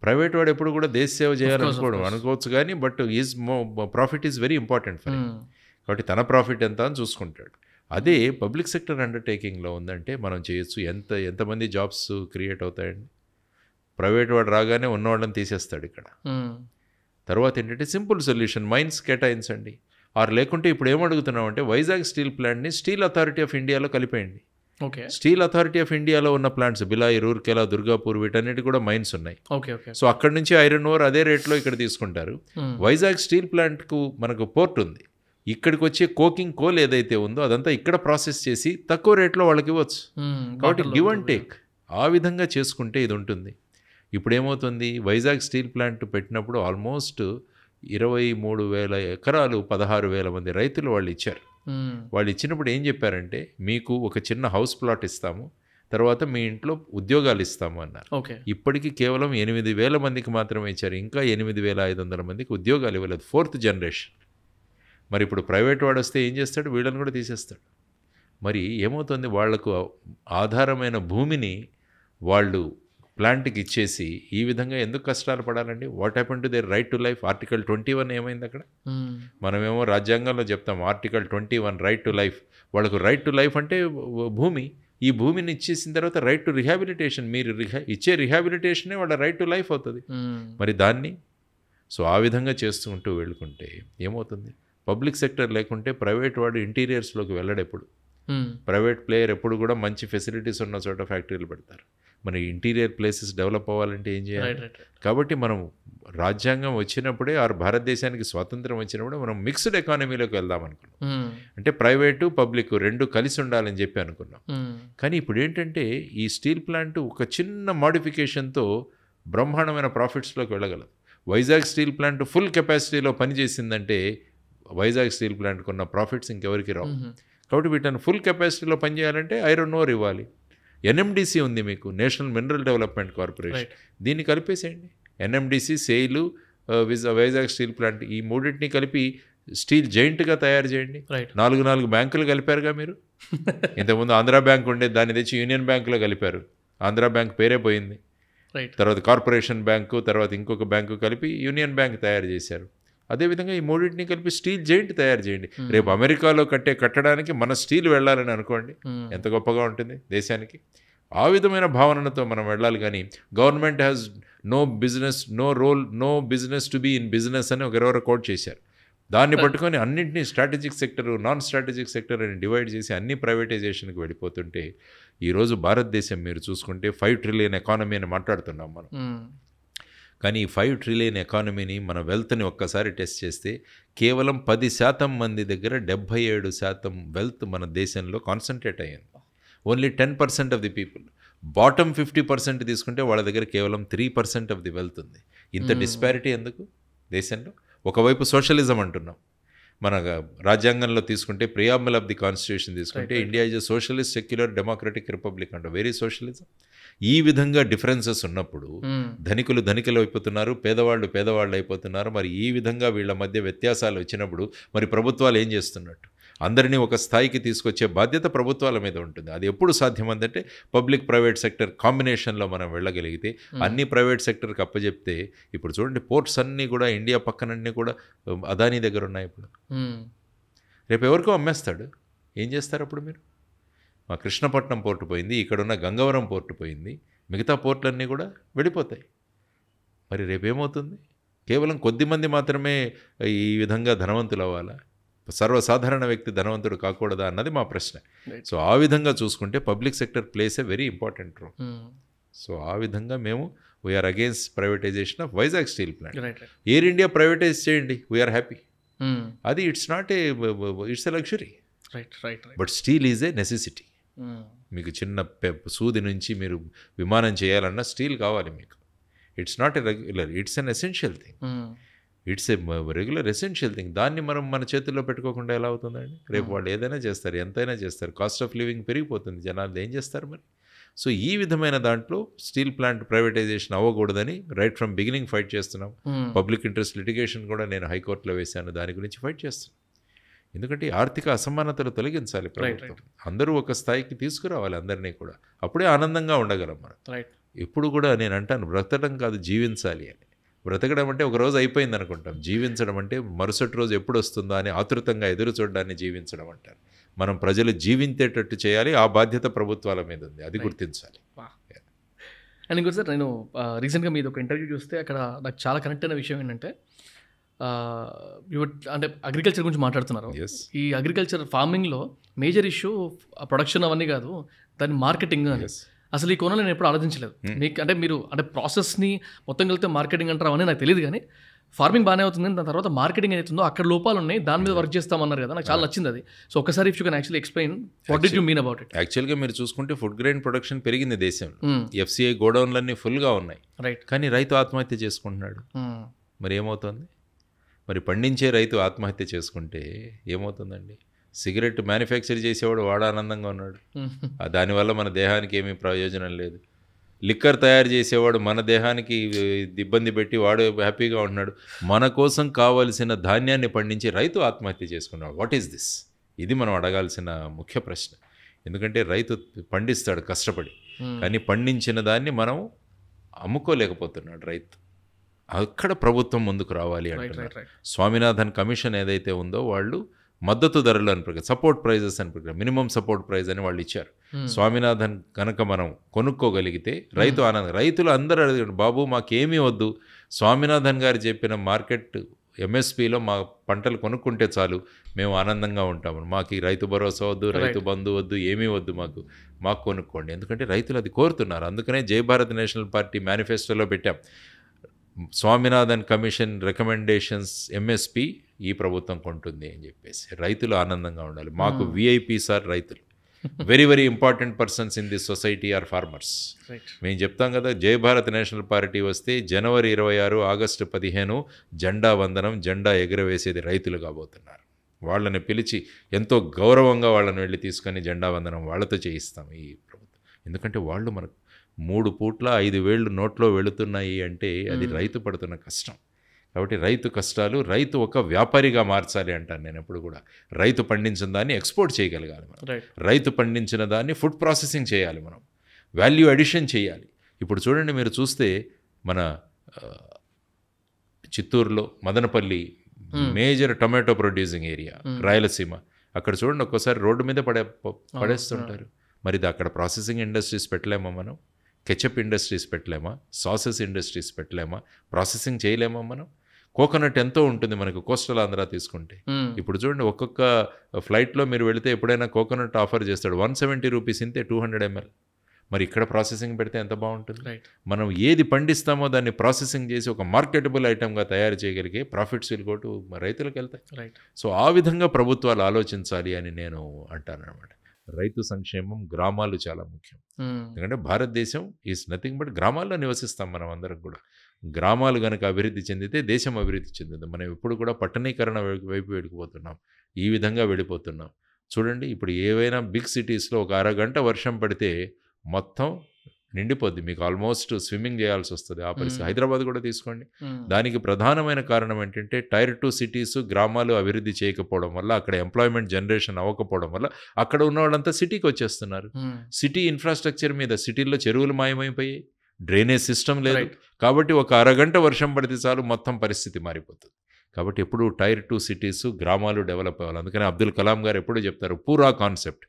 ప్రైవేట్ వాడు ఎప్పుడు కూడా దేశ సేవ చేయాలనుకోవడం అనుకోవచ్చు కానీ but is profit is very important for కాబట్టి తన ప్రాఫిట్ ఎంత అని చూసుకుంటాడు అదే పబ్లిక్ సెక్టర్ అండర్టేకింగ్లో ఉందంటే మనం చేయొచ్చు ఎంత ఎంతమంది జాబ్స్ క్రియేట్ అవుతాయండి ప్రైవేట్ వాడు రాగానే ఉన్నవాళ్ళని తీసేస్తాడు ఇక్కడ తర్వాత ఏంటంటే సింపుల్ సొల్యూషన్ మైన్స్ కేటాయించండి ఆరు లేకుంటే ఇప్పుడు అంటే వైజాగ్ స్టీల్ ప్లాంట్ని స్టీల్ అథారిటీ ఆఫ్ ఇండియాలో కలిపేయండి ఓకే స్టీల్ అథారిటీ ఆఫ్ ఇండియాలో ఉన్న ప్లాంట్స్ బిలాయి రూర్కెలా దుర్గాపూర్ వీటన్నిటి కూడా మైన్స్ ఉన్నాయి ఓకే ఓకే సో అక్కడ నుంచి ఐరన్ ఓర్ అదే రేట్లో ఇక్కడ తీసుకుంటారు వైజాగ్ స్టీల్ ప్లాంట్కు మనకు పోర్ట్ ఉంది ఇక్కడికి వచ్చే కోకింగ్ కోల్ ఏదైతే ఉందో అదంతా ఇక్కడ ప్రాసెస్ చేసి తక్కువ రేట్లో వాళ్ళకి ఇవ్వచ్చు కాబట్టి గివ్ అండ్ టేక్ ఆ విధంగా చేసుకుంటే ఇది ఉంటుంది ఇప్పుడు ఏమవుతుంది వైజాగ్ స్టీల్ ప్లాంట్ పెట్టినప్పుడు ఆల్మోస్ట్ ఇరవై మూడు వేల ఎకరాలు పదహారు వేల మంది రైతులు వాళ్ళు ఇచ్చారు వాళ్ళు ఇచ్చినప్పుడు ఏం చెప్పారంటే మీకు ఒక చిన్న హౌస్ ప్లాట్ ఇస్తాము తర్వాత మీ ఇంట్లో ఉద్యోగాలు ఇస్తాము అన్నారు ఇప్పటికీ కేవలం ఎనిమిది వేల మందికి మాత్రమే ఇచ్చారు ఇంకా ఎనిమిది వేల ఐదు వందల మందికి ఉద్యోగాలు ఇవ్వలేదు ఫోర్త్ జనరేషన్ మరి ఇప్పుడు ప్రైవేట్ వాడు వస్తే ఏం చేస్తాడు వీళ్ళని కూడా తీసేస్తాడు మరి ఏమవుతుంది వాళ్లకు ఆధారమైన భూమిని వాళ్ళు ప్లాంట్కి ఇచ్చేసి ఈ విధంగా ఎందుకు కష్టాలు పడాలండి what happen to there right to life article twenty one ఏమైంది అక్కడ మనమేమో రాజ్యాంగంలో చెప్తాం article twenty one right to life వాళ్ళకు రైట్ టు లైఫ్ అంటే భూమి ఈ భూమిని ఇచ్చేసిన తర్వాత రైట్ టు రిహాబిలిటేషన్ మీరు రిహా ఇచ్చే రిహాబిలిటేషనే వాళ్ళ రైట్ టు లైఫ్ అవుతుంది మరి దాన్ని సో ఆ విధంగా చేస్తూ ఉంటూ వెళ్ళుకుంటే ఏమవుతుంది పబ్లిక్ సెక్టర్ లేకుంటే ప్రైవేట్ వాడు ఇంటీరియర్స్లోకి వెళ్ళడెప్పుడు ప్రైవేట్ ప్లేయర్ ఎప్పుడు కూడా మంచి ఫెసిలిటీస్ ఉన్న చోట ఫ్యాక్టరీలు పెడతారు మన ఇంటీరియర్ ప్లేసెస్ డెవలప్ అవ్వాలంటే ఏం చేయాలి కాబట్టి మనం రాజ్యాంగం వచ్చినప్పుడే ఆరు భారతదేశానికి స్వాతంత్రం వచ్చినప్పుడే మనం మిక్స్డ్ ఎకానమీలోకి వెళ్దాం అనుకున్నాం అంటే ప్రైవేటు పబ్లిక్ రెండు కలిసి ఉండాలని చెప్పి అనుకున్నాం కానీ ఇప్పుడు ఏంటంటే ఈ స్టీల్ ప్లాంట్ ఒక చిన్న మాడిఫికేషన్తో బ్రహ్మాండమైన ప్రాఫిట్స్లోకి వెళ్ళగలదు వైజాగ్ స్టీల్ ప్లాంట్ ఫుల్ కెపాసిటీలో పనిచేసిందంటే వైజాగ్ స్టీల్ ప్లాంట్ కొన్న ప్రాఫిట్స్ ఇంకెవరికి రావు కాబట్టి వీటిని ఫుల్ కెపాసిటీలో పనిచేయాలంటే ఐరన్ ఓర్ ఇవ్వాలి ఎన్ఎండిసి ఉంది మీకు నేషనల్ మినరల్ డెవలప్మెంట్ కార్పొరేషన్ దీన్ని కలిపేసేయండి ఎన్ఎండిసి సేలు వైజాగ్ స్టీల్ ప్లాంట్ ఈ మూడింటిని కలిపి స్టీల్ జైంట్గా తయారు చేయండి నాలుగు నాలుగు బ్యాంకులు కలిపారుగా మీరు ఇంతకుముందు ఆంధ్ర బ్యాంక్ ఉండేది దాన్ని తెచ్చి యూనియన్ బ్యాంకులో కలిపారు ఆంధ్ర బ్యాంక్ పేరే పోయింది తర్వాత కార్పొరేషన్ బ్యాంకు తర్వాత ఇంకొక బ్యాంకు కలిపి యూనియన్ బ్యాంక్ తయారు చేశారు అదేవిధంగా ఈ మూడింటిని కలిపి స్టీల్ జైంట్ తయారు చేయండి రేపు అమెరికాలో కట్టే కట్టడానికి మన స్టీల్ వెళ్ళాలని అనుకోండి ఎంత గొప్పగా ఉంటుంది దేశానికి ఆ విధమైన భావనలతో మనం వెళ్ళాలి కానీ government has no business no role no business to be in business అని ఒకరెవరో కోట్ చేశారు దాన్ని పట్టుకొని అన్నింటినీ strategic sector non strategic sector అని డివైడ్ చేసి అన్ని ప్రైవేటైజేషన్కి వెళ్ళిపోతుంటే ఈరోజు భారతదేశం మీరు చూసుకుంటే ఫైవ్ ట్రిలియన్ ఎకానమీ అని మాట్లాడుతున్నాం మనం కానీ ఈ ఫైవ్ ట్రిలియన్ ఎకానమీని మన వెల్త్ని ఒక్కసారి టెస్ట్ చేస్తే కేవలం పది శాతం మంది దగ్గర డెబ్భై ఏడు శాతం వెల్త్ మన దేశంలో కాన్సన్ట్రేట్ అయ్యింది only ten percent of the people bottom fifty percent తీసుకుంటే వాళ్ళ దగ్గర కేవలం three percent of the wealth ఉంది ఇంత డిస్పారిటీ hmm. ఎందుకు దేశంలో ఒకవైపు సోషలిజం అంటున్నాం మన రాజ్యాంగంలో తీసుకుంటే ప్రియాంబల్ ఆఫ్ ది కాన్స్టిట్యూషన్ తీసుకుంటే India is a socialist secular democratic republic అంట వెరీ సోషలిజం ఈ విధంగా డిఫరెన్సెస్ ఉన్నప్పుడు hmm. ధనికులు ధనికులు అయిపోతున్నారు పేదవాళ్ళు పేదవాళ్ళు అయిపోతున్నారు మరి ఈ విధంగా వీళ్ళ మధ్య వ్యత్యాసాలు వచ్చినప్పుడు మరి ప్రభుత్వాలు ఏం చేస్తున్నట్టు అందరినీ ఒక స్థాయికి తీసుకొచ్చే బాధ్యత ప్రభుత్వాల మీద ఉంటుంది అది ఎప్పుడు సాధ్యమందంటే పబ్లిక్ ప్రైవేట్ సెక్టర్ కాంబినేషన్లో మనం వెళ్ళగలిగితే అన్ని ప్రైవేట్ సెక్టర్కి అప్పచెప్తే ఇప్పుడు చూడండి పోర్ట్స్ అన్నీ కూడా ఇండియా పక్కనన్నీ కూడా అదానీ దగ్గర ఉన్నాయి ఇప్పుడు రేపు ఎవరికో అమ్మేస్తాడు ఏం చేస్తారు అప్పుడు మీరు మా కృష్ణపట్నం పోర్టు పోయింది ఇక్కడ ఉన్న గంగవరం పోర్టు పోయింది మిగతా పోర్టులన్నీ కూడా వెళ్ళిపోతాయి మరి రేపేమవుతుంది కేవలం కొద్దిమంది మాత్రమే ఈ విధంగా ధనవంతులు అవ్వాలా సర్వసాధారణ వ్యక్తి ధనవంతుడు కాకూడదా అన్నది మా ప్రశ్న సో ఆ విధంగా చూసుకుంటే public sector plays a very important role hmm. So ఆ విధంగా మేము we are against privatisation of Vizag steel plant air India privatise చేయండి వీఆర్ హ్యాపీ hmm. అది it's not a it's a luxury right right but steel is a necessity hmm. మీకు చిన్న సూది నుంచి మీరు విమానం చేయాలన్నా స్టీల్ కావాలి మీకు it's not a regular it's an essential thing it's a regular essential thing దాన్ని మనం మన చేతుల్లో పెట్టుకోకుండా ఎలా అవుతుందండి రేపు వాళ్ళు ఏదైనా చేస్తారు ఎంతైనా చేస్తారు కాస్ట్ ఆఫ్ లివింగ్ పెరిగిపోతుంది జనాలు ఏం చేస్తారు మరి సో ఈ విధమైన దాంట్లో స్టీల్ ప్లాంట్ ప్రైవేటైజేషన్ అవ్వకూడదని రైట్ ఫ్రమ్ బిగినింగ్ ఫైట్ చేస్తున్నాం పబ్లిక్ ఇంట్రెస్ట్ లిటిగేషన్ కూడా నేను హైకోర్టులో వేశాను దాని గురించి ఫైట్ చేస్తున్నాను ఎందుకంటే ఆర్థిక అసమానతలు తొలగించాలి ప్రభుత్వం అందరూ ఒక స్థాయికి తీసుకురావాలి అందరినీ కూడా అప్పుడే ఆనందంగా ఉండగలం మనం ఎప్పుడు కూడా నేను అంటాను బ్రతడం కాదు జీవించాలి అని బ్రతకడం అంటే ఒక రోజు అయిపోయింది అనుకుంటాం జీవించడం అంటే మరుసటి రోజు ఎప్పుడు వస్తుందో అని ఆతృతంగా ఎదురు చూడడాన్ని జీవించడం అంటారు మనం ప్రజలు జీవించేటట్టు చేయాలి ఆ బాధ్యత ప్రభుత్వాల మీద ఉంది అది గుర్తించాలి అండ్ ఇంకోటి సార్ నేను రీసెంట్గా మీది ఒక ఇంటర్వ్యూ చూస్తే అక్కడ నాకు చాలా కనెక్ట్ అయిన విషయం ఏంటంటే అంటే అగ్రికల్చర్ గురించి మాట్లాడుతున్నారు ఈ అగ్రికల్చర్ ఫార్మింగ్లో మేజర్ ఇష్యూ ప్రొడక్షన్ అవన్నీ కాదు దాని మార్కెటింగ్ అని అసలు ఈ కోణంలో నేను ఎప్పుడు ఆలోచించలేదు hmm. మీకు అంటే మీరు అంటే ప్రాసెస్ని మొత్తం కలిపితే మార్కెటింగ్ అంటారు అని నాకు తెలియదు కానీ ఫార్మింగ్ బాగానే అవుతుంది దాని తర్వాత మార్కెటింగ్ అవుతుందో అక్కడ లోపాలు ఉన్నాయి దాని మీద వర్క్ hmm. చేస్తామన్నారు కదా నాకు చాలా hmm. నచ్చింది అది సో ఒకసారి if you can actually explain what do you mean about it యాక్చువల్గా మీరు చూసుకుంటే ఫుడ్ గ్రెయిన్ ప్రొడక్షన్ పెరిగింది దేశంలో ఎఫ్సీఐ గోడౌన్లన్నీ ఫుల్గా ఉన్నాయి రైట్ కానీ రైతు ఆత్మహత్య చేసుకుంటున్నాడు మరి ఏమవుతుంది మరి పండించే రైతు ఆత్మహత్య చేసుకుంటే ఏమవుతుందండి సిగరెట్ మ్యానుఫ్యాక్చర్ చేసేవాడు వాడు ఆనందంగా ఉన్నాడు దానివల్ల మన దేహానికి ఏమీ ప్రయోజనం లేదు లిక్కర్ తయారు చేసేవాడు మన దేహానికి ఇబ్బంది పెట్టి వాడు హ్యాపీగా ఉంటున్నాడు మన కోసం కావలసిన ధాన్యాన్ని పండించి రైతు ఆత్మహత్య చేసుకున్నాడు వాట్ ఈస్ దిస్ ఇది మనం అడగాల్సిన ముఖ్య ప్రశ్న ఎందుకంటే రైతు పండిస్తాడు కష్టపడి hmm. కానీ పండించిన దాన్ని మనం అమ్ముకోలేకపోతున్నాడు రైతు అక్కడ ప్రభుత్వం ముందుకు రావాలి అంటున్నారు స్వామినాథన్ కమిషన్ ఏదైతే ఉందో వాళ్ళు మద్దతు ధరలు అని ప్రకారం సపోర్ట్ ప్రైజెస్ అని ప్రకారం మినిమం సపోర్ట్ ప్రైజ్ అని వాళ్ళు ఇచ్చారు hmm. స్వామినాథన్ కనుక మనం కొనుక్కోగలిగితే hmm. రైతు ఆనందం రైతులు అందరూ అడిగారు బాబు మాకేమీ వద్దు స్వామినాథన్ గారు చెప్పిన మార్కెట్ ఎంఎస్పిలో మా పంటలు కొనుక్కుంటే చాలు మేము ఆనందంగా ఉంటాము మాకు రైతు భరోసా వద్దు రైతు బంధు వద్దు ఏమీ వద్దు మాకు మాకు కొనుక్కోండి ఎందుకంటే రైతులు అది కోరుతున్నారు అందుకనే జై భారత్ నేషనల్ పార్టీ మేనిఫెస్టోలో పెట్టాం స్వామినాథన్ కమిషన్ రికమెండేషన్స్ ఎంఎస్పి ఈ ప్రభుత్వం కొంటుంది అని చెప్పేసి రైతులు ఆనందంగా ఉండాలి మాకు విఐపీస్ ఆర్ రైతులు very very important persons in this society are farmers మేము చెప్తాం కదా జయ భారత్ నేషనల్ పార్టీ వస్తే జనవరి ఇరవై ఆరు ఆగస్టు పదిహేను జెండా వందనం జెండా ఎగరవేసేది రైతులు కాబోతున్నారు వాళ్ళని పిలిచి ఎంతో గౌరవంగా వాళ్ళని వెళ్ళి తీసుకొని జెండా వందనం వాళ్ళతో చేయిస్తాం ఈ ప్రభుత్వం ఎందుకంటే వాళ్ళు మనకు మూడు పూట్ల ఐదు వేళ్ళు నోట్లో వెళుతున్నాయి అంటే అది రైతు పడుతున్న కష్టం కాబట్టి రైతు కష్టాలు రైతు ఒక వ్యాపారిగా మార్చాలి అంటాను నేను ఎప్పుడు కూడా రైతు పండించిన దాన్ని ఎక్స్పోర్ట్ చేయగలగాలి మనం రైతు పండించిన దాన్ని ఫుడ్ ప్రాసెసింగ్ చేయాలి మనం వాల్యూ అడిషన్ చేయాలి ఇప్పుడు చూడండి మీరు చూస్తే మన చిత్తూరులో Madanapalle hmm. Major tomato producing area hmm. Rayalaseema అక్కడ చూడండి ఒక్కోసారి రోడ్డు మీద పడే పడేస్తుంటారు మరి అక్కడ ప్రాసెసింగ్ ఇండస్ట్రీస్ పెట్టలేమా మనం కెచప్ ఇండస్ట్రీస్ పెట్టలేమా సాసెస్ ఇండస్ట్రీస్ పెట్టలేమా ప్రాసెసింగ్ చేయలేమా మనం కోకోనట్ ఎంతో ఉంటుంది మనకు కోస్టల్ ఆంధ్ర తీసుకుంటే ఇప్పుడు చూడండి ఒక్కొక్క ఫ్లైట్లో మీరు వెళితే ఎప్పుడైనా కోకోనట్ ఆఫర్ చేస్తాడు వన్ సెవెంటీ రూపీస్ ఇంతే టూ హండ్రెడ్ ఎంఎల్ మరి ఇక్కడ ప్రాసెసింగ్ పెడితే ఎంత బాగుంటుంది మనం ఏది పండిస్తామో దాన్ని ప్రాసెసింగ్ చేసి ఒక మార్కెటబుల్ ఐటమ్గా తయారు చేయగలిగే ప్రాఫిట్స్ విల్ గో రైతులకు వెళ్తాయి సో ఆ విధంగా ప్రభుత్వాలు ఆలోచించాలి అని నేను అంటాను అనమాట రైతు సంక్షేమం గ్రామాలు చాలా ముఖ్యం ఎందుకంటే భారతదేశం ఈజ్ నథింగ్ బట్ గ్రామాల్లో నివసిస్తాం మనం అందరం కూడా గ్రామాలు కనుక అభివృద్ధి చెందితే దేశం అభివృద్ధి చెందింది మనం ఎప్పుడు కూడా పట్టణీకరణ వైపు వెళ్ళిపోతున్నాం ఈ విధంగా వెళ్ళిపోతున్నాం చూడండి ఇప్పుడు ఏవైనా బిగ్ సిటీస్లో ఒక అరగంట వర్షం పడితే మొత్తం నిండిపోద్ది మీకు ఆల్మోస్ట్ స్విమ్మింగ్ చేయాల్సి వస్తుంది ఆ పరిస్థితి హైదరాబాద్ కూడా తీసుకోండి దానికి ప్రధానమైన కారణం ఏంటంటే టైర్ టూ సిటీస్ గ్రామాలు అభివృద్ధి చేయకపోవడం వల్ల అక్కడ ఎంప్లాయ్మెంట్ జనరేషన్ అవ్వకపోవడం వల్ల అక్కడ ఉన్న వాళ్ళంతా సిటీకి వచ్చేస్తున్నారు సిటీ ఇన్ఫ్రాస్ట్రక్చర్ మీద సిటీల్లో చెరువులు మాయమైపోయాయి డ్రైనేజ్ సిస్టమ్ లేదు కాబట్టి ఒక అరగంట వర్షం పడితే చాలు మొత్తం పరిస్థితి మారిపోతుంది కాబట్టి ఎప్పుడు టైర్ టూ సిటీస్ గ్రామాలు డెవలప్ అవ్వాలి అందుకని అబ్దుల్ కలాం గారు ఎప్పుడూ చెప్తారు PURA concept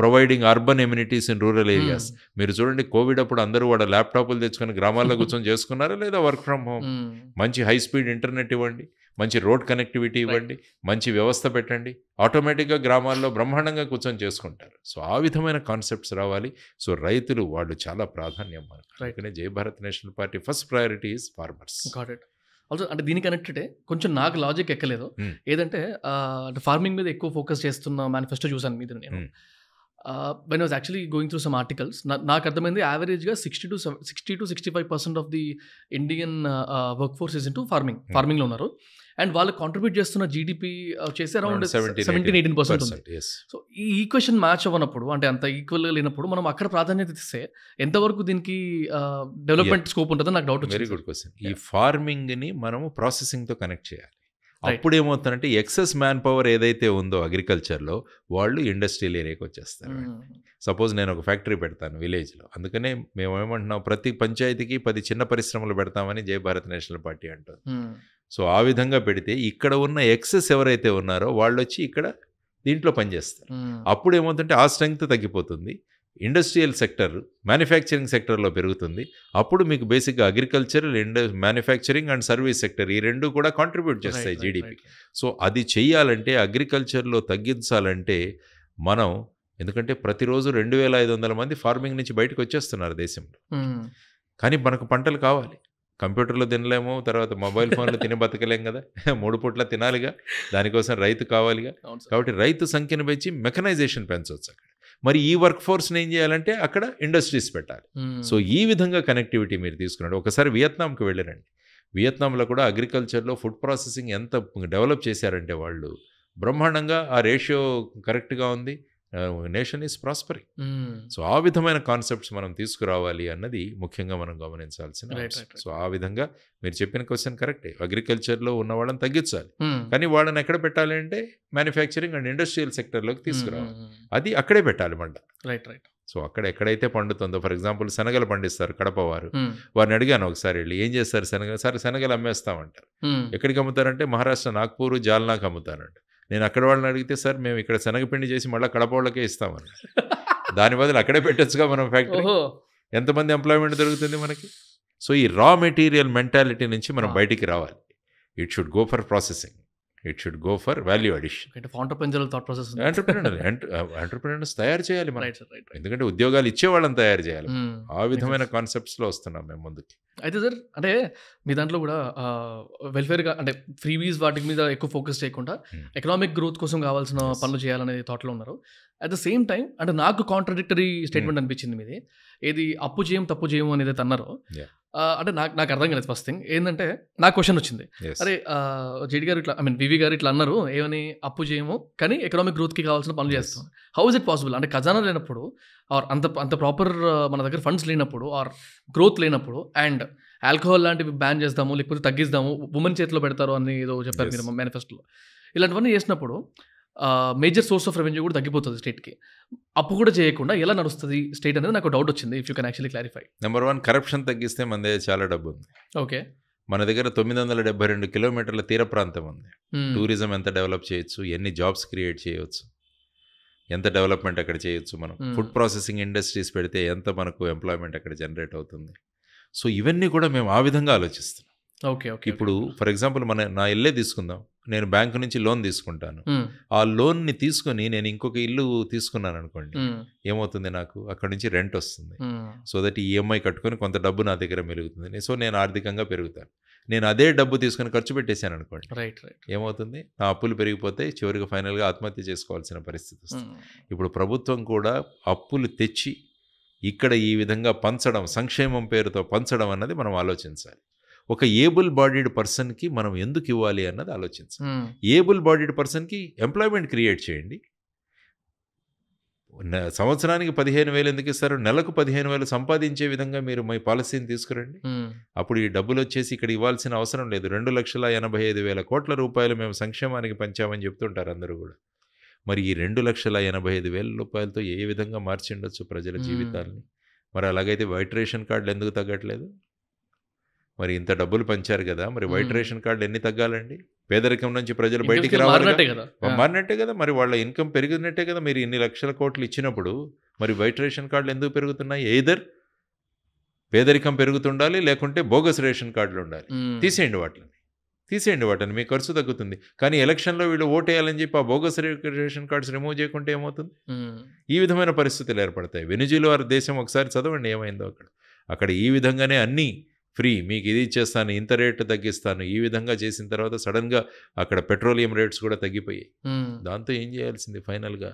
providing urban amenities in rural areas hmm. మీరు చూడండి కోవిడ్ అప్పుడు అందరూ వాడు ల్యాప్టాప్లు తెచ్చుకొని గ్రామాల్లో కూర్చొని చేసుకున్నారా లేదా వర్క్ ఫ్రమ్ హోమ్ hmm. మంచి హై స్పీడ్ ఇంటర్నెట్ ఇవ్వండి మంచి రోడ్ కనెక్టివిటీ ఇవ్వండి మంచి వ్యవస్థ పెట్టండి ఆటోమేటిక్గా గ్రామాల్లో బ్రహ్మాండంగా కూర్చొని చేసుకుంటారు సో ఆ విధమైన కాన్సెప్ట్స్ రావాలి సో రైతులు వాళ్ళు చాలా ప్రాధాన్యం మనకు అందుకనే Jai Bharat national Party first priority is farmers also అంటే దీని కనెక్టెడే కొంచెం నాకు లాజిక్ ఎక్కలేదు hmm. ఏదంటే అంటే ఫార్మింగ్ మీద ఎక్కువ ఫోకస్ చేస్తున్న మేనిఫెస్టో చూసాను మీద నేను when was actually going through some articles నాకు అర్థమైంది యావరేజ్గా sixty to sixty to sixty five percent of the Indian work force is into farming ఫార్మింగ్లో ఉన్నారు అండ్ వాళ్ళు కాంట్రిబ్యూట్ చేస్తున్న జీడిపి చేసి around seventeen eighteen percent so ఈ ఈక్వేషన్ మ్యాచ్ అవ్వనప్పుడు అంటే అంత ఈక్వల్గా లేనప్పుడు మనం అక్కడ ప్రాధాన్యత ఇస్తే ఎంతవరకు దీనికి డెవలప్మెంట్ uh, స్కోప్ ఉంటుందో నాకు డౌట్ వెరీ గుడ్ క్వశ్చన్ ఈ ఫార్మింగ్ని మనము ప్రాసెసింగ్తో కనెక్ట్ చేయాలి అప్పుడు ఏమవుతుందంటే ఎక్సెస్ మ్యాన్ పవర్ ఏదైతే ఉందో అగ్రికల్చర్లో వాళ్ళు ఇండస్ట్రియల్ ఏరియాకి వచ్చేస్తారు సపోజ్ hmm. నేను ఒక ఫ్యాక్టరీ పెడతాను విలేజ్లో అందుకనే మేము ఏమంటున్నాం ప్రతి పంచాయతీకి పది చిన్న పరిశ్రమలు పెడతామని జయ భారత్ నేషనల్ పార్టీ అంటుంది hmm. సో ఆ విధంగా పెడితే ఇక్కడ ఉన్న ఎక్సెస్ ఎవరైతే ఉన్నారో వాళ్ళు వచ్చి ఇక్కడ దీంట్లో పనిచేస్తారు అప్పుడు ఏమవుతుంటే ఆ స్ట్రెంగ్త్ తగ్గిపోతుంది ఇండస్ట్రియల్ సెక్టర్ మ్యానుఫ్యాక్చరింగ్ సెక్టర్లో పెరుగుతుంది అప్పుడు మీకు బేసిక్గా అగ్రికల్చర్ ఇండ మ్యానుఫ్యాక్చరింగ్ అండ్ సర్వీస్ సెక్టర్ ఈ రెండు కూడా కాంట్రిబ్యూట్ చేస్తాయి జీడిపి సో అది చేయాలంటే అగ్రికల్చర్లో తగ్గించాలంటే మనం ఎందుకంటే ప్రతిరోజు రెండు వేల ఐదు వందల మంది ఫార్మింగ్ నుంచి బయటకు వచ్చేస్తున్నారు దేశంలో కానీ మనకు పంటలు కావాలి కంప్యూటర్లో తినలేము తర్వాత మొబైల్ ఫోన్లో తిని బతకలేం కదా మూడు పూట్ల తినాలిగా దానికోసం రైతు కావాలిగా కాబట్టి రైతు సంఖ్యను పెంచి మెకనైజేషన్ పెంచవచ్చు అక్కడ మరి ఈ వర్క్ ఫోర్స్ని ఏం చేయాలంటే అక్కడ ఇండస్ట్రీస్ పెట్టాలి సో ఈ విధంగా కనెక్టివిటీ మీరు తీసుకున్నాడు ఒకసారి వియత్నాంకి వెళ్ళారండి వియత్నాంలో కూడా అగ్రికల్చర్లో ఫుడ్ ప్రాసెసింగ్ ఎంత డెవలప్ చేశారంటే వాళ్ళు బ్రహ్మాండంగా ఆ రేషియో కరెక్ట్గా ఉంది నేషన్ ఈస్ ప్రాస్పరింగ్ సో ఆ విధమైన కాన్సెప్ట్స్ మనం తీసుకురావాలి అన్నది ముఖ్యంగా మనం గమనించాల్సిన సో ఆ విధంగా మీరు చెప్పిన క్వశ్చన్ కరెక్టే అగ్రికల్చర్లో ఉన్న వాళ్ళని తగ్గించాలి కానీ వాళ్ళని ఎక్కడ పెట్టాలి అంటే మ్యానుఫ్యాక్చరింగ్ అండ్ ఇండస్ట్రియల్ సెక్టర్లోకి తీసుకురావాలి అది అక్కడే పెట్టాలి మండ రైట్ రైట్ సో అక్కడ ఎక్కడైతే పండుతుందో ఫర్ ఎగ్జాంపుల్ శనగలు పండిస్తారు కడప వారు వారిని అడిగాను ఒకసారి వెళ్ళి ఏం చేస్తారు శనగ సార్ శనగలు అమ్మేస్తామంటారు ఎక్కడికి అమ్ముతారంటే మహారాష్ట్ర నాగ్పూర్ జాల్నాకి అమ్ముతారంట నేను అక్కడ వాళ్ళని అడిగితే సార్ మేము ఇక్కడ శనగపిండి చేసి మళ్ళీ కడప వాళ్ళకే ఇస్తామని దాని బదులు అక్కడే పెట్టచ్చుగా మనం ఫ్యాక్టరీ ఎంతమంది ఎంప్లాయ్మెంట్ దొరుకుతుంది మనకి సో ఈ రా మెటీరియల్ మెంటాలిటీ నుంచి మనం బయటికి రావాలి it should go for processing it should go for value addition తయారు చేయాలి ఎందుకంటే ఉద్యోగాలు ఇచ్చేవాళ్ళని తయారు చేయాలి hmm. ఆ విధమైన కాన్సెప్ట్స్ లో వస్తున్నాం మేము ముందుకి అయితే సార్ అంటే మీ దాంట్లో కూడా వెల్ఫేర్ అంటే ఫ్రీబీస్ వాటి మీద ఎక్కువ ఫోకస్ చేయకుండా ఎకనామిక్ hmm. గ్రోత్ కోసం కావాల్సిన పనులు చేయాలనే థాట్లో ఉన్నారు అట్ ద సేమ్ టైం అంటే నాకు కాంట్రడిక్టరీ స్టేట్మెంట్ hmm. అనిపించింది మీది ఏది అప్పు చేయం తప్పు చేయము అనేది అన్నారో అంటే నాకు నాకు అర్థం కాలేదు ఫస్ట్ థింగ్ ఏంటంటే నా క్వశ్చన్ వచ్చింది అరే జేడి గారు ఇట్లా ఐ మీన్ వివి గారు ఇట్లా అన్నారు ఏమని అప్పు చేయము కానీ ఎకనామిక్ గ్రోత్కి కావాల్సిన పనులు చేస్తాం హౌ ఇస్ ఇట్ పాసిబుల్ అంటే ఖజానా లేనప్పుడు ఆర్ అంత అంత ప్రాపర్ మన దగ్గర ఫండ్స్ లేనప్పుడు ఆర్ గ్రోత్ లేనప్పుడు అండ్ ఆల్కహాల్ లాంటివి బ్యాన్ చేస్తాము లేకపోతే తగ్గిస్తాము ఉమెన్ చేతిలో పెడతారు అని ఏదో చెప్పారు మీరు మేనిఫెస్టోలో ఇలాంటివన్నీ చేసినప్పుడు మేజర్ సోర్స్ ఆఫ్ రెవెన్యూ కూడా తగ్గిపోతుంది స్టేట్కి అప్పు కూడా చేయకుండా ఎలా నడుస్తుంది స్టేట్ అనేది నాకు డౌట్ వచ్చింది if you can actually clarify number one corruption తగ్గిస్తే మన దగ్గర చాలా డబ్బు ఉంది ఓకే మన దగ్గర తొమ్మిది వందల డెబ్బై రెండు కిలోమీటర్ల తీర ప్రాంతం ఉంది టూరిజం hmm. ఎంత డెవలప్ చేయొచ్చు ఎన్ని జాబ్స్ క్రియేట్ చేయొచ్చు ఎంత డెవలప్మెంట్ అక్కడ చేయొచ్చు మనం ఫుడ్ ప్రాసెసింగ్ ఇండస్ట్రీస్ పెడితే ఎంత మనకు ఎంప్లాయ్మెంట్ అక్కడ జనరేట్ అవుతుంది సో ఇవన్నీ కూడా మేము ఆ విధంగా ఆలోచిస్తున్నాం ఓకే ఓకే ఇప్పుడు ఫర్ ఎగ్జాంపుల్ మన నా ఇల్లే తీసుకుందాం నేను బ్యాంకు నుంచి లోన్ తీసుకుంటాను ఆ లోన్ని తీసుకుని నేను ఇంకొక ఇల్లు తీసుకున్నాను అనుకోండి ఏమవుతుంది నాకు అక్కడ నుంచి రెంట్ వస్తుంది సో దట్ ఈఎంఐ e కట్టుకొని కొంత డబ్బు నా దగ్గర మెలుగుతుంది సో నేను ఆర్థికంగా పెరుగుతాను నేను అదే డబ్బు తీసుకుని ఖర్చు పెట్టేశాను అనుకోండి ఏమవుతుంది నా అప్పులు పెరిగిపోతే చివరికి ఫైనల్గా ఆత్మహత్య చేసుకోవాల్సిన పరిస్థితి వస్తుంది ఇప్పుడు ప్రభుత్వం కూడా అప్పులు తెచ్చి ఇక్కడ ఈ విధంగా పంచడం సంక్షేమం పేరుతో పంచడం అన్నది మనం ఆలోచించాలి ఒక ఏబుల్ బాడీడ్ పర్సన్కి మనం ఎందుకు ఇవ్వాలి అన్నది ఆలోచించాలి ఏబుల్ బాడీడ్ పర్సన్కి ఎంప్లాయ్మెంట్ క్రియేట్ చేయండి సంవత్సరానికి పదిహేను వేలు ఎందుకు ఇస్తారు నెలకు పదిహేను వేలు సంపాదించే విధంగా మీరు మీ పాలసీని తీసుకురండి అప్పుడు ఈ డబ్బులు వచ్చేసి ఇక్కడ ఇవ్వాల్సిన అవసరం లేదు రెండు లక్షల ఎనభై ఐదు వేల కోట్ల రూపాయలు మేము సంక్షేమానికి పంచామని చెప్తుంటారు అందరూ కూడా మరి ఈ రెండు లక్షల ఎనభై ఐదు వేల రూపాయలతో ఏ విధంగా మార్చిండొచ్చు ప్రజల జీవితాల్ని మరి అలాగైతే వైట్రేషన్ కార్డులు ఎందుకు తగ్గట్లేదు మరి ఇంత డబ్బులు పంచారు కదా మరి వైట్ రేషన్ కార్డు ఎన్ని తగ్గాలండి పేదరికం నుంచి ప్రజలు బయటికి రావాలంటే కదా మారినట్టే కదా మరి వాళ్ళ ఇన్కమ్ పెరిగినట్టే కదా మీరు ఇన్ని లక్షల కోట్లు ఇచ్చినప్పుడు మరి వైట్ రేషన్ కార్డులు ఎందుకు పెరుగుతున్నాయి ఏదర్ పేదరికం పెరుగుతుండాలి లేకుంటే బోగస్ రేషన్ కార్డులు ఉండాలి తీసేయండి వాటిని తీసేయండి వాటిని మీ ఖర్చు తగ్గుతుంది కానీ ఎలక్షన్లో వీళ్ళు ఓటేయాలని చెప్పి ఆ బోగస్ రేషన్ కార్డ్స్ రిమూవ్ చేయకుంటే ఏమవుతుంది ఈ విధమైన పరిస్థితులు ఏర్పడతాయి వెనుజీలో వారి దేశం ఒకసారి చదవండి ఏమైందో అక్కడ అక్కడ ఈ విధంగానే అన్నీ ఫ్రీ మీకు ఇది ఇచ్చేస్తాను ఇంత రేటు తగ్గిస్తాను ఈ విధంగా చేసిన తర్వాత సడన్గా అక్కడ పెట్రోలియం రేట్స్ కూడా తగ్గిపోయాయి దాంతో ఏం చేయాల్సింది ఫైనల్గా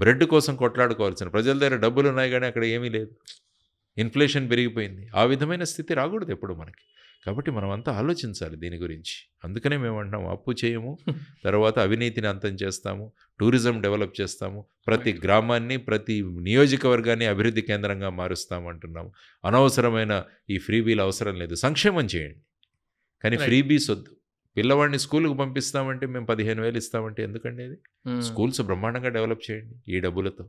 బ్రెడ్ కోసం కొట్లాడుకోవాల్సిన ప్రజల దగ్గర డబ్బులు ఉన్నాయి కానీ అక్కడ ఏమీ లేదు ఇన్ఫ్లేషన్ పెరిగిపోయింది ఆ విధమైన స్థితి రాకూడదు ఎప్పుడు మనకి కాబట్టి మనమంతా ఆలోచించాలి దీని గురించి అందుకనే మేము అంటున్నాం అప్పు చేయము తర్వాత అవినీతిని అంతం చేస్తాము టూరిజం డెవలప్ చేస్తాము ప్రతి గ్రామాన్ని ప్రతి నియోజకవర్గాన్ని అభివృద్ధి కేంద్రంగా మారుస్తాము అంటున్నాము అనవసరమైన ఈ ఫ్రీబీలు అవసరం లేదు సంక్షేమం చేయండి కానీ ఫ్రీబీస్ వద్దు పిల్లవాడిని స్కూల్కి పంపిస్తామంటే మేము పదిహేను వేలు ఇస్తామంటే ఎందుకండి ఇది స్కూల్స్ బ్రహ్మాండంగా డెవలప్ చేయండి ఈ డబ్బులతో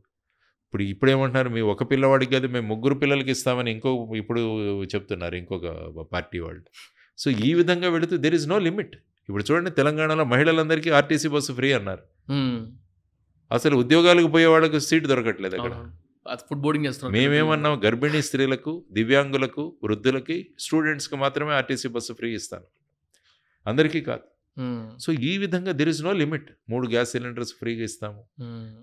ఇప్పుడు ఇప్పుడు ఏమంటున్నారు మీ ఒక పిల్లవాడికి కాదు మేము ముగ్గురు పిల్లలకి ఇస్తామని ఇంకో ఇప్పుడు చెప్తున్నారు ఇంకొక పార్టీ వాళ్ళు సో ఈ విధంగా వెళుతూ దెర్ ఇస్ నో లిమిట్ ఇప్పుడు చూడండి తెలంగాణలో మహిళలందరికీ ఆర్టీసీ బస్సు ఫ్రీ అన్నారు అసలు ఉద్యోగాలకు పోయే వాళ్ళకు సీట్ దొరకట్లేదు అక్కడ ఫుడ్ బోర్డింగ్ చేస్తున్నాం మేమేమన్నాం గర్భిణీ స్త్రీలకు దివ్యాంగులకు వృద్ధులకి స్టూడెంట్స్కి మాత్రమే ఆర్టీసీ బస్సు ఫ్రీ ఇస్తాను అందరికీ కాదు సో ఈ విధంగా దెర్ ఇస్ నో లిమిట్ మూడు గ్యాస్ సిలిండర్స్ ఫ్రీగా ఇస్తాము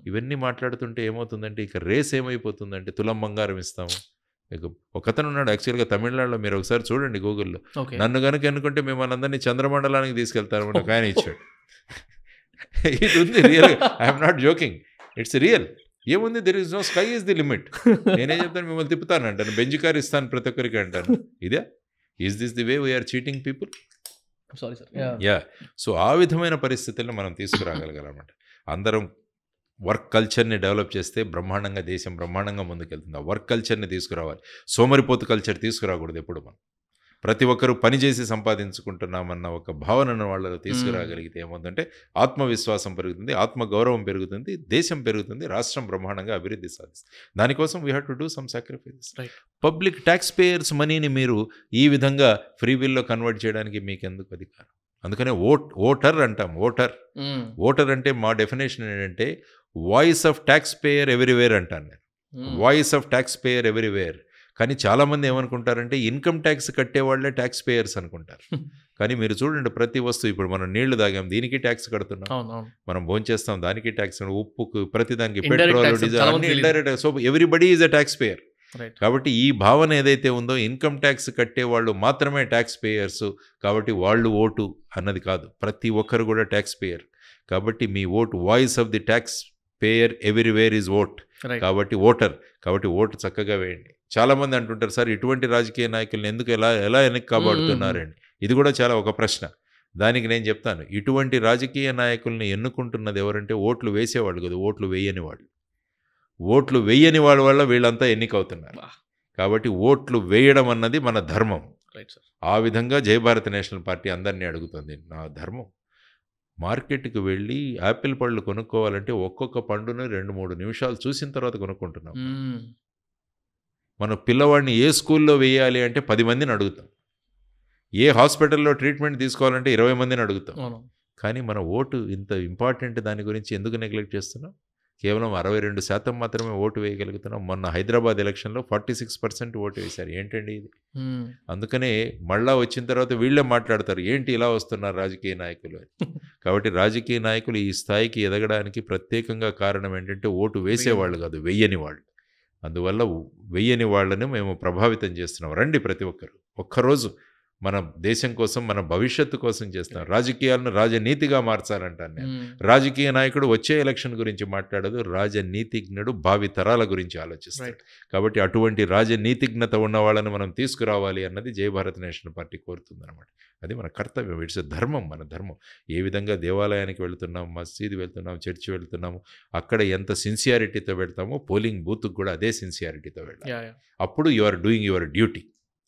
ఇవన్నీ మాట్లాడుతుంటే ఏమవుతుందంటే ఇక రేస్ ఏమైపోతుందంటే తులం బంగారం ఇస్తాము ఇక ఒకతను ఉన్నాడు యాక్చువల్గా తమిళనాడులో మీరు ఒకసారి చూడండి గూగుల్లో నన్ను కనుక ఎన్నుకుంటే మిమ్మల్ని అందరినీ చంద్రమండలానికి తీసుకెళ్తారు ఒక ఆయన ఇచ్చాడు ఇది ఉంది real I'm not joking it's real ఏముంది there is no sky is the limit నేనేం చెప్తాను మిమ్మల్ని తిప్పుతాను అంటాను బెంజికార్ ఇస్తాను ప్రతి ఒక్కరికి అంటాను ఇదే is this the way we are cheating people sorry sir yeah so ఆ విధమైన పరిస్థితులను మనం తీసుకురాగలగాలన్నమాట అందరం వర్క్ కల్చర్ని డెవలప్ చేస్తే బ్రహ్మాండంగా దేశం బ్రహ్మాండంగా ముందుకెళ్తుంది ఆ వర్క్ కల్చర్ని తీసుకురావాలి సోమరిపోతు కల్చర్ తీసుకురాకూడదు ఎప్పుడు మనం ప్రతి ఒక్కరూ పనిచేసి సంపాదించుకుంటున్నామన్న ఒక భావనను వాళ్ళలో తీసుకురాగలిగితే ఏమవుతుందంటే ఆత్మవిశ్వాసం పెరుగుతుంది ఆత్మగౌరవం పెరుగుతుంది దేశం పెరుగుతుంది రాష్ట్రం బ్రహ్మాండంగా అభివృద్ధి సాధిస్తుంది దానికోసం we have to do some sacrifices public tax payers మనీని మీరు ఈ విధంగా ఫ్రీ విల్లో కన్వర్ట్ చేయడానికి మీకు అది అధికారం అందుకనే ఓట్ ఓటర్ అంటాం ఓటర్ ఓటర్ అంటే మా డెఫినేషన్ ఏంటంటే voice of tax payer everywhere అంటాను నేను voice of tax payer everywhere కానీ చాలామంది ఏమనుకుంటారంటే ఇన్కమ్ ట్యాక్స్ కట్టేవాళ్లే ట్యాక్స్ పేయర్స్ అనుకుంటారు కానీ మీరు చూడండి ప్రతి వస్తువు ఇప్పుడు మనం నీళ్లు తాగాం దీనికి ట్యాక్స్ కడుతున్నాం మనం భోంచేస్తాం దానికి ట్యాక్స్ ఉప్పుకు ప్రతి దానికి petrol diesel indirect so everybody is a tax payer కాబట్టి ఈ భావన ఏదైతే ఉందో ఇన్కమ్ ట్యాక్స్ కట్టే వాళ్ళు మాత్రమే ట్యాక్స్ పేయర్స్ కాబట్టి వాళ్ళు ఓటు అన్నది కాదు ప్రతి ఒక్కరు కూడా ట్యాక్స్ పేయర్ కాబట్టి మీ vote voice of the tax payer everywhere is vote కాబట్టి ఓటర్ కాబట్టి ఓటు చక్కగా వేయండి చాలామంది అంటుంటారు సార్ ఇటువంటి రాజకీయ నాయకులను ఎందుకు ఎలా ఎలా వెనక్కి కాపాడుతున్నారని ఇది కూడా చాలా ఒక ప్రశ్న దానికి నేను చెప్తాను ఇటువంటి రాజకీయ నాయకుల్ని ఎన్నుకుంటున్నది ఎవరంటే ఓట్లు వేసేవాళ్ళు కదా ఓట్లు వేయని వాళ్ళు ఓట్లు వేయని వాళ్ళ వల్ల వీళ్ళంతా ఎన్నికవుతున్నారు కాబట్టి ఓట్లు వేయడం అన్నది మన ధర్మం ఆ విధంగా జయభారత్ నేషనల్ పార్టీ అందరినీ అడుగుతుంది నా ధర్మం మార్కెట్కి వెళ్ళి యాపిల్ పళ్ళు కొనుక్కోవాలంటే ఒక్కొక్క పండును రెండు మూడు నిమిషాలు చూసిన తర్వాత కొనుక్కుంటున్నాం మన పిల్లవాడిని ఏ స్కూల్లో వేయాలి అంటే పది మందిని అడుగుతాం ఏ హాస్పిటల్లో ట్రీట్మెంట్ తీసుకోవాలంటే ఇరవై మందిని అడుగుతాం కానీ మన ఓటు ఇంత ఇంపార్టెంట్ దాని గురించి ఎందుకు నెగ్లెక్ట్ చేస్తున్నాం కేవలం అరవై రెండు శాతం మాత్రమే ఓటు వేయగలుగుతున్నాం మొన్న హైదరాబాద్ ఎలక్షన్లో ఫార్టీ సిక్స్ పర్సెంట్ ఓటు వేశారు ఏంటండి ఇది అందుకనే మళ్ళా వచ్చిన తర్వాత వీళ్ళే మాట్లాడతారు ఏంటి ఇలా వస్తున్నారు రాజకీయ నాయకులు కాబట్టి రాజకీయ నాయకులు ఈ స్థాయికి ఎదగడానికి ప్రత్యేకంగా కారణం ఏంటంటే ఓటు వేసేవాళ్ళు కాదు వెయ్యని వాళ్ళు అందువల్ల వెయ్యని వాళ్ళని మేము ప్రభావితం చేస్తున్నాం రండి ప్రతి ఒక్కరు ఒక్కరోజు మన దేశం కోసం మన భవిష్యత్తు కోసం చేస్తాం రాజకీయాలను రాజనీతిగా మార్చాలంటాను నేను hmm. రాజకీయ నాయకుడు వచ్చే ఎలక్షన్ గురించి మాట్లాడదు రాజనీతిజ్ఞుడు భావి తరాల గురించి ఆలోచిస్తాడు కాబట్టి అటువంటి రాజనీతిజ్ఞత ఉన్న వాళ్ళని మనం తీసుకురావాలి అన్నది భారత్ నేషనల్ పార్టీ కోరుతుందన్నమాట అది మన కర్తవ్యం ఇట్స్ ధర్మం మన ధర్మం ఏ విధంగా దేవాలయానికి వెళ్తున్నాం మసీదు వెళ్తున్నాం చర్చి వెళ్తున్నాము అక్కడ ఎంత సిన్సియారిటీతో వెళ్తామో పోలింగ్ బూత్కు కూడా అదే సిన్సియారిటీతో వెళ్ళాలి అప్పుడు you are doing your duty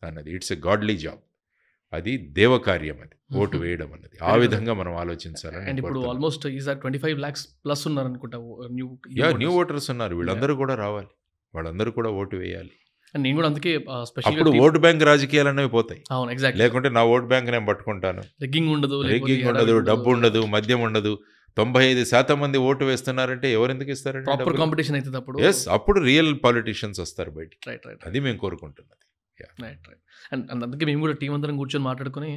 అన్నది ఇట్స్ ఎ గాడ్లీ జాబ్ అది దేవకార్యం అది ఓటు వేయడం అన్నది ఆ విధంగా మనం ఆలోచించాలని అండ్ ఇప్పుడు ఆల్మోస్ట్ ఈజ్ ఈసారి ట్వంటీ ఫైవ్ ల్యాక్స్ ప్లస్ ఉన్నారు అనుకుంటా న్యూ యా న్యూ ఓటర్స్ ఉన్నారు వీళ్ళందరూ కూడా రావాలి వాళ్ళందరూ కూడా ఓటు వేయాలి అండ్ నేను కూడా అందుకే స్పెషల్ అప్పుడు ఓటు బ్యాంక్ రాజకీయాలు అనేవి పోతాయి అవును ఎగ్జాక్ట్ లేకుంటే నా ఓటు బ్యాంక్ నేను పట్టుకుంటాను రిగ్గింగ్ ఉండదు రిగ్గింగ్ ఉండదు డబ్బు ఉండదు మద్యం ఉండదు తొంభై ఐదు శాతం మంది ఓటు వేస్తున్నారంటే ఎవరు ఎందుకు ఇస్తారంటే అప్పుడు కాంపిటీషన్ అవుతుంది అప్పుడు ఎస్ అప్పుడు రియల్ పాలిటీషియన్స్ వస్తారు బయటికి అది మేము కోరుకుంటున్నది అండ్ అందుకే మేము కూడా టీం అందరం కూర్చొని మాట్లాడుకుని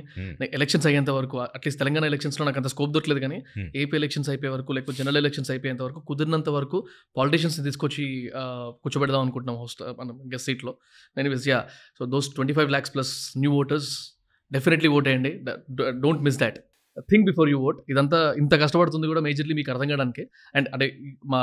ఎలక్షన్స్ hmm. అయ్యేంత వరకు అట్లీస్ట్ తెలంగాణ లో నాకు అంత స్కోప్ దొరకలేదు కానీ ఏపీ hmm. ఎలక్షన్స్ అయిపోయే వరకు లేకపోతే జనరల్ ఎలక్షన్స్ అయిపోయేంత వరకు కుదిరినంత వరకు పాలిటీషియన్స్ తీసుకొచ్చి కూర్చోబెడదాం అనుకుంటున్నాం హోస్ట్ మనం గెస్ట్ సీట్లో నేను yeah so those twenty five lakhs plus new voters definitely vote వేయండి don't miss that think before you vote ఇదంతా ఇంత కష్టపడుతుంది కూడా మేజర్లీ మీకు అర్థం కావడానికి అండ్ అంటే మా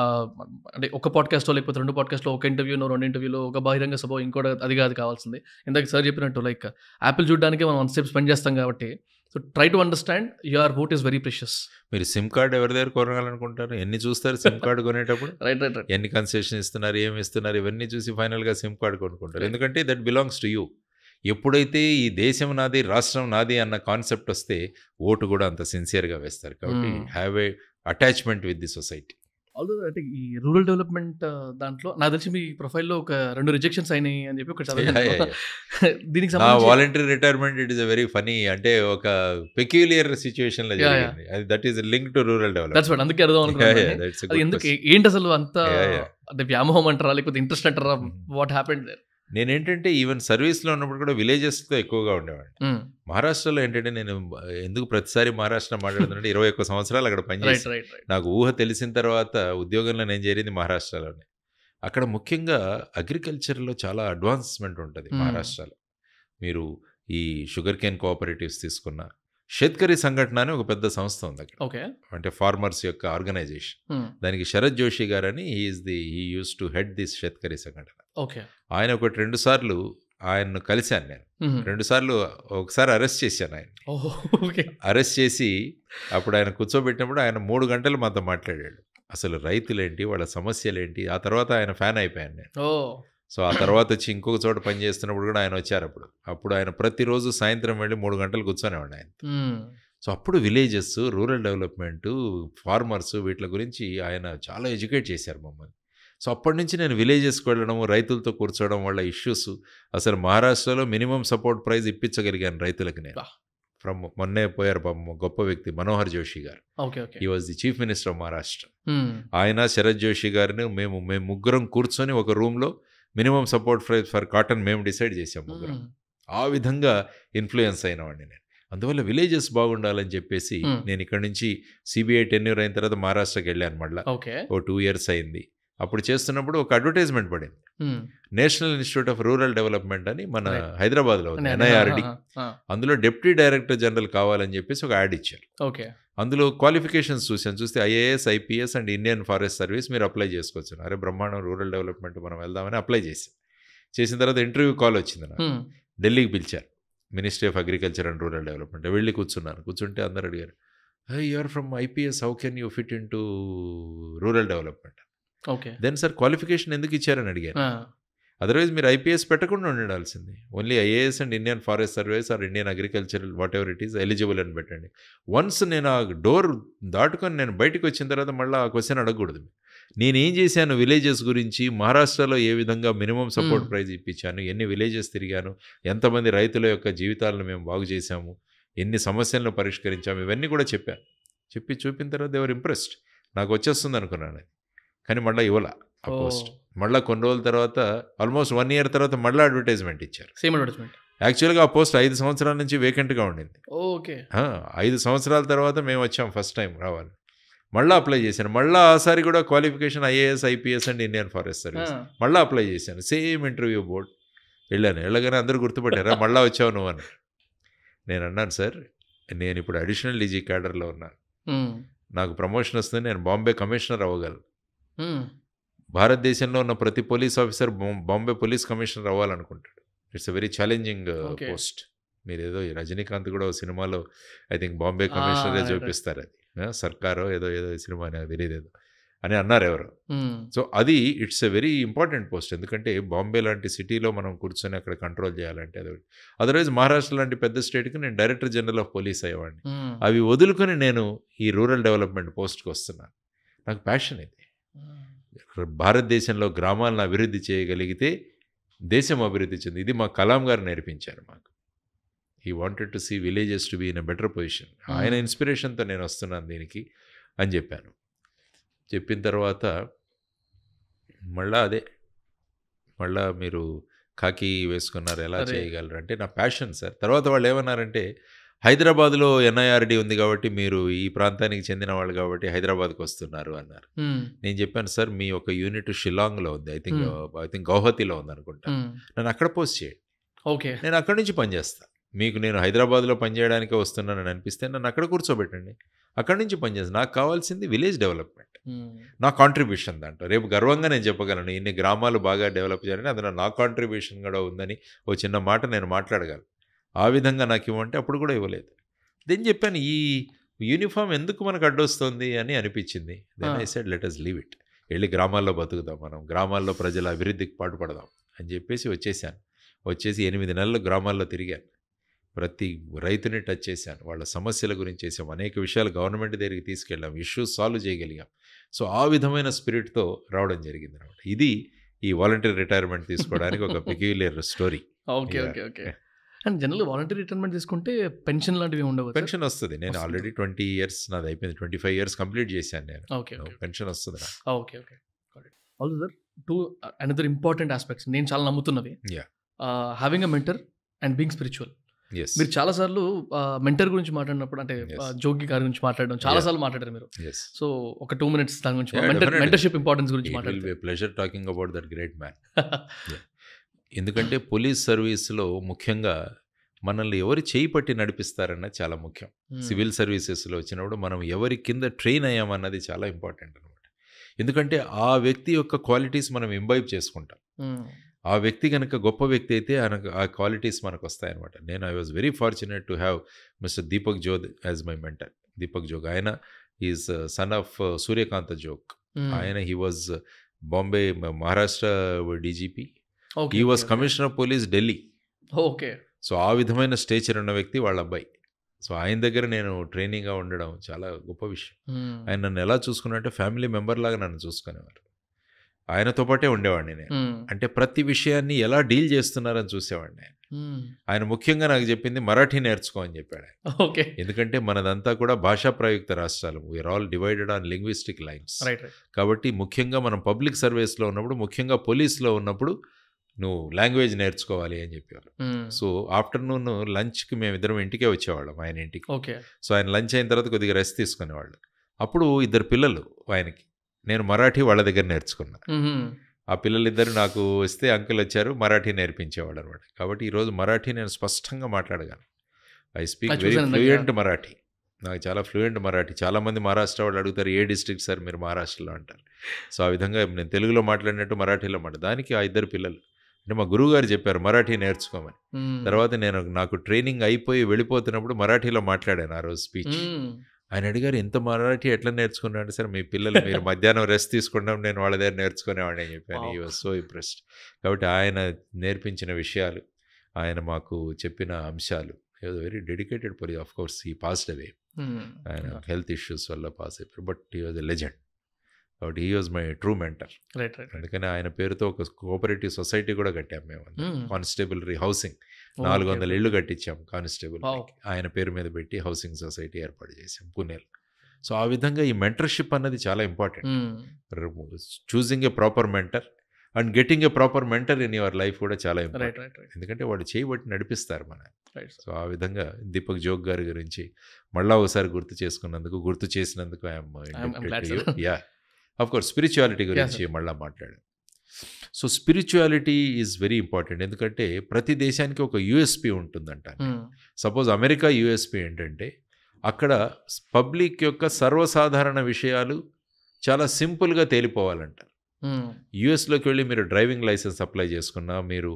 అంటే ఒక పాడ్కాస్ట్లో లేకపోతే రెండు పాడ్కాస్ట్లో ఒక ఇంటర్వ్యూలో రెండు ఇంటర్వ్యూలో ఒక బహిరంగ సభ ఇంకోటి అది కాదు కావాల్సింది ఇందాక సార్ చెప్పినట్టు లైక్ యాపిల్ చూడడానికి మనం వన్ స్టెప్ స్పెండ్ చేస్తాం కాబట్టి so try to understand your vote is very precious మీరు సిమ్ కార్డ్ ఎవరి దగ్గర కొనాలనుకుంటారు ఎన్ని చూస్తారు సిమ్ కార్డు కొనేటప్పుడు రైట్ రైట్ ఎన్ని కన్సెషన్ ఇస్తున్నారు ఏమి ఇస్తున్నారు ఇవన్నీ చూసి ఫైనల్గా సిమ్ కార్డు కొనుక్కుంటారు ఎందుకంటే దట్ బిలాంగ్స్ టు యూ ఎప్పుడైతే ఈ దేశం నాది రాష్ట్రం నాది అన్న కాన్సెప్ట్ వస్తే ఓటు కూడా అంత సిన్సియర్గా వేస్తారు కాబట్టి have a attachment with the society although అంటే ఈ రూరల్ డెవలప్మెంట్ దాంట్లో నాకు తెలిసి మీ ప్రొఫైల్లో ఒక రెండు రిజెక్షన్స్ అయినాయి అని చెప్పి ఒక దీనికి voluntary retirement it is a very funny అంటే ఒక పెక్యులియర్ సిచ్యువేషన్ లో అది that is link to rural development అందుకే అర్థం అనుకున్నాను ఎందుకు ఏంటి అసలు అంత అంటే వ్యామోహం అంటారా లేకపోతే ఇంట్రెస్ట్ అంటారా వాట్ హ్యాపెండ్ దేర్ నేనేంటంటే ఈవెన్ సర్వీస్లో ఉన్నప్పుడు కూడా విలేజెస్తో ఎక్కువగా ఉండేవాడిని మహారాష్ట్రలో ఏంటంటే నేను ఎందుకు ప్రతిసారి మహారాష్ట్ర మాట్లాడుతున్నట్టు ఇరవై ఒక్క సంవత్సరాలు అక్కడ పనిచేసి నాకు ఊహ తెలిసిన తర్వాత ఉద్యోగంలో నేను చేరింది మహారాష్ట్రలోనే అక్కడ ముఖ్యంగా అగ్రికల్చర్లో చాలా అడ్వాన్స్మెంట్ ఉంటుంది మహారాష్ట్రలో మీరు ఈ షుగర్ కేన్ కోఆపరేటివ్స్ తీసుకున్న షేత్కరి సంఘటన అని ఒక పెద్ద సంస్థ ఉంది అక్కడ ఓకే అంటే ఫార్మర్స్ యొక్క ఆర్గనైజేషన్ దానికి శరత్ జోషి గారని he is the he used to head this Shetkari Sanghatana okay ఆయన ఒకటి రెండు సార్లు ఆయన్ను కలిశాను నేను రెండు సార్లు ఒకసారి అరెస్ట్ చేశాను ఆయన అరెస్ట్ చేసి అప్పుడు ఆయన కూర్చోబెట్టినప్పుడు ఆయన మూడు గంటలు మాతో మాట్లాడాడు అసలు రైతులేంటి వాళ్ళ సమస్యలేంటి ఆ తర్వాత ఆయన ఫ్యాన్ అయిపోయాను నేను సో ఆ తర్వాత వచ్చి ఇంకొక చోట పని చేస్తున్నప్పుడు కూడా ఆయన వచ్చారు అప్పుడు అప్పుడు ఆయన ప్రతిరోజు సాయంత్రం వెళ్ళి మూడు గంటలు కూర్చొనేవాడు ఆయన సో అప్పుడు విలేజెస్ రూరల్ డెవలప్మెంట్ ఫార్మర్స్ వీటి గురించి ఆయన చాలా ఎడ్యుకేట్ చేశారు మమ్మల్ని సో అప్పటి నుంచి నేను విలేజెస్కి వెళ్ళడము రైతులతో కూర్చోవడం వాళ్ళ ఇష్యూస్ అసలు మహారాష్ట్రలో మినిమం సపోర్ట్ ప్రైజ్ ఇప్పించగలిగాను రైతులకు నేను ఫ్రమ్ మొన్నే పోయారు పాపం గొప్ప వ్యక్తి Manohar Joshi garu he was the chief minister of Maharashtra ఆయన శరత్ జోషి గారిని మేము మేము ముగ్గురం కూర్చొని ఒక రూమ్లో minimum support price for cotton మేము డిసైడ్ చేసాం ముగ్గురం ఆ విధంగా ఇన్ఫ్లుయెన్స్ అయినవాడిని నేను అందువల్ల విలేజెస్ బాగుండాలని చెప్పేసి నేను ఇక్కడ నుంచి సిబిఐ టెన్యూర్ అయిన తర్వాత మహారాష్ట్రకి వెళ్ళాను మళ్ళీ ఓ టూ ఇయర్స్ అయింది అప్పుడు చేస్తున్నప్పుడు ఒక అడ్వర్టైజ్మెంట్ పడింది national institute of rural development అని మన హైదరాబాద్లో ఉంది ఎన్ఐఆర్డి అందులో డిప్యూటీ డైరెక్టర్ జనరల్ కావాలని చెప్పేసి ఒక యాడ్ ఇచ్చారు ఓకే అందులో క్వాలిఫికేషన్స్ చూసాను చూస్తే IAS IPS and Indian forest service మీరు అప్లై చేసుకోవచ్చు అరే బ్రహ్మాండం రూరల్ డెవలప్మెంట్ మనం వెళ్దామని అప్లై చేసి చేసిన తర్వాత ఇంటర్వ్యూ కాల్ వచ్చింది నాకు ఢిల్లీకి పిలిచారు ministry of agriculture and rural development వెళ్ళి కూర్చున్నాను కూర్చుంటే అందరు అడిగారు you are from IPS how can you fit in to rural development okay then sir qualification ఎందుకు ఇచ్చారని అడిగారు అదర్వైజ్ మీరు ఐపీఎస్ పెట్టకుండా ఉండాల్సింది only IAS and Indian forest service or Indian agricultural whatever it is eligible అని పెట్టండి వన్స్ నేను ఆ డోర్ దాటుకొని నేను బయటకు వచ్చిన తర్వాత మళ్ళీ ఆ క్వశ్చన్ అడగకూడదు నేను ఏం చేశాను విలేజెస్ గురించి మహారాష్ట్రలో ఏ విధంగా మినిమం సపోర్ట్ ప్రైజ్ ఇప్పించాను ఎన్ని విలేజెస్ తిరిగాను ఎంతమంది రైతుల యొక్క జీవితాలను మేము బాగు చేశాము ఎన్ని సమస్యలను పరిష్కరించాము ఇవన్నీ కూడా చెప్పాను చెప్పి చూపిన తర్వాత దేవర్ ఇంప్రెస్డ్ నాకు వచ్చేస్తుంది అనుకున్నాను కానీ మళ్ళీ ఇవ్వాల ఆ పోస్ట్ మళ్ళీ కొన్ని రోజుల తర్వాత ఆల్మోస్ట్ వన్ ఇయర్ తర్వాత మళ్ళీ అడ్వర్టైజ్మెంట్ ఇచ్చారు సేమ్ అడ్వర్టైజ్మెంట్ యాక్చువల్గా ఆ పోస్ట్ ఐదు సంవత్సరాల నుంచి వేకెంట్గా ఉండింది ఓకే ఐదు సంవత్సరాల తర్వాత మేము వచ్చాం ఫస్ట్ టైం రావాలి మళ్ళీ అప్లై చేశాను మళ్ళీ ఆసారి కూడా qualification IAS IPS and Indian forest service మళ్ళీ అప్లై చేశాను సేమ్ ఇంటర్వ్యూ బోర్డ్ వెళ్ళాను వెళ్ళగానే అందరూ గుర్తుపట్టారా మళ్ళీ వచ్చావు నువ్వు అని నేను అన్నాను సార్ నేను ఇప్పుడు అడిషనల్ డీజీ క్యాడర్లో ఉన్నాను నాకు ప్రమోషన్ వస్తుంది నేను బాంబే కమిషనర్ అవ్వగలను భారతదేశంలో ఉన్న ప్రతి police officer Bombay police commissioner అవ్వాలనుకుంటాడు it's a very challenging uh, post మీరు ఏదో రజనీకాంత్ కూడా సినిమాలో ఐ థింక్ బాంబే కమిషనరే చూపిస్తారు అది సర్కారో ఏదో ఏదో సినిమా నాకు తెలియదు ఏదో అని అన్నారు ఎవరు సో అది it's a very important post ఎందుకంటే బాంబే లాంటి సిటీలో మనం కూర్చొని అక్కడ కంట్రోల్ చేయాలంటే అది అదర్వైజ్ మహారాష్ట్ర లాంటి పెద్ద స్టేట్కి నేను డైరెక్టర్ జనరల్ ఆఫ్ పోలీస్ అయ్యేవాడిని అవి వదులుకొని నేను ఈ రూరల్ డెవలప్మెంట్ పోస్ట్కి వస్తున్నాను నాకు ప్యాషన్ ఇది భారతదేశంలో గ్రామాలను అభివృద్ధి చేయగలిగితే దేశం అభివృద్ధి చెంది ఇది మా కలాం గారు నేర్పించారు మాకు he wanted to see villages to be in a better position ఆయన ఇన్స్పిరేషన్తో నేను వస్తున్నాను దీనికి అని చెప్పాను చెప్పిన తర్వాత మళ్ళా అదే మళ్ళా మీరు కాకి వేసుకున్నారు ఎలా చేయగలరు అంటే నా ప్యాషన్ సార్ తర్వాత వాళ్ళు ఏమన్నారంటే హైదరాబాద్లో ఎన్ఐఆర్డి ఉంది కాబట్టి మీరు ఈ ప్రాంతానికి చెందిన వాళ్ళు కాబట్టి హైదరాబాద్కి వస్తున్నారు అన్నారు నేను చెప్పాను సార్ మీ ఒక యూనిట్ షిలాంగ్లో ఉంది ఐ థింక్ ఐ థింక్ గౌహతిలో ఉంది అనుకుంటా నన్ను అక్కడ పోస్ట్ చేయండి ఓకే నేను అక్కడి నుంచి పనిచేస్తాను మీకు నేను హైదరాబాద్లో పనిచేయడానికే వస్తున్నానని అనిపిస్తే నన్ను అక్కడ కూర్చోబెట్టండి అక్కడి నుంచి పనిచేస్తాను నాకు కావాల్సింది విలేజ్ డెవలప్మెంట్ నా కాంట్రిబ్యూషన్ దాంట్లో రేపు గర్వంగా నేను చెప్పగలను ఇన్ని గ్రామాలు బాగా డెవలప్ చేయాలని అది నా కాంట్రిబ్యూషన్ కూడా ఉందని ఓ చిన్న మాట నేను మాట్లాడగలను ఆ విధంగా నాకు ఇవ్వంటే అప్పుడు కూడా ఇవ్వలేదు దేని చెప్పాను ఈ యూనిఫామ్ ఎందుకు మనకు అడ్డొస్తుంది అని అనిపించింది then I said let us leave it వెళ్ళి గ్రామాల్లో బతుకుదాం మనం గ్రామాల్లో ప్రజల అభివృద్ధికి పాటుపడదాం అని చెప్పేసి వచ్చేసాను వచ్చేసి ఎనిమిది నెలలు గ్రామాల్లో తిరిగాను ప్రతి రైతుని టచ్ చేశాను వాళ్ళ సమస్యల గురించి చేసాం అనేక విషయాలు గవర్నమెంట్ దగ్గరికి తీసుకెళ్ళాం ఇష్యూస్ సాల్వ్ చేయగలిగాం సో ఆ విధమైన స్పిరిట్తో రావడం జరిగింది అనమాట ఇది ఈ వాలంటీర్ రిటైర్మెంట్ తీసుకోవడానికి ఒక peculiar story okay okay okay and general volunteer retirement తీసుకుంటే పెన్షన్ లాంటివి ఉండవు పెన్షన్ వస్తుంది నేను ఆల్రెడీ ట్వంటీ ఇయర్స్ నాది అయిపోయింది ట్వంటీ ఫైవ్ ఇయర్స్ కంప్లీట్ చేశాను నేను ఓకే పెన్షన్ వస్తుంది okay okay also sir too another important aspects నేను చాలా నమ్ముతున్నవి having a mentor and being spiritual మీరు చాలా సార్లు మెంటర్ uh, గురించి మాట్లాడినప్పుడు అంటే uh, జోగి గారి గురించి మాట్లాడడం చాలా సార్లు మాట్లాడారు మీరు సో ఒక టూ మినిట్స్ దాని గురించి మెంటర్షిప్ ఇంపార్టెన్స్ గురించి మాట్లాడారు pleasure talking about that great man ఎందుకంటే పోలీస్ సర్వీస్లో ముఖ్యంగా మనల్ని ఎవరు చేయి పట్టి నడిపిస్తారన్నది చాలా ముఖ్యం సివిల్ సర్వీసెస్లో వచ్చినప్పుడు మనం ఎవరి కింద ట్రైన్ అయ్యామన్నది చాలా ఇంపార్టెంట్ అనమాట ఎందుకంటే ఆ వ్యక్తి యొక్క క్వాలిటీస్ మనం ఇంబైబ్ చేసుకుంటాం ఆ వ్యక్తి కనుక గొప్ప వ్యక్తి అయితే ఆయనకు ఆ క్వాలిటీస్ మనకు వస్తాయన్నమాట నేను I was very fortunate to have mister Deepak Jog as my mentor Deepak Jog ఆయన is son of Suryakanta Jog ఆయన he was Bombay Maharashtra DGP he was commissioner of police Delhi okay so ఆ విధమైన స్టేచర్ ఉన్న వ్యక్తి వాళ్ళ అబ్బాయి సో ఆయన దగ్గర నేను ట్రైనింగ్గా ఉండడం చాలా గొప్ప విషయం hmm. ఆయన నన్ను ఎలా చూసుకున్నారంటే ఫ్యామిలీ మెంబర్ లాగా నన్ను చూసుకునేవారు ఆయనతో పాటే ఉండేవాడిని నేను hmm. అంటే ప్రతి విషయాన్ని ఎలా డీల్ చేస్తున్నారని చూసేవాడిని ఆయన hmm. ఆయన ముఖ్యంగా నాకు చెప్పింది మరాఠీ నేర్చుకో అని చెప్పాడు ఓకే ఎందుకంటే మనదంతా కూడా భాషా ప్రయుక్త రాష్ట్రాలు we are all divided on linguistic lines కాబట్టి ముఖ్యంగా మనం పబ్లిక్ సర్వీస్లో ఉన్నప్పుడు ముఖ్యంగా పోలీస్లో ఉన్నప్పుడు నువ్వు లాంగ్వేజ్ నేర్చుకోవాలి అని చెప్పేవారు సో ఆఫ్టర్నూన్ లంచ్కి మేమిద్దరం ఇంటికే వచ్చేవాళ్ళం ఆయన ఇంటికి ఓకే సో ఆయన లంచ్ అయిన తర్వాత కొద్దిగా రెస్ట్ తీసుకునేవాళ్ళు అప్పుడు ఇద్దరు పిల్లలు ఆయనకి నేను మరాఠీ వాళ్ళ దగ్గర నేర్చుకున్నా ఆ పిల్లలిద్దరు నాకు వస్తే అంకుల్ వచ్చారు మరాఠీ నేర్పించేవాడు అనమాట కాబట్టి ఈరోజు మరాఠీ నేను స్పష్టంగా మాట్లాడగాను I speak very fluent Marathi నాకు చాలా ఫ్లూయెంట్ మరాఠీ చాలామంది మహారాష్ట్ర వాళ్ళు అడుగుతారు ఏ డిస్ట్రిక్ట్ సార్ మీరు మహారాష్ట్రలో అంటారు సో ఆ విధంగా నేను తెలుగులో మాట్లాడినట్టు మరాఠీలో మాట దానికి ఆ ఇద్దరు పిల్లలు అంటే మా గురువుగారు చెప్పారు మరాఠీ నేర్చుకోమని తర్వాత నేను నాకు ట్రైనింగ్ అయిపోయి వెళ్ళిపోతున్నప్పుడు మరాఠీలో మాట్లాడాను ఆ రోజు స్పీచ్ ఆయన అడిగారు ఇంత మరాఠీ ఎట్లా నేర్చుకున్నాడు సార్ మీ పిల్లలు మీరు మధ్యాహ్నం రెస్ట్ తీసుకున్నాం నేను వాళ్ళ దగ్గర నేర్చుకునేవాడిని అని చెప్పాను ఈ వాజ్ సో ఇంప్రెస్డ్ కాబట్టి ఆయన నేర్పించిన విషయాలు ఆయన మాకు చెప్పిన అంశాలు very dedicated police of course he passed away ఆయన హెల్త్ ఇష్యూస్ వల్ల పాస్ అయిపోయారు but he was a legend కాబట్టి he was my true mentor right right అందుకని ఆయన పేరుతో ఒక కోఆపరేటివ్ సొసైటీ కూడా కట్టాం మేము కానిస్టేబులరీ హౌసింగ్ hmm. నాలుగు వందల ఇళ్ళు కట్టించాం కానిస్టేబుల్ ఆయన పేరు మీద పెట్టి హౌసింగ్ సొసైటీ ఏర్పాటు చేసాం పూణేలో సో ఆ విధంగా ఈ మెంటర్షిప్ అన్నది చాలా important choosing a proper mentor and getting a proper mentor in your life కూడా చాలా ఇంపార్టెంట్ ఎందుకంటే వాడు చేయబట్టి నడిపిస్తారు మన సో ఆ విధంగా దీపక్ జోగ్ గారి గురించి మళ్ళా ఒకసారి గుర్తు చేసుకున్నందుకు గుర్తు చేసినందుకు ఐఎమ్ యా కోర్స్ స్పిరిచువాలిటీ గురించి మళ్ళీ మాట్లాడాను so spirituality is very important ఎందుకంటే ప్రతి దేశానికి ఒక యుఎస్పి ఉంటుందంట సపోజ్ అమెరికా యుఎస్పి ఏంటంటే అక్కడ పబ్లిక్ యొక్క సర్వసాధారణ విషయాలు చాలా సింపుల్గా తేలిపోవాలంటారు యుఎస్లోకి hmm. వెళ్ళి మీరు డ్రైవింగ్ లైసెన్స్ అప్లై చేసుకున్నా మీరు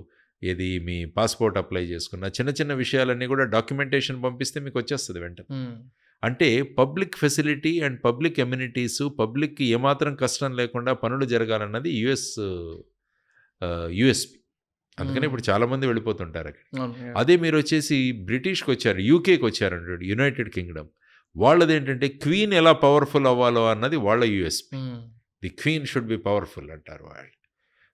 ఏది మీ పాస్పోర్ట్ అప్లై చేసుకున్నా చిన్న చిన్న విషయాలన్నీ కూడా డాక్యుమెంటేషన్ పంపిస్తే మీకు వచ్చేస్తుంది వెంటనే hmm. అంటే public facility and public amenities పబ్లిక్కి ఏమాత్రం కష్టం లేకుండా పనులు జరగాలన్నది యుఎస్ యుఎస్పి అందుకని ఇప్పుడు చాలామంది వెళ్ళిపోతుంటారు అక్కడ అదే మీరు వచ్చేసి బ్రిటిష్కి వచ్చారు యూకేకి వచ్చారు అంటాడు యునైటెడ్ కింగ్డమ్ వాళ్ళది ఏంటంటే క్వీన్ ఎలా పవర్ఫుల్ అవ్వాలో అన్నది వాళ్ళ USP the queen should be powerful అంటారు వాళ్ళు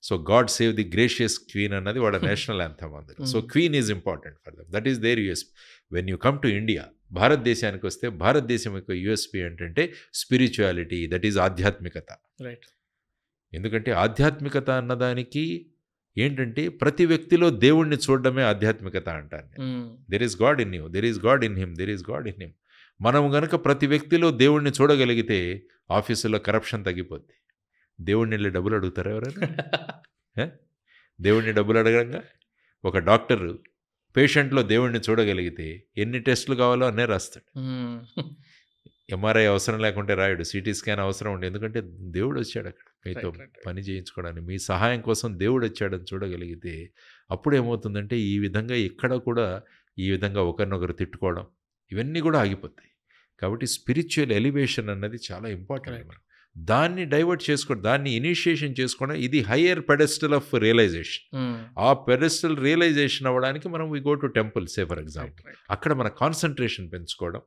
so god save the gracious queen అన్నది వాళ్ళ నేషనల్ యాంథమ్ అందరు so queen is important for them that is their USP when you come to India భారతదేశానికి వస్తే భారతదేశం యొక్క యుఎస్పి ఏంటంటే స్పిరిచువాలిటీ దట్ ఈజ్ ఆధ్యాత్మికత రైట్ ఎందుకంటే ఆధ్యాత్మికత అన్నదానికి ఏంటంటే ప్రతి వ్యక్తిలో దేవుణ్ణి చూడడమే ఆధ్యాత్మికత అంటాను there is god in him there is god in him there is god in him మనం గనక ప్రతి వ్యక్తిలో దేవుణ్ణి చూడగలిగితే ఆఫీసులో కరప్షన్ తగ్గిపోద్ది దేవుణ్ణి వెళ్ళి డబ్బులు అడుగుతారు ఎవరైనా దేవుణ్ణి డబ్బులు అడగడంగా ఒక డాక్టరు పేషెంట్లో దేవుణ్ణి చూడగలిగితే ఎన్ని టెస్టులు కావాలో అన్నీ రాస్తాడు ఎంఆర్ఐ అవసరం లేకుంటే రాయడు సిటీ స్కాన్ అవసరం ఉండి ఎందుకంటే దేవుడు వచ్చాడు అక్కడ మీతో పని చేయించుకోవడానికి మీ సహాయం కోసం దేవుడు వచ్చాడని చూడగలిగితే అప్పుడు ఏమవుతుందంటే ఈ విధంగా ఎక్కడ కూడా ఈ విధంగా ఒకరినొకరు తిట్టుకోవడం ఇవన్నీ కూడా ఆగిపోతాయి కాబట్టి స్పిరిచువల్ ఎలివేషన్ అన్నది చాలా ఇంపార్టెంట్ మనం దాన్ని డైవర్ట్ చేసుకోవడం దాన్ని ఇనిషియేషన్ చేసుకోవడం ఇది higher pedestal of realization hmm. ఆ పెడెస్టల్ రియలైజేషన్ అవ్వడానికి మనం we go to temple say for example అక్కడ మన కాన్సన్ట్రేషన్ పెంచుకోవడం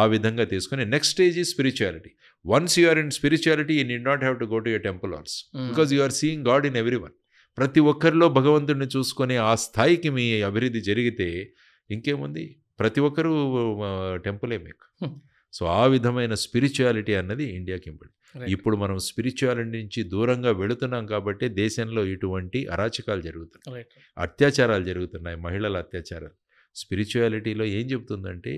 ఆ విధంగా తీసుకుని నెక్స్ట్ స్టేజ్ ఈ spirituality once you are in spirituality you need not have to go to your temple ours because you are seeing god in every one ప్రతి ఒక్కరిలో భగవంతుడిని చూసుకొని ఆ స్థాయికి మీ అభివృద్ధి జరిగితే ఇంకేముంది ప్రతి ఒక్కరూ టెంపులే మీకు hmm. సో ఆ విధమైన స్పిరిచువాలిటీ అన్నది ఇండియాకి ఇంపార్టెంట్ ఇప్పుడు మనం స్పిరిచువాలిటీ నుంచి దూరంగా వెళుతున్నాం కాబట్టి దేశంలో ఇటువంటి అరాచకాలు జరుగుతున్నాయి అత్యాచారాలు జరుగుతున్నాయి మహిళల అత్యాచారాలు స్పిరిచువాలిటీలో ఏం చెబుతుందంటే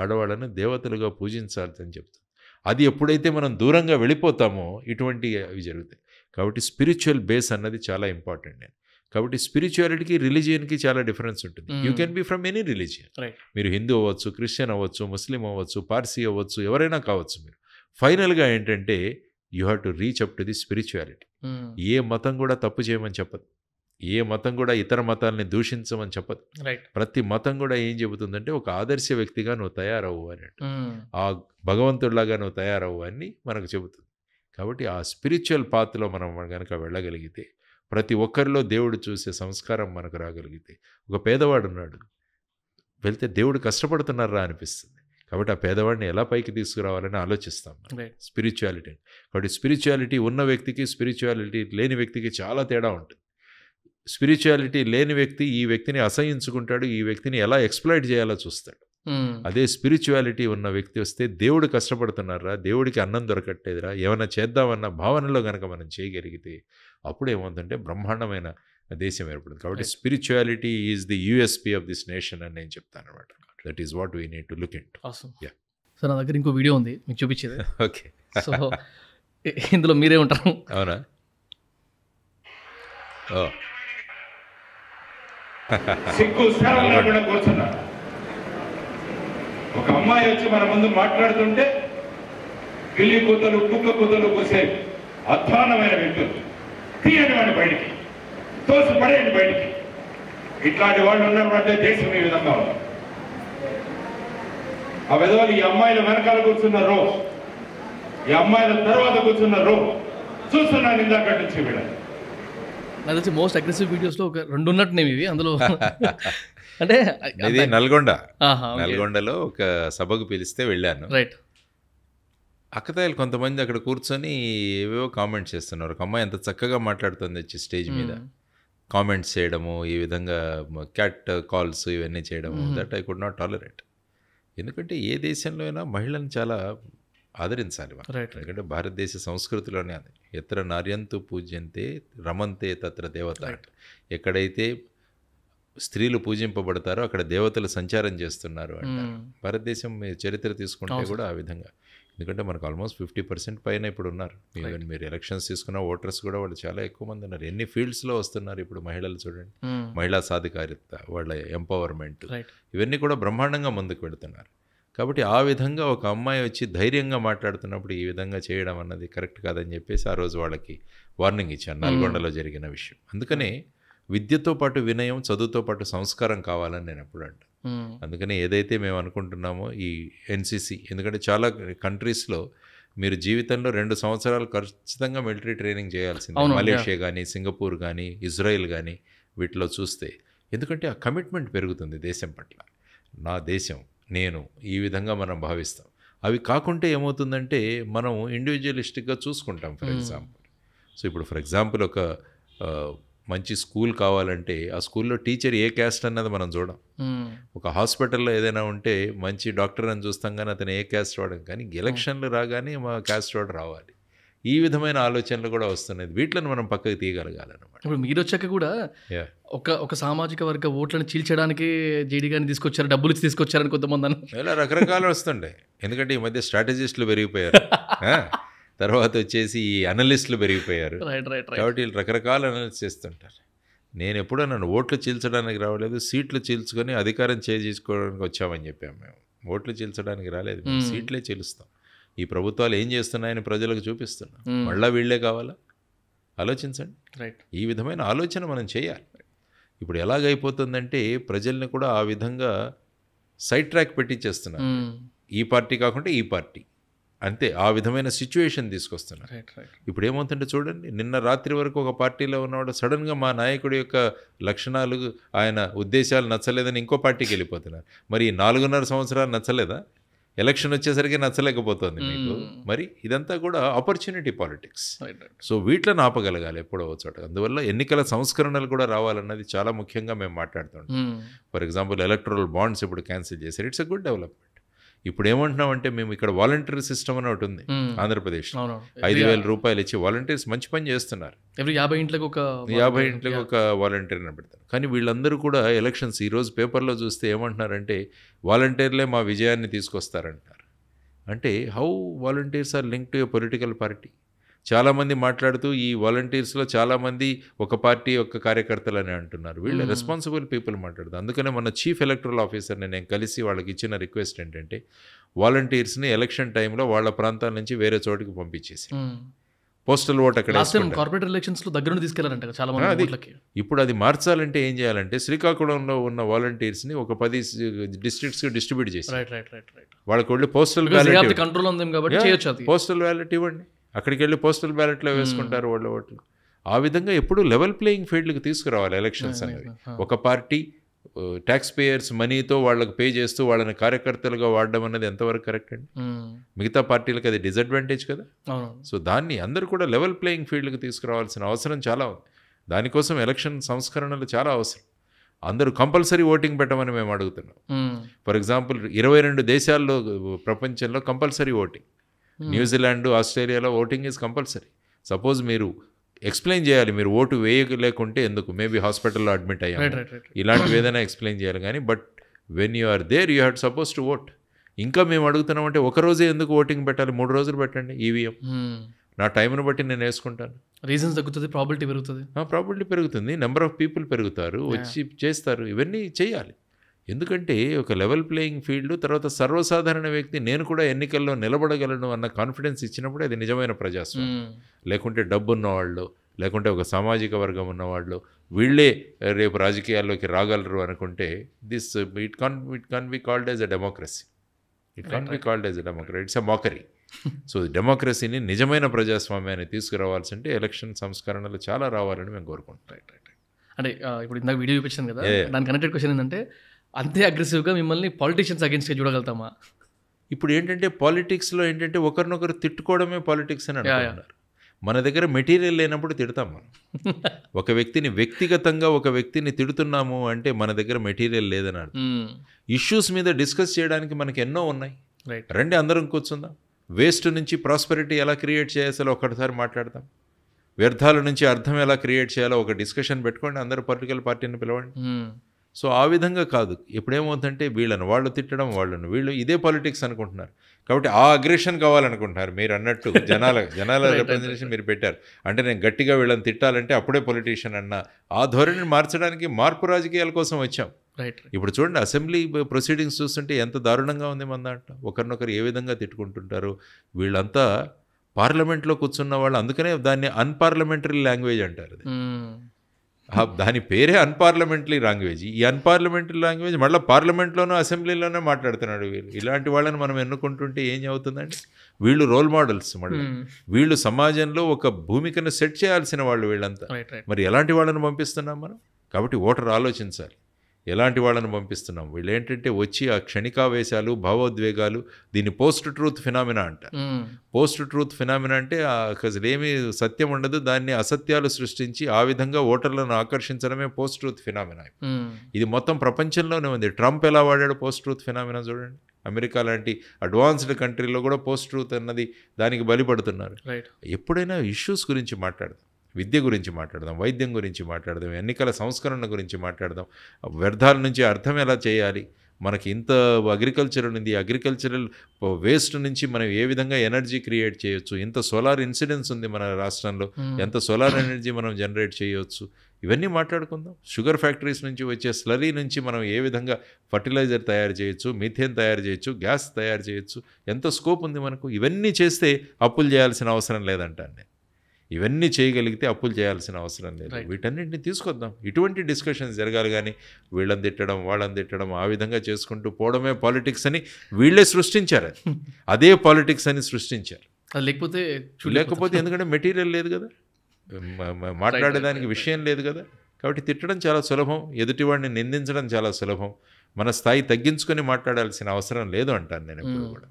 ఆడవాళ్ళను దేవతలుగా పూజించాలని చెప్తుంది అది ఎప్పుడైతే మనం దూరంగా వెళ్ళిపోతామో ఇటువంటి అవి జరుగుతాయి కాబట్టి స్పిరిచువల్ బేస్ అన్నది చాలా ఇంపార్టెంట్ నేను కాబట్టి స్పిరిచువాలిటీకి రిలీజియన్కి చాలా డిఫరెన్స్ ఉంటుంది you can be from any religion మీరు హిందూ అవ్వచ్చు క్రిస్టియన్ అవ్వచ్చు ముస్లిం అవ్వచ్చు పార్సీ అవ్వచ్చు ఎవరైనా కావచ్చు మీరు ఫైనల్గా ఏంటంటే you have to reach up to the spirituality ఏ మతం కూడా తప్పు చేయమని చెప్పదు ఏ మతం కూడా ఇతర మతాలని దూషించమని చెప్పదు ప్రతి మతం కూడా ఏం చెబుతుందంటే ఒక ఆదర్శ వ్యక్తిగా నువ్వు తయారవు అని ఆ భగవంతుడిలాగా నువ్వు తయారవు అని మనకు చెబుతుంది కాబట్టి ఆ స్పిరిచువల్ పాత్లో మనం కనుక వెళ్ళగలిగితే ప్రతి ఒక్కరిలో దేవుడు చూసే సంస్కారం మనకు రాగలిగితే ఒక పేదవాడు ఉన్నాడు వెళ్తే దేవుడు కష్టపడుతున్నారా అనిపిస్తుంది కాబట్టి ఆ పేదవాడిని ఎలా పైకి తీసుకురావాలని ఆలోచిస్తాం స్పిరిచువాలిటీ కాబట్టి స్పిరిచువాలిటీ ఉన్న వ్యక్తికి స్పిరిచువాలిటీ లేని వ్యక్తికి చాలా తేడా ఉంటుంది స్పిరిచువాలిటీ లేని వ్యక్తి ఈ వ్యక్తిని అసహించుకుంటాడు ఈ వ్యక్తిని ఎలా ఎక్స్ప్లైట్ చేయాలో చూస్తాడు అదే స్పిరిచువాలిటీ ఉన్న వ్యక్తి వస్తే దేవుడు కష్టపడుతున్నారా దేవుడికి అన్నం దొరకట్టేదిరా ఏమైనా చేద్దామన్న భావనలో కనుక మనం చేయగలిగితే అప్పుడు ఏమవుతుందంటే బ్రహ్మాండమైన దేశం ఏర్పడుతుంది కాబట్టి spirituality is the USP of this nation అని నేను చెప్తాను అనమాట that is what we need to look it yeah so నా దగ్గర ఇంకో వీడియో ఉంది మీకు చూపించేది ఓకే సో ఇందులో మీరే ఉంటారు అవునా oh. ఒక అమ్మాయి వచ్చి మన ముందు మాట్లాడుతుంటే పిల్లి కూతలు కుక్క కూతలు కూసే అధ్వానమైన వ్యక్తులు తీయని వాడిని బయటికి తోసి పడేయండి బయటికి ఇట్లాంటి వాళ్ళు అంటే దేశం ఈ విధంగా ఉన్నారు ఆ విధవలు ఈ అమ్మాయిల వెనకాల కూర్చున్నారు ఈ అమ్మాయిల తర్వాత కూర్చున్నారు చూస్తున్నాను ఇందాక నుంచి వీళ్ళ మోస్ట్ అగ్రెసివ్ ఒక రెండు ఉన్నట్టునేవి ఇవి అందులో అంటే ఇది నల్గొండ నల్గొండలో ఒక సభకు పిలిస్తే వెళ్ళాను రైట్ అక్కతాయిలు కొంతమంది అక్కడ కూర్చొని ఏవేవో కామెంట్స్ చేస్తున్నారు ఒక అమ్మాయి ఎంత చక్కగా మాట్లాడుతుంది వచ్చి స్టేజ్ మీద కామెంట్స్ hmm. చేయడము ఈ విధంగా క్యాట్ కాల్స్ ఇవన్నీ చేయడము that I could not tolerate ఎందుకంటే ఏ దేశంలో అయినా మహిళలను చాలా ఆదరించాలి ఎందుకంటే భారతదేశ సంస్కృతిలోనే అది ఎత్ర నార్యంతు పూజ్యంతే రమంతే తత్ర దేవత ఎక్కడైతే స్త్రీలు పూజింపబడతారో అక్కడ దేవతలు సంచారం చేస్తున్నారు అంటే hmm. భారతదేశం చరిత్ర తీసుకుంటే కూడా ఆ విధంగా ఎందుకంటే మనకు ఆల్మోస్ట్ ఫిఫ్టీ పర్సెంట్ పైన ఇప్పుడు ఉన్నారు ఈవెన్ మీరు ఎలక్షన్స్ తీసుకున్న ఓటర్స్ కూడా వాళ్ళు చాలా ఎక్కువ మంది ఉన్నారు ఎన్ని ఫీల్డ్స్లో వస్తున్నారు ఇప్పుడు మహిళలు చూడండి hmm. మహిళా సాధికారిత వాళ్ళ ఎంపవర్మెంట్ ఇవన్నీ కూడా బ్రహ్మాండంగా ముందుకు వెళుతున్నారు కాబట్టి ఆ విధంగా ఒక అమ్మాయి వచ్చి ధైర్యంగా మాట్లాడుతున్నప్పుడు ఈ విధంగా చేయడం అన్నది కరెక్ట్ కాదని చెప్పేసి ఆ రోజు వాళ్ళకి వార్నింగ్ ఇచ్చాను hmm. నల్గొండలో జరిగిన విషయం అందుకనే విద్యతో పాటు వినయం చదువుతో పాటు సంస్కారం కావాలని నేను ఎప్పుడు అంటాను అందుకని ఏదైతే మేము అనుకుంటున్నామో ఈ ఎన్సిసి ఎందుకంటే చాలా కంట్రీస్లో మీరు జీవితంలో రెండు సంవత్సరాలు ఖచ్చితంగా మిలిటరీ ట్రైనింగ్ చేయాల్సింది మలేషియా కానీ సింగపూర్ కానీ ఇజ్రాయెల్ కానీ వీటిలో చూస్తే ఎందుకంటే ఆ కమిట్మెంట్ పెరుగుతుంది దేశం పట్ల నా దేశం నేను ఈ విధంగా మనం భావిస్తాం అవి కాకుంటే ఏమవుతుందంటే మనం ఇండివిజువలిస్టిక్గా చూసుకుంటాం ఫర్ ఎగ్జాంపుల్ సో ఇప్పుడు ఫర్ ఎగ్జాంపుల్ ఒక మంచి స్కూల్ కావాలంటే ఆ స్కూల్లో టీచర్ ఏ క్యాస్ట్ అన్నది మనం చూడం ఒక హాస్పిటల్లో ఏదైనా ఉంటే మంచి డాక్టర్ అని చూస్తాం కానీ అతను ఏ క్యాస్ట్ వాడడం కానీ ఎలక్షన్లు రాగానే మా క్యాస్ట్ వాడు రావాలి ఈ విధమైన ఆలోచనలు కూడా వస్తున్నాయి వీటిని మనం పక్కకు తీయగలగాలన్నమాట ఇప్పుడు మీరు వచ్చాక కూడా ఒక ఒక సామాజిక వర్గ ఓట్లను చీల్చడానికి జేడీ గారిని తీసుకొచ్చారు డబ్బులు ఇచ్చి తీసుకొచ్చారని కొంతమంది ఇలా రకరకాలు వస్తుండే ఎందుకంటే ఈ మధ్య స్ట్రాటజిస్టులు పెరిగిపోయారు తర్వాత వచ్చేసి ఈ అనలిస్టులు పెరిగిపోయారు కాబట్టి వీళ్ళు రకరకాల అనలిస్ట్ చేస్తుంటారు నేను ఎప్పుడూ నన్ను ఓట్లు చీల్చడానికి రావలేదు సీట్లు చీల్చుకొని అధికారం చేసుకోవడానికి వచ్చామని చెప్పాము మేము ఓట్లు చీల్చడానికి రాలేదు hmm. సీట్లే చీలుస్తాం ఈ ప్రభుత్వాలు ఏం చేస్తున్నాయని ప్రజలకు చూపిస్తున్నాం hmm. మళ్ళీ వీళ్ళే కావాలా ఆలోచించండి రైట్ ఈ విధమైన ఆలోచన మనం చేయాలి ఇప్పుడు ఎలాగైపోతుందంటే ప్రజల్ని కూడా ఆ విధంగా సైడ్ ట్రాక్ పెట్టించేస్తున్నారు hmm. ఈ పార్టీ కాకుండా ఈ పార్టీ అంతే ఆ విధమైన సిచ్యువేషన్ తీసుకొస్తున్నారు ఇప్పుడు ఏమవుతుంటే చూడండి నిన్న రాత్రి వరకు ఒక పార్టీలో ఉన్నవాడు సడన్గా మా నాయకుడి యొక్క లక్షణాలు ఆయన ఉద్దేశాలు నచ్చలేదని ఇంకో పార్టీకి వెళ్ళిపోతున్నారు మరి నాలుగున్నర సంవత్సరాలు నచ్చలేదా ఎలక్షన్ వచ్చేసరికి నచ్చలేకపోతుంది మీకు hmm. మరి ఇదంతా కూడా ఆపర్చునిటీ పాలిటిక్స్ సో వీటిని ఆపగలగాలి ఎప్పుడో చోట అందువల్ల ఎన్నికల సంస్కరణలు కూడా రావాలన్నది చాలా ముఖ్యంగా మేము మాట్లాడుతుంటాం ఫర్ ఎగ్జాంపుల్ ఎలక్ట్రల్ బాండ్స్ ఇప్పుడు క్యాన్సిల్ చేశారు ఇట్స్ అ గుడ్ డెవలప్మెంట్ ఇప్పుడు ఏమంటున్నామంటే మేము ఇక్కడ వాలంటీర్ సిస్టమ్ అని ఒకటి ఉంది ఆంధ్రప్రదేశ్ ఐదు వేల రూపాయలు ఇచ్చి వాలంటీర్స్ మంచి పని చేస్తున్నారు యాభై ఇంట్లకు ఒక యాభై ఇంట్లకు ఒక అని పెడతారు కానీ వీళ్ళందరూ కూడా ఎలక్షన్స్ ఈరోజు పేపర్లో చూస్తే ఏమంటున్నారంటే వాలంటీర్లే మా విజయాన్ని తీసుకొస్తారంటున్నారు అంటే how volunteers are link to a political party చాలామంది మాట్లాడుతూ ఈ వాలంటీర్స్లో చాలామంది ఒక పార్టీ ఒక అని అంటున్నారు వీళ్ళు రెస్పాన్సిబుల్ పీపుల్ మాట్లాడుతారు అందుకనే మన చీఫ్ ఎలక్టరల్ ఆఫీసర్ని నేను కలిసి వాళ్ళకి ఇచ్చిన రిక్వెస్ట్ ఏంటంటే వాలంటీర్స్ని ఎలక్షన్ టైంలో వాళ్ళ ప్రాంతాల నుంచి వేరే చోటికి పంపించేసి పోస్టల్ ఓట్ అక్కడ కార్పొరేట్ ఎలక్షన్స్ లో దగ్గర తీసుకెళ్లారంట చాలా మంది ఇప్పుడు అది మార్చాలంటే ఏం చేయాలంటే శ్రీకాకుళంలో ఉన్న వాలంటీర్స్ ని ఒక పది డిస్ట్రిక్ట్స్ డిస్ట్రిబ్యూట్ చేసి రైట్ రైట్ రైట్ వాళ్ళకి వెళ్ళి పోస్టల్ కంట్రోల్ ఉంది కాబట్టి పోస్టల్ బ్యాలెట్ ఇవ్వండి అక్కడికి వెళ్ళి పోస్టల్ బ్యాలెట్లో hmm. వేసుకుంటారు వాళ్ళ ఓట్లు ఆ విధంగా ఎప్పుడు లెవెల్ ప్లేయింగ్ ఫీల్డ్కి తీసుకురావాలి ఎలక్షన్స్ hmm. అనేవి hmm. ఒక పార్టీ ట్యాక్స్ పేయర్స్ మనీతో వాళ్ళకి పే చేస్తూ వాళ్ళని కార్యకర్తలుగా వాడడం అనేది ఎంతవరకు కరెక్ట్ అండి మిగతా పార్టీలకు అది డిసడ్వాంటేజ్ కదా సో దాన్ని అందరూ కూడా లెవెల్ ప్లేయింగ్ ఫీల్డ్కి తీసుకురావాల్సిన అవసరం చాలా ఉంది దానికోసం ఎలక్షన్ సంస్కరణలు చాలా అవసరం అందరూ కంపల్సరీ ఓటింగ్ పెట్టమని మేము అడుగుతున్నాం ఫర్ ఎగ్జాంపుల్ ఇరవై రెండు దేశాల్లో ప్రపంచంలో కంపల్సరీ ఓటింగ్ Hmm. న్యూజిలాండ్ ఆస్ట్రేలియాలో ఓటింగ్ ఈజ్ కంపల్సరీ సపోజ్ మీరు ఎక్స్ప్లెయిన్ చేయాలి మీరు ఓటు వేయలేకుంటే ఎందుకు మేబీ హాస్పిటల్లో అడ్మిట్ అయ్యారు ఇలాంటివి ఏదైనా ఎక్స్ప్లెయిన్ చేయాలి కానీ but when you are there you had suppose to vote ఇంకా మేము అడుగుతున్నామంటే ఒక రోజే ఎందుకు ఓటింగ్ పెట్టాలి మూడు రోజులు పెట్టండి ఈవీఎం e hmm. నా టైంను బట్టి నేను వేసుకుంటాను రీజన్స్ తగ్గుతుంది ప్రాబిలిటీ పెరుగుతుంది ప్రాబిలిటీ పెరుగుతుంది నెంబర్ ఆఫ్ పీపుల్ పెరుగుతారు వచ్చి చేస్తారు ఇవన్నీ చేయాలి ఎందుకంటే ఒక లెవెల్ ప్లేయింగ్ ఫీల్డ్ తర్వాత సర్వసాధారణ వ్యక్తి నేను కూడా ఎన్నికల్లో నిలబడగలను అన్న కాన్ఫిడెన్స్ ఇచ్చినప్పుడు అది నిజమైన ప్రజాస్వామ్యం లేకుంటే డబ్బు ఉన్నవాళ్ళు లేకుంటే ఒక సామాజిక వర్గం ఉన్నవాళ్ళు వీళ్ళే రేపు రాజకీయాల్లోకి రాగలరు అనుకుంటే this it can it can be called as a democracy it can be called as a democracy it's a mockery so డెమోక్రసీని నిజమైన ప్రజాస్వామ్యాన్ని తీసుకురావాల్సి అంటే ఎలక్షన్ సంస్కరణలు చాలా రావాలని మేము కోరుకుంటున్నాం అంటే ఇప్పుడు ఇందాక వీడియో చూపించాను కదా దాని కనెక్టెడ్ క్వశ్చన్ ఏంటంటే అంతే అగ్రెసివ్గా మిమ్మల్ని పాలిటీషియన్స్ అగేన్స్ట్గా చూడగలుగుతామా ఇప్పుడు ఏంటంటే పాలిటిక్స్లో ఏంటంటే ఒకరినొకరు తిట్టుకోవడమే పాలిటిక్స్ అని అంటున్నారు మన దగ్గర మెటీరియల్ లేనప్పుడు తిడతాం మనం ఒక వ్యక్తిని వ్యక్తిగతంగా ఒక వ్యక్తిని తిడుతున్నాము అంటే మన దగ్గర మెటీరియల్ లేదని అర్థం ఇష్యూస్ మీద డిస్కస్ చేయడానికి మనకి ఎన్నో ఉన్నాయి రండి అందరం కూర్చుందాం వేస్ట్ నుంచి ప్రాస్పెరిటీ ఎలా క్రియేట్ చేయాలో ఒక్కటిసారి మాట్లాడదాం వ్యర్థాల నుంచి అర్థం ఎలా క్రియేట్ చేయాలో ఒక డిస్కషన్ పెట్టుకోండి అందరూ పొలిటికల్ పార్టీని పిలవండి సో ఆ విధంగా కాదు ఎప్పుడేమవుతుందంటే వీళ్ళని వాళ్ళు తిట్టడం వాళ్ళను వీళ్ళు ఇదే పాలిటిక్స్ అనుకుంటున్నారు కాబట్టి ఆ అగ్రెషన్ కావాలనుకుంటున్నారు మీరు అన్నట్టు జనాల జనాల రిప్రజెంటేషన్ మీరు పెట్టారు అంటే నేను గట్టిగా వీళ్ళని తిట్టాలంటే అప్పుడే పొలిటీషియన్ అన్న ఆ ధోరణిని మార్చడానికి మార్పు రాజకీయాల కోసం వచ్చాం ఇప్పుడు చూడండి అసెంబ్లీ ప్రొసీడింగ్స్ చూస్తుంటే ఎంత దారుణంగా ఉంది మన దాంట్లో ఒకరినొకరు ఏ విధంగా తిట్టుకుంటుంటారు వీళ్ళంతా పార్లమెంట్లో కూర్చున్న వాళ్ళు అందుకనే దాన్ని అన్పార్లమెంటరీ లాంగ్వేజ్ అంటారు దాని పేరే అన్పార్లమెంటరీ లాంగ్వేజ్ ఈ అన్పార్లమెంటరీ లాంగ్వేజ్ మళ్ళీ పార్లమెంట్లోనూ అసెంబ్లీలోనే మాట్లాడుతున్నాడు వీళ్ళు ఇలాంటి వాళ్ళని మనం ఎన్నుకుంటుంటే ఏం అవుతుందండి వీళ్ళు రోల్ మోడల్స్ మళ్ళీ వీళ్ళు సమాజంలో ఒక భూమికను సెట్ చేయాల్సిన వాళ్ళు వీళ్ళంతా మరి ఎలాంటి వాళ్ళని పంపిస్తున్నాం మనం కాబట్టి ఓటర్ ఆలోచించాలి ఎలాంటి వాళ్ళని పంపిస్తున్నాం వీళ్ళు ఏంటంటే వచ్చి ఆ క్షణికావేశాలు భావోద్వేగాలు దీన్ని పోస్ట్ ట్రూత్ ఫినామినా అంట పోస్ట్ ట్రూత్ ఫినామినా అంటే అసలు ఏమీ సత్యం ఉండదు దాన్ని అసత్యాలు సృష్టించి ఆ విధంగా ఓటర్లను ఆకర్షించడమే పోస్ట్ ట్రూత్ ఫినామినా ఇది మొత్తం ప్రపంచంలోనే ఉంది ట్రంప్ ఎలా వాడాడు పోస్ట్ ట్రూత్ ఫినామినా చూడండి అమెరికా లాంటి అడ్వాన్స్డ్ కంట్రీలో కూడా పోస్ట్ ట్రూత్ అన్నది దానికి బలిపడుతున్నారు ఎప్పుడైనా ఇష్యూస్ గురించి మాట్లాడదాం విద్య గురించి మాట్లాడదాం వైద్యం గురించి మాట్లాడదాం ఎన్నికల సంస్కరణ గురించి మాట్లాడదాం వ్యర్థాల నుంచి అర్థం ఎలా చేయాలి మనకి ఇంత అగ్రికల్చర్ ఉంది అగ్రికల్చరల్ వేస్ట్ నుంచి మనం ఏ విధంగా ఎనర్జీ క్రియేట్ చేయొచ్చు ఇంత సోలార్ ఇన్సిడెన్స్ ఉంది మన రాష్ట్రంలో ఎంత సోలార్ ఎనర్జీ మనం జనరేట్ చేయవచ్చు ఇవన్నీ మాట్లాడుకుందాం షుగర్ ఫ్యాక్టరీస్ నుంచి వచ్చే స్లరీ నుంచి మనం ఏ విధంగా ఫర్టిలైజర్ తయారు చేయొచ్చు మిథేన్ తయారు చేయొచ్చు గ్యాస్ తయారు చేయొచ్చు ఎంత స్కోప్ ఉంది మనకు ఇవన్నీ చేస్తే అప్పులు చేయాల్సిన అవసరం లేదంటాను నేను ఇవన్నీ చేయగలిగితే అప్పులు చేయాల్సిన అవసరం లేదు వీటన్నింటిని తీసుకొద్దాం ఇటువంటి డిస్కషన్స్ జరగాలి కానీ వీళ్ళని తిట్టడం వాళ్ళని తిట్టడం ఆ విధంగా చేసుకుంటూ పోవడమే పాలిటిక్స్ అని వీళ్ళే సృష్టించారు అదే పాలిటిక్స్ అని సృష్టించారు లేకపోతే లేకపోతే ఎందుకంటే మెటీరియల్ లేదు కదా మాట్లాడేదానికి విషయం లేదు కదా కాబట్టి తిట్టడం చాలా సులభం ఎదుటివాడిని నిందించడం చాలా సులభం మన స్థాయి తగ్గించుకొని మాట్లాడాల్సిన అవసరం లేదు అంటాను నేను ఎప్పుడు hmm. కూడా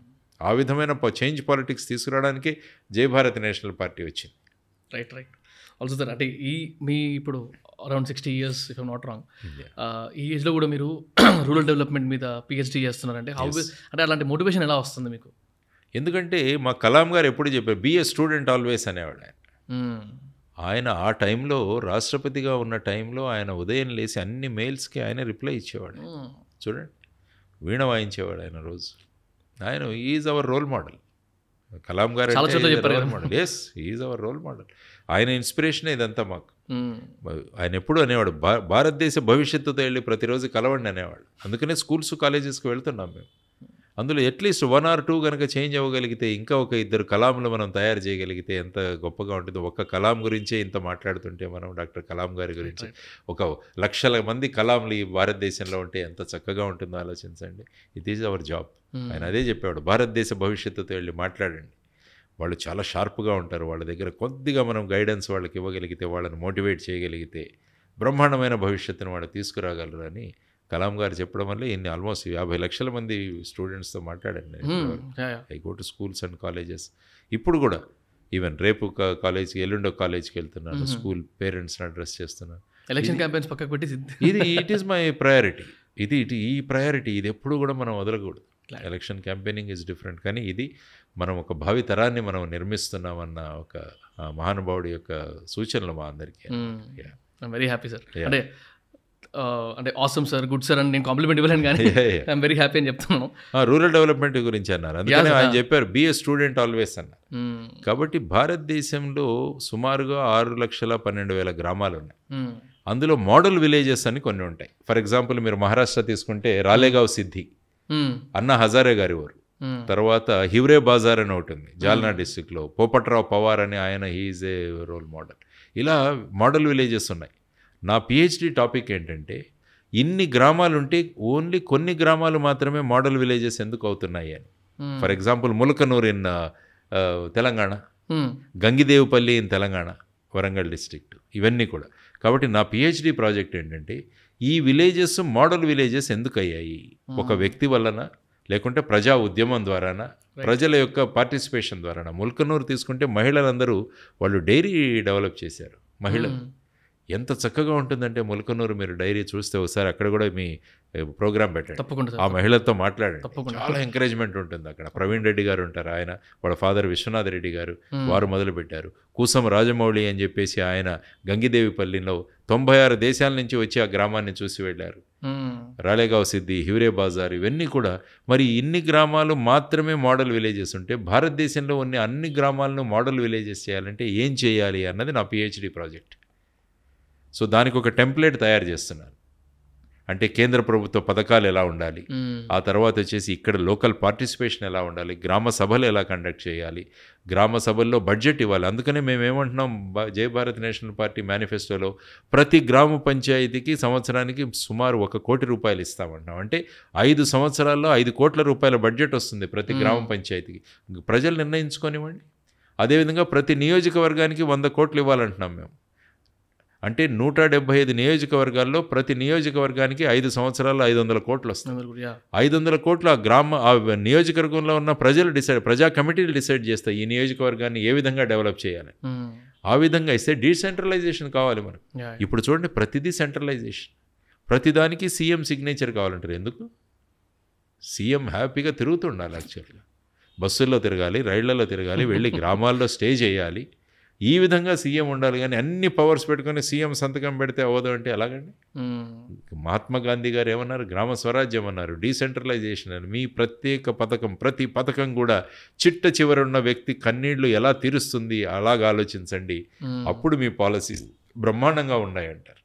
ఆ విధమైన చేంజ్ పాలిటిక్స్ తీసుకురావడానికి జయభారత్ నేషనల్ పార్టీ వచ్చింది రైట్ రైట్ ఆల్సో దర్ అంటే ఈ మీ ఇప్పుడు around sixty years if not wrong ఈ ఏజ్లో కూడా మీరు రూరల్ డెవలప్మెంట్ మీద పిహెచ్డీ చేస్తున్నారంటే హౌ అంటే అలాంటి మోటివేషన్ ఎలా వస్తుంది మీకు ఎందుకంటే మా కలాం గారు ఎప్పుడు చెప్పారు బిఏ స్టూడెంట్ ఆల్వేస్ అనేవాడు ఆయన hmm. ఆయన ఆ టైంలో రాష్ట్రపతిగా ఉన్న టైంలో ఆయన ఉదయం లేచి అన్ని మెయిల్స్కి ఆయన రిప్లై ఇచ్చేవాడు hmm. చూడండి వీణ వాయించేవాడు ఆయన రోజు ఆయన is our role model Kalam garu yes is our role model ఆయన ఇన్స్పిరేషన్ ఇదంతా మాకు ఆయన ఎప్పుడు అనేవాడు భారతదేశ భవిష్యత్తుతో వెళ్ళి ప్రతిరోజు కలవండి అనేవాడు అందుకనే స్కూల్స్ కాలేజెస్కి వెళ్తున్నాం మేము అందులో అట్లీస్ట్ వన్ ఆర్ టూ కనుక చేంజ్ అవ్వగలిగితే ఇంకా ఒక ఇద్దరు కలాంలు మనం తయారు చేయగలిగితే ఎంత గొప్పగా ఉంటుంది ఒక్క కలాం గురించే ఇంత మాట్లాడుతుంటే మనం డాక్టర్ కలాం గారి గురించి ఒక లక్షల మంది కలాంలు ఈ భారతదేశంలో ఉంటే ఎంత చక్కగా ఉంటుందో ఆలోచించండి ఇట్ ఈజ్ అవర్ జాబ్ ఆయన అదే చెప్పేవాడు భారతదేశ భవిష్యత్తుతో వెళ్ళి మాట్లాడండి వాళ్ళు చాలా షార్ప్గా ఉంటారు వాళ్ళ దగ్గర కొద్దిగా మనం గైడెన్స్ వాళ్ళకి ఇవ్వగలిగితే వాళ్ళని మోటివేట్ చేయగలిగితే బ్రహ్మాండమైన భవిష్యత్తును వాళ్ళు తీసుకురాగలరు అని కలాం గారు చెప్పడం వల్ల ఇన్ని ఆల్మోస్ట్ యాభై లక్షల మంది స్టూడెంట్స్తో మాట్లాడాను నేను I go to schools and colleges ఇప్పుడు కూడా ఈవెన్ రేపు కాలేజీకి ఎల్లుండో కాలేజీకి వెళ్తున్నాను స్కూల్ పేరెంట్స్ని అడ్రస్ చేస్తున్నాను ఎలక్షన్ క్యాంపెయిన్స్ పక్కకు పెట్టి ఇది ఇట్ ఈస్ మై ప్రయారిటీ ఇది ఇటు ఈ ప్రయారిటీ ఇది ఎప్పుడు కూడా మనం వదలకూడదు ఎలక్షన్ క్యాంపెయినింగ్ ఈజ్ డిఫరెంట్ కానీ ఇది మనం ఒక భావితరాన్ని మనం నిర్మిస్తున్నామన్న ఒక మహానుభావుడి యొక్క సూచనలు మా అందరికీ వెరీ హ్యాపీ సార్ అంటే Uh, అంటే ఆసమ్ సార్ గుడ్ సార్ అని నేను కాంప్లిమెంట్ ఇవ్వలేను కానీ ఐఎమ్ వెరీ హ్యాపీ అని చెప్తున్నాను రూరల్ డెవలప్మెంట్ గురించి అన్నారు అందుకని ఆయన చెప్పారు బిఏ స్టూడెంట్ ఆల్వేస్ అన్నారు hmm. కాబట్టి భారతదేశంలో సుమారుగా ఆరు లక్షల పన్నెండు వేల గ్రామాలు ఉన్నాయి hmm. అందులో మోడల్ విలేజెస్ అని కొన్ని ఉంటాయి ఫర్ ఎగ్జాంపుల్ మీరు మహారాష్ట్ర తీసుకుంటే రాలేగావ్ సిద్ధి hmm. అన్న హజారే గారి ఊరు తర్వాత హివ్రే బాజార్ అని ఒకటి ఉంది జాల్నా డిస్టిక్లో పోపట్రావు పవార్ అని ఆయన హీఈ్ ఏ రోల్ మోడల్ ఇలా మోడల్ విలేజెస్ ఉన్నాయి నా పిహెచ్డి టాపిక్ ఏంటంటే ఇన్ని గ్రామాలుంటే ఓన్లీ కొన్ని గ్రామాలు మాత్రమే మోడల్ విలేజెస్ ఎందుకు అవుతున్నాయి అని for example Mulakanuru in Telangana Gangadevipalli in Telangana Warangal district ఇవన్నీ కూడా కాబట్టి నా పిహెచ్డి ప్రాజెక్ట్ ఏంటంటే ఈ విలేజెస్ మోడల్ విలేజెస్ ఎందుకు అయ్యాయి ఒక వ్యక్తి వలన లేకుంటే ప్రజా ఉద్యమం ద్వారానా ప్రజల యొక్క పార్టిసిపేషన్ ద్వారానా ముల్కనూరు తీసుకుంటే మహిళలందరూ వాళ్ళు డైరీ డెవలప్ చేశారు మహిళలు ఎంత చక్కగా ఉంటుందంటే ములకనూరు మీరు డైరీ చూస్తే ఒకసారి అక్కడ కూడా మీ ప్రోగ్రామ్ పెట్టండి తప్పకుండా ఆ మహిళతో మాట్లాడండి చాలా ఎంకరేజ్మెంట్ ఉంటుంది అక్కడ ప్రవీణ్ రెడ్డి గారు ఉంటారు ఆయన వాళ్ళ ఫాదర్ విశ్వనాథ్ రెడ్డి గారు వారు మొదలుపెట్టారు కూసం రాజమౌళి అని చెప్పేసి ఆయన గంగిదేవిపల్లిలో తొంభై ఆరు దేశాల నుంచి వచ్చి ఆ గ్రామాన్ని చూసి వెళ్ళారు రాలేగావ్ సిద్ధి హివరే బాజార్ ఇవన్నీ కూడా మరి ఇన్ని గ్రామాలు మాత్రమే మోడల్ విలేజెస్ ఉంటే భారతదేశంలో ఉన్న అన్ని గ్రామాలను మోడల్ విలేజెస్ చేయాలంటే ఏం చేయాలి అన్నది నా పిహెచ్డి ప్రాజెక్ట్ సో దానికి ఒక టెంప్లెట్ తయారు చేస్తున్నారు అంటే కేంద్ర ప్రభుత్వ పథకాలు ఎలా ఉండాలి ఆ తర్వాత వచ్చేసి ఇక్కడ లోకల్ పార్టిసిపేషన్ ఎలా ఉండాలి గ్రామ సభలు ఎలా కండక్ట్ చేయాలి గ్రామ సభల్లో బడ్జెట్ ఇవ్వాలి అందుకనే మేము ఏమంటున్నాం జయ భారత్ నేషనల్ పార్టీ మేనిఫెస్టోలో ప్రతి గ్రామ పంచాయతీకి సంవత్సరానికి సుమారు ఒక కోటి రూపాయలు ఇస్తామంటున్నాం అంటే ఐదు సంవత్సరాల్లో ఐదు కోట్ల రూపాయల బడ్జెట్ వస్తుంది ప్రతి గ్రామ పంచాయతీకి ప్రజలు నిర్ణయించుకోనివ్వండి అదేవిధంగా ప్రతి నియోజకవర్గానికి వంద కోట్లు ఇవ్వాలంటున్నాం మేము అంటే నూట డెబ్బై ఐదు నియోజకవర్గాల్లో ప్రతి నియోజకవర్గానికి ఐదు సంవత్సరాలు ఐదు వందల కోట్లు వస్తుంది ఐదు వందల కోట్లు ఆ గ్రామ ఆ నియోజకవర్గంలో ఉన్న ప్రజలు డిసైడ్ ప్రజా కమిటీలు డిసైడ్ చేస్తాయి ఈ నియోజకవర్గాన్ని ఏ విధంగా డెవలప్ చేయాలి ఆ విధంగా ఇస్తే డీసెంట్రలైజేషన్ కావాలి మనకు ఇప్పుడు చూడండి ప్రతిదీ సెంట్రలైజేషన్ ప్రతిదానికి సీఎం సిగ్నేచర్ కావాలంటారు ఎందుకు సీఎం హ్యాపీగా తిరుగుతుండాలి యాక్చువల్గా బస్సుల్లో తిరగాలి రైళ్లలో తిరగాలి వెళ్ళి గ్రామాల్లో స్టే చేయాలి ఈ విధంగా సీఎం ఉండాలి కానీ అన్ని పవర్స్ పెట్టుకొని సీఎం సంతకం పెడితే అవ్వదు అంటే ఎలాగండి మహాత్మా గాంధీ గారు ఏమన్నారు గ్రామ స్వరాజ్యం అన్నారు డీసెంట్రలైజేషన్ అని మీ ప్రత్యేక పథకం ప్రతి పథకం కూడా చిట్ట ఉన్న వ్యక్తి కన్నీళ్లు ఎలా తీరుస్తుంది అలాగ ఆలోచించండి అప్పుడు మీ పాలసీస్ బ్రహ్మాండంగా ఉన్నాయంటారు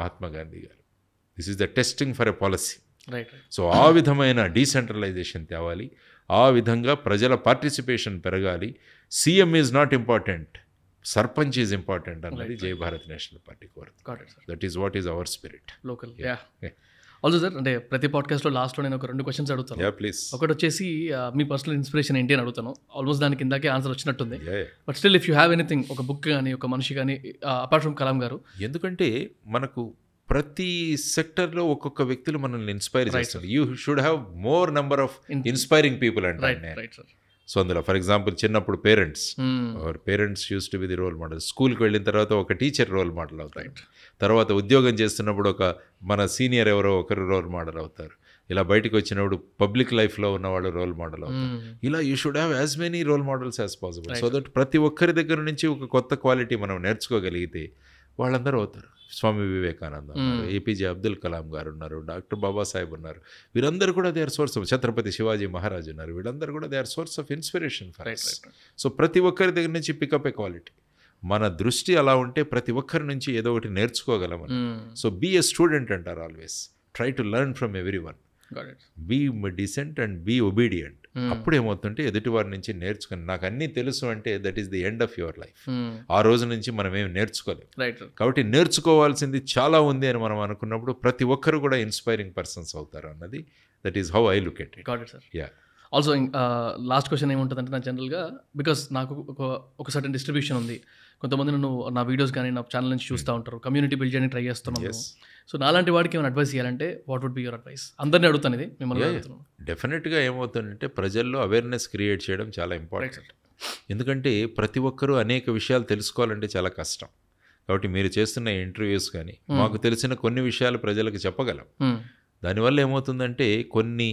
Mahatma Gandhi garu this is the testing for a policy so ఆ విధమైన డీసెంట్రలైజేషన్ తేవాలి ఆ విధంగా ప్రజల పార్టిసిపేషన్ పెరగాలి CM is not important sarpanch is important అన్నది జై భారత్ నేషనల్ పార్టీ కోరుతుంది that is what is our spirit local also sir అంటే ప్రతి పాడ్కాస్ట్లో లాస్ట్లో నేను ఒక రెండు క్వశ్చన్స్ అడుగుతాను ప్లీజ్ ఒకటి వచ్చేసి మీ పర్సనల్ ఇన్స్పిరేషన్ ఏంటి అని అడుగుతాను ఆల్మోస్ట్ దానికి ఇందాకే ఆన్సర్ వచ్చినట్టుంది but still if you have anything ఒక బుక్ కానీ ఒక మనిషి కానీ అపార్ట్ ఫ్రమ్ కలాం గారు ఎందుకంటే మనకు ప్రతి సెక్టర్లో ఒక్కొక్క వ్యక్తులు మనల్ని ఇన్స్పైర్ చేస్తారు you should have more number of inspiring people అంటే సో అందులో ఫర్ ఎగ్జాంపుల్ చిన్నప్పుడు parents parents use to be the role model స్కూల్కి వెళ్ళిన తర్వాత ఒక టీచర్ రోల్ మోడల్ అవుతాయి తర్వాత ఉద్యోగం చేస్తున్నప్పుడు ఒక మన సీనియర్ ఎవరో ఒకరు రోల్ మోడల్ అవుతారు ఇలా బయటకు వచ్చినప్పుడు పబ్లిక్ లైఫ్లో ఉన్న వాళ్ళు రోల్ మోడల్ అవుతారు hmm. ఇలా you should have as many role models as possible so that ప్రతి ఒక్కరి దగ్గర నుంచి ఒక కొత్త క్వాలిటీ మనం నేర్చుకోగలిగితే వాళ్ళందరూ అవుతారు స్వామి వివేకానంద ఏపీజే అబ్దుల్ కలాం గారు ఉన్నారు డాక్టర్ బాబాసాహెబ్ ఉన్నారు వీరందరూ కూడా they are source of Chhatrapati Shivaji Maharaj ఉన్నారు వీళ్ళందరూ కూడా they are source of inspiration for so ప్రతి ఒక్కరి దగ్గర నుంచి పికప్ ఏ క్వాలిటీ మన దృష్టి అలా ఉంటే ప్రతి ఒక్కరి నుంచి ఏదో ఒకటి నేర్చుకోగలమని సో బీ ఎ స్టూడెంట్ అంటారు always try to learn from everyone be decent and be obedient అప్పుడు ఏమవుతుంటే ఎదుటివారి నుంచి నేర్చుకుని నాకు అన్నీ తెలుసు అంటే that is the end of your life ఆ రోజు నుంచి మనం ఏమి నేర్చుకోలేము కాబట్టి నేర్చుకోవాల్సింది చాలా ఉంది అని మనం అనుకున్నప్పుడు ప్రతి ఒక్కరు కూడా ఇన్స్పైరింగ్ పర్సన్స్ అవుతారు అన్నది that is how I look at yeah also last question అంటే నా జనరల్గా బికాస్ నాకు ఒక ఒక సర్టన్ డిస్ట్రిబ్యూషన్ ఉంది కొంతమంది నన్ను నా వీడియోస్ కానీ నా ఛానల్ నుంచి చూస్తూ hmm. ఉంటారు కమ్యూనిటీ బిల్డ్ చేయడానికి ట్రై చేస్తున్నాను సో నాలాంటి వాడికి ఏమైనా అడ్వైస్ ఇవ్వాలంటే what would be your advice అందరినీ అడుగుతాను ఇది మిమ్మల్ని డెఫినెట్గా ఏమవుతుందంటే ప్రజల్లో అవేర్నెస్ క్రియేట్ చేయడం చాలా ఇంపార్టెంట్ ఎందుకంటే ప్రతి ఒక్కరూ అనేక విషయాలు తెలుసుకోవాలంటే చాలా కష్టం కాబట్టి మీరు చేస్తున్న ఇంటర్వ్యూస్ కానీ hmm. మాకు తెలిసిన కొన్ని విషయాలు ప్రజలకు చెప్పగలం hmm. దానివల్ల ఏమవుతుందంటే కొన్ని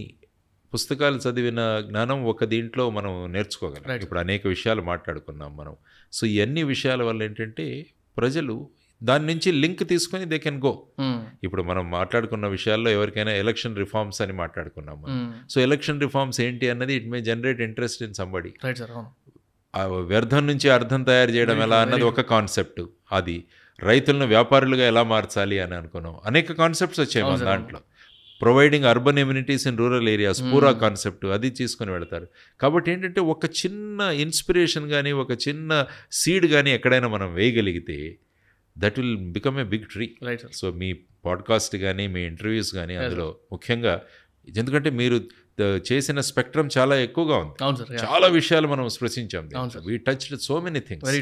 పుస్తకాలు చదివిన జ్ఞానం ఒక దీంట్లో మనం నేర్చుకోగలం ఇప్పుడు అనేక విషయాలు మాట్లాడుకున్నాం మనం సో ఇవన్నీ విషయాల వల్ల ఏంటంటే ప్రజలు దాని నుంచి లింక్ తీసుకొని దే కెన్ గో hmm. ఇప్పుడు మనం మాట్లాడుకున్న విషయాల్లో ఎవరికైనా ఎలక్షన్ రిఫార్మ్స్ అని మాట్లాడుకున్నాము hmm. సో ఎలక్షన్ రిఫార్మ్స్ ఏంటి అన్నది it may generate interest in somebody వ్యర్థం నుంచి అర్థం తయారు చేయడం ఎలా అన్నది ఒక కాన్సెప్ట్ అది రైతులను వ్యాపారులుగా ఎలా మార్చాలి అని అనుకున్నాం అనేక కాన్సెప్ట్స్ వచ్చాయి మన దాంట్లో providing urban amenities in rural areas PURA concept అది తీసుకొని వెళ్తారు కాబట్టి ఏంటంటే ఒక చిన్న ఇన్స్పిరేషన్ కానీ ఒక చిన్న సీడ్ కానీ ఎక్కడైనా మనం వేయగలిగితే that will become a big tree right so మీ పాడ్కాస్ట్ కానీ మీ ఇంటర్వ్యూస్ కానీ అందులో ముఖ్యంగా ఎందుకంటే మీరు చేసిన స్పెక్ట్రమ్ చాలా ఎక్కువగా ఉంది చాలా విషయాలు మనం స్పృశించాం we touch so many things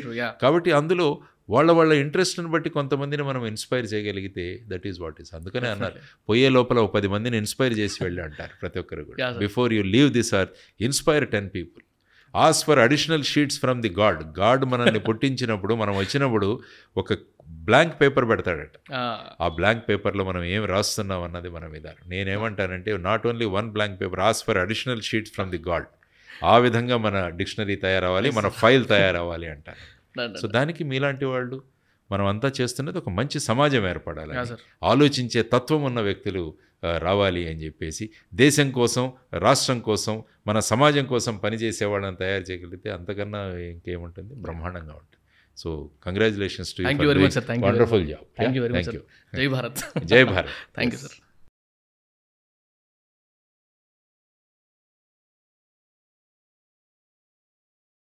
కాబట్టి అందులో వాళ్ళ వాళ్ళ ఇంట్రెస్ట్ని బట్టి కొంతమందిని మనం ఇన్స్పైర్ చేయగలిగితే దట్ ఈస్ వాట్ ఈస్ అందుకనే అన్నారు పోయే లోపల ఒక పది మందిని ఇన్స్పైర్ చేసి వెళ్ళి అంటారు ప్రతి ఒక్కరు కూడా before you leave this earth inspire ten people ask for additional sheets from the god god మనల్ని పుట్టించినప్పుడు మనం వచ్చినప్పుడు ఒక బ్లాంక్ పేపర్ పెడతాడట ఆ బ్లాంక్ పేపర్లో మనం ఏం రాస్తున్నాం అన్నది మన మీద నేనేమంటానంటే not only one blank paper ask for additional sheets from the god ఆ విధంగా మన డిక్షనరీ తయారవ్వాలి మన ఫైల్ తయారవ్వాలి అంటారు సో దానికి మీలాంటి వాళ్ళు మనం అంతా చేస్తున్నది ఒక మంచి సమాజం ఏర్పడాలి ఆలోచించే తత్వం ఉన్న వ్యక్తులు రావాలి అని చెప్పేసి దేశం కోసం రాష్ట్రం కోసం మన సమాజం కోసం పనిచేసే వాళ్ళని తయారు చేయగలిగితే అంతకన్నా ఇంకేముంటుంది బ్రహ్మాండంగా ఉంటుంది so congratulations to wonderful job thank you Jai Bharat జై భారత్ థ్యాంక్ యూ సార్